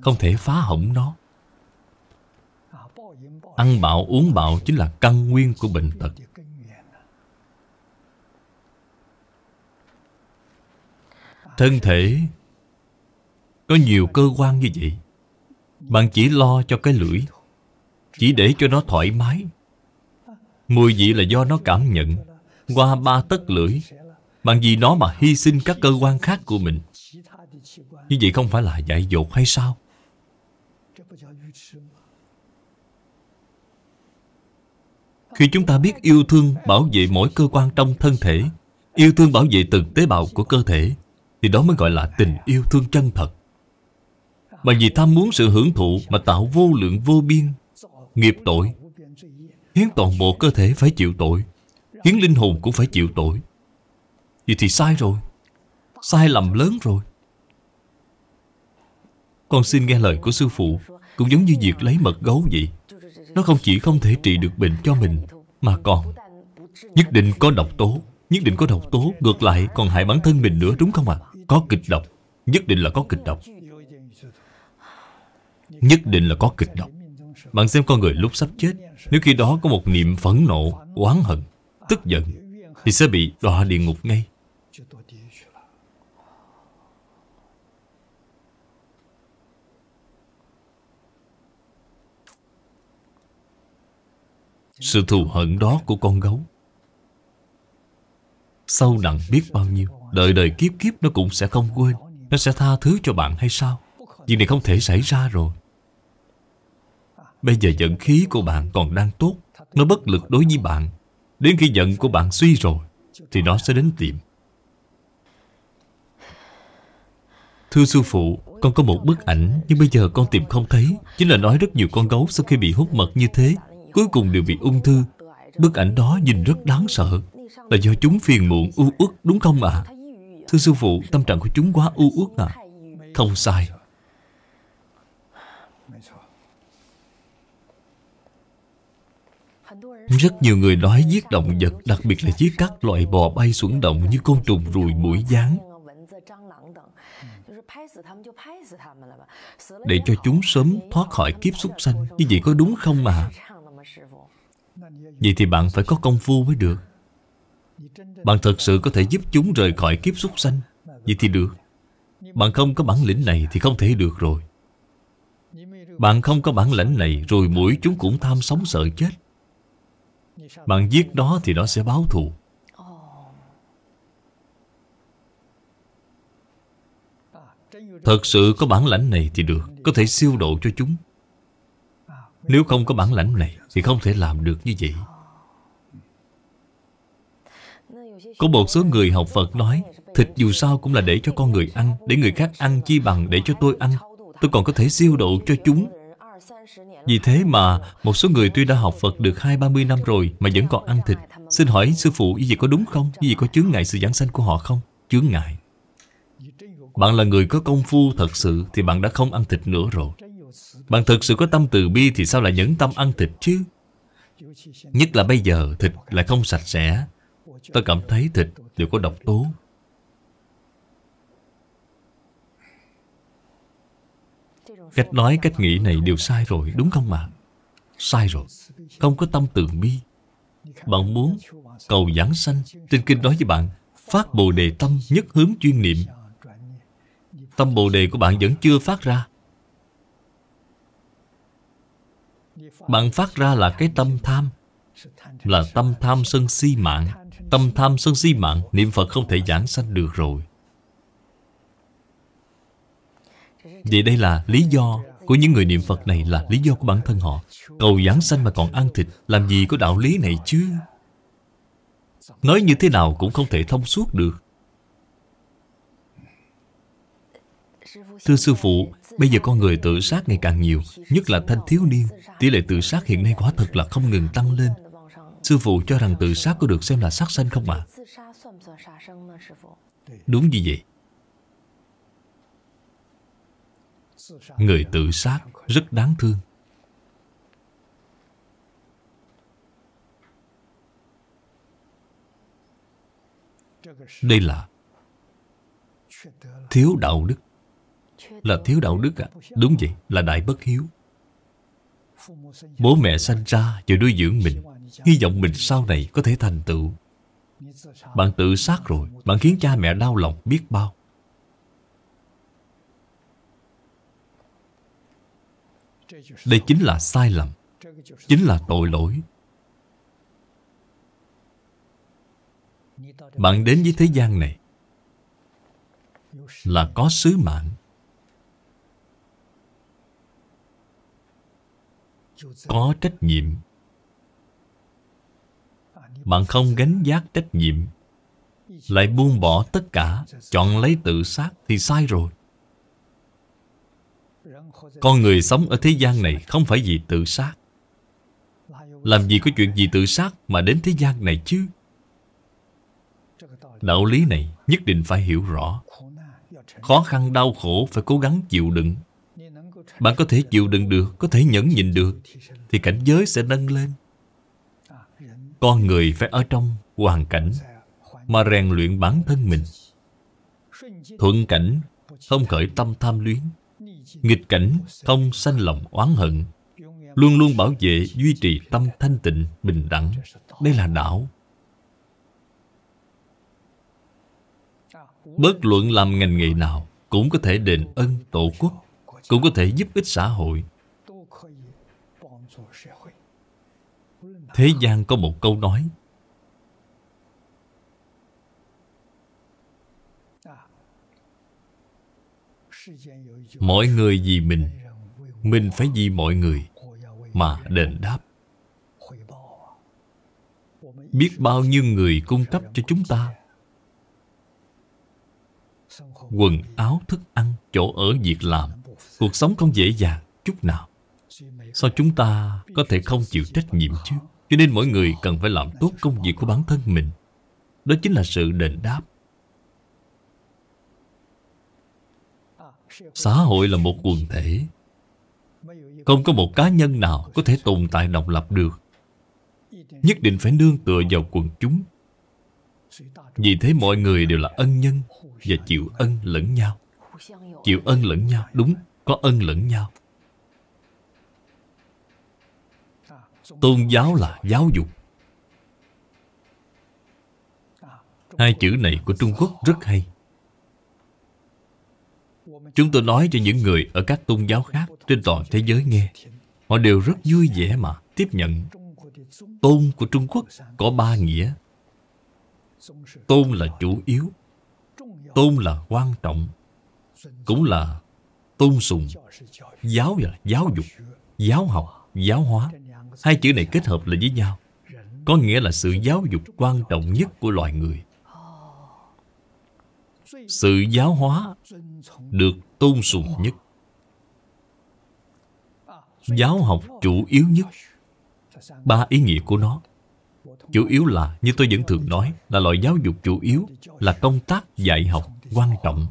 [SPEAKER 1] Không thể phá hỏng nó Ăn bạo uống bạo chính là căn nguyên của bệnh tật Thân thể có nhiều cơ quan như vậy Bạn chỉ lo cho cái lưỡi Chỉ để cho nó thoải mái Mùi vị là do nó cảm nhận Qua ba tấc lưỡi Bạn vì nó mà hy sinh các cơ quan khác của mình Như vậy không phải là dạy dột hay sao? Khi chúng ta biết yêu thương bảo vệ mỗi cơ quan trong thân thể Yêu thương bảo vệ từng tế bào của cơ thể Thì đó mới gọi là tình yêu thương chân thật mà vì tham muốn sự hưởng thụ Mà tạo vô lượng vô biên Nghiệp tội Khiến toàn bộ cơ thể phải chịu tội Khiến linh hồn cũng phải chịu tội Vậy thì sai rồi Sai lầm lớn rồi Con xin nghe lời của sư phụ Cũng giống như việc lấy mật gấu vậy Nó không chỉ không thể trị được bệnh cho mình Mà còn Nhất định có độc tố Nhất định có độc tố Ngược lại còn hại bản thân mình nữa đúng không ạ à? Có kịch độc Nhất định là có kịch độc Nhất định là có kịch độc Bạn xem con người lúc sắp chết Nếu khi đó có một niệm phẫn nộ, oán hận, tức giận Thì sẽ bị đọa địa ngục ngay Sự thù hận đó của con gấu Sâu nặng biết bao nhiêu Đời đời kiếp kiếp nó cũng sẽ không quên Nó sẽ tha thứ cho bạn hay sao Chuyện này không thể xảy ra rồi Bây giờ giận khí của bạn còn đang tốt Nó bất lực đối với bạn Đến khi giận của bạn suy rồi Thì nó sẽ đến tìm Thưa sư phụ Con có một bức ảnh Nhưng bây giờ con tìm không thấy Chính là nói rất nhiều con gấu sau khi bị hút mật như thế Cuối cùng đều bị ung thư Bức ảnh đó nhìn rất đáng sợ Là do chúng phiền muộn u uất đúng không ạ à? Thưa sư phụ tâm trạng của chúng quá u uất à? Không sai Rất nhiều người nói giết động vật Đặc biệt là giết các loại bò bay xuống động Như côn trùng ruồi mũi gián Để cho chúng sớm thoát khỏi kiếp súc sanh Như vậy có đúng không mà Vậy thì bạn phải có công phu mới được Bạn thật sự có thể giúp chúng rời khỏi kiếp súc sanh Vậy thì được Bạn không có bản lĩnh này thì không thể được rồi Bạn không có bản lĩnh này Rồi mũi chúng cũng tham sống sợ chết bạn giết nó thì nó sẽ báo thù Thật sự có bản lãnh này thì được Có thể siêu độ cho chúng Nếu không có bản lãnh này Thì không thể làm được như vậy Có một số người học Phật nói Thịt dù sao cũng là để cho con người ăn Để người khác ăn chi bằng để cho tôi ăn Tôi còn có thể siêu độ cho chúng vì thế mà một số người tuy đã học Phật được hai ba mươi năm rồi mà vẫn còn ăn thịt. Xin hỏi sư phụ như vậy có đúng không? Như vậy có chướng ngại sự giảng sanh của họ không? Chướng ngại. Bạn là người có công phu thật sự thì bạn đã không ăn thịt nữa rồi. Bạn thật sự có tâm từ bi thì sao lại nhẫn tâm ăn thịt chứ? Nhất là bây giờ thịt lại không sạch sẽ. Tôi cảm thấy thịt đều có độc tố. Cách nói, cách nghĩ này đều sai rồi, đúng không ạ? À? Sai rồi. Không có tâm từ bi. Bạn muốn cầu giảng sanh. Trên kinh nói với bạn, phát bồ đề tâm nhất hướng chuyên niệm. Tâm bồ đề của bạn vẫn chưa phát ra. Bạn phát ra là cái tâm tham Là tâm tham sân si mạng Tâm tham sân si mạng Niệm Phật không thể giảng sanh được rồi Vậy đây là lý do của những người niệm Phật này là lý do của bản thân họ Cầu giảng sanh mà còn ăn thịt Làm gì có đạo lý này chứ Nói như thế nào cũng không thể thông suốt được Thưa sư phụ Bây giờ con người tự sát ngày càng nhiều Nhất là thanh thiếu niên Tỷ lệ tự sát hiện nay quả thật là không ngừng tăng lên Sư phụ cho rằng tự sát có được xem là sát sanh không ạ? À? Đúng như vậy Người tự sát rất đáng thương. Đây là thiếu đạo đức. Là thiếu đạo đức à? Đúng vậy, là đại bất hiếu. Bố mẹ sanh ra và nuôi dưỡng mình, hy vọng mình sau này có thể thành tựu. Bạn tự sát rồi, bạn khiến cha mẹ đau lòng biết bao. Đây chính là sai lầm Chính là tội lỗi Bạn đến với thế gian này Là có sứ mạng Có trách nhiệm Bạn không gánh giác trách nhiệm Lại buông bỏ tất cả Chọn lấy tự sát thì sai rồi con người sống ở thế gian này không phải vì tự sát Làm gì có chuyện gì tự sát mà đến thế gian này chứ Đạo lý này nhất định phải hiểu rõ Khó khăn đau khổ phải cố gắng chịu đựng Bạn có thể chịu đựng được, có thể nhẫn nhịn được Thì cảnh giới sẽ nâng lên Con người phải ở trong hoàn cảnh Mà rèn luyện bản thân mình Thuận cảnh, không khởi tâm tham luyến nghịch cảnh không sanh lòng oán hận luôn luôn bảo vệ duy trì tâm thanh tịnh bình đẳng đây là đạo bất luận làm ngành nghề nào cũng có thể đền ân tổ quốc cũng có thể giúp ích xã hội thế gian có một câu nói mọi người vì mình mình phải vì mọi người mà đền đáp biết bao nhiêu người cung cấp cho chúng ta quần áo thức ăn chỗ ở việc làm cuộc sống không dễ dàng chút nào sao chúng ta có thể không chịu trách nhiệm chứ cho nên mỗi người cần phải làm tốt công việc của bản thân mình đó chính là sự đền đáp Xã hội là một quần thể Không có một cá nhân nào có thể tồn tại độc lập được Nhất định phải nương tựa vào quần chúng Vì thế mọi người đều là ân nhân Và chịu ân lẫn nhau Chịu ân lẫn nhau, đúng, có ân lẫn nhau Tôn giáo là giáo dục Hai chữ này của Trung Quốc rất hay Chúng tôi nói cho những người ở các tôn giáo khác trên toàn thế giới nghe. Họ đều rất vui vẻ mà tiếp nhận. Tôn của Trung Quốc có ba nghĩa. Tôn là chủ yếu. Tôn là quan trọng. Cũng là tôn sùng. Giáo là giáo dục, giáo học, giáo hóa. Hai chữ này kết hợp lại với nhau. Có nghĩa là sự giáo dục quan trọng nhất của loài người
[SPEAKER 3] sự giáo
[SPEAKER 1] hóa được tôn sùng nhất giáo học chủ yếu nhất ba ý nghĩa của nó chủ yếu là như tôi vẫn thường nói là loại giáo dục chủ yếu là công tác dạy học quan trọng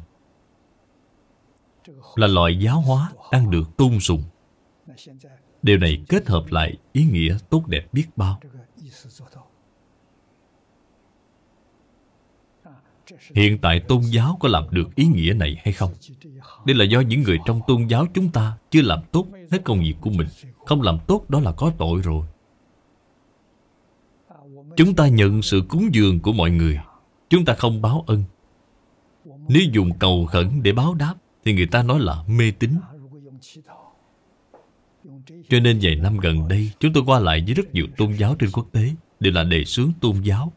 [SPEAKER 1] là loại giáo hóa đang được tôn sùng điều này kết hợp lại ý nghĩa tốt đẹp biết bao hiện tại tôn giáo có làm được ý nghĩa này hay không đây là do những người trong tôn giáo chúng ta chưa làm tốt hết công việc của mình không làm tốt đó là có tội rồi chúng ta nhận sự cúng dường của mọi người chúng ta không báo ân nếu dùng cầu khẩn để báo đáp thì người ta nói là mê tín cho nên vài năm gần đây chúng tôi qua lại với rất nhiều tôn giáo trên quốc tế đều là đề xướng tôn giáo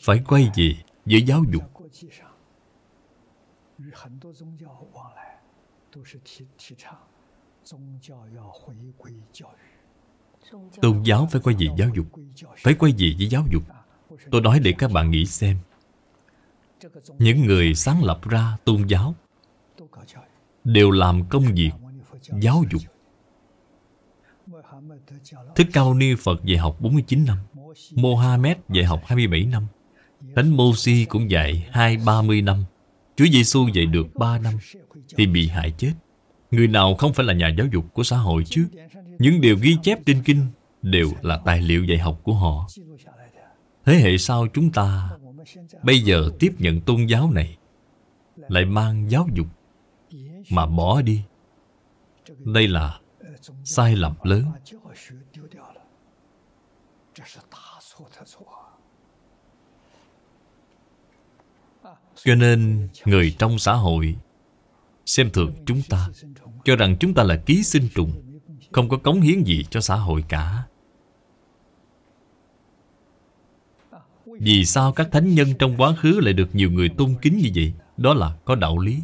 [SPEAKER 2] phải quay về với giáo dục tôn giáo phải quay về giáo dục phải quay về với giáo dục tôi nói để
[SPEAKER 1] các bạn nghĩ xem những người sáng lập ra tôn giáo đều làm công việc giáo dục Thích Cao Ni Phật về học 49 năm
[SPEAKER 2] Mohammed
[SPEAKER 1] dạy học 27 năm Thánh Mosi cũng dạy hai ba năm Chúa Giêsu dạy được 3 năm Thì bị hại chết Người nào không phải là nhà giáo dục của xã hội chứ Những điều ghi chép trên kinh Đều là tài liệu dạy học của họ Thế hệ sau chúng ta Bây giờ tiếp nhận tôn giáo này
[SPEAKER 2] Lại mang giáo dục Mà bỏ đi Đây là sai lầm lớn
[SPEAKER 1] Cho nên người trong xã hội Xem thường chúng ta Cho rằng chúng ta là ký sinh trùng Không có cống hiến gì cho xã hội cả Vì sao các thánh nhân trong quá khứ lại được nhiều người tôn kính như vậy? Đó là có đạo lý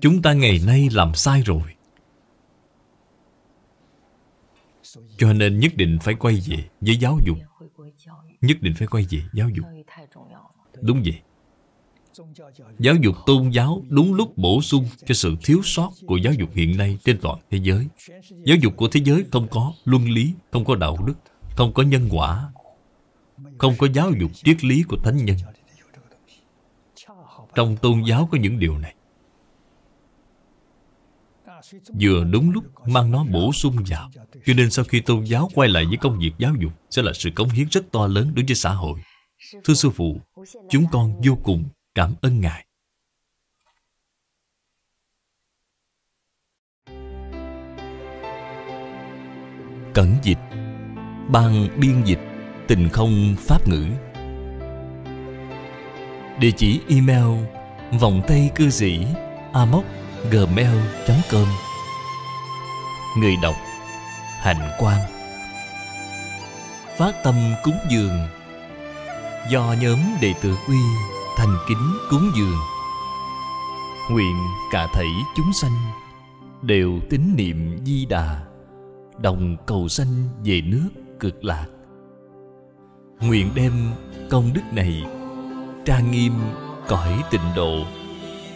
[SPEAKER 1] Chúng ta ngày nay làm sai rồi
[SPEAKER 2] Cho nên nhất định phải quay về với giáo dục nhất định phải quay về giáo dục
[SPEAKER 4] đúng
[SPEAKER 1] vậy giáo dục tôn giáo đúng lúc bổ sung cho sự thiếu sót của giáo dục hiện nay trên toàn thế giới giáo dục của thế giới không có luân lý không có đạo đức không có nhân quả không có giáo dục triết lý của thánh nhân trong tôn giáo có những điều này Vừa đúng lúc mang nó bổ sung vào Cho nên sau khi tôn giáo quay lại với công việc giáo dục Sẽ là sự cống hiến rất to lớn đối với xã hội Thưa sư phụ Chúng con vô cùng cảm ơn Ngài Cẩn dịch Ban biên dịch Tình không pháp ngữ Địa chỉ email Vòng tay cư sĩ amoc gmail.com Người đọc Hạnh Quang Phát tâm cúng dường Do nhóm đệ tử quy thành kính cúng dường Nguyện cả thảy chúng sanh Đều tín niệm di đà Đồng cầu sanh về nước cực lạc Nguyện đem công đức này Trang nghiêm cõi tịnh độ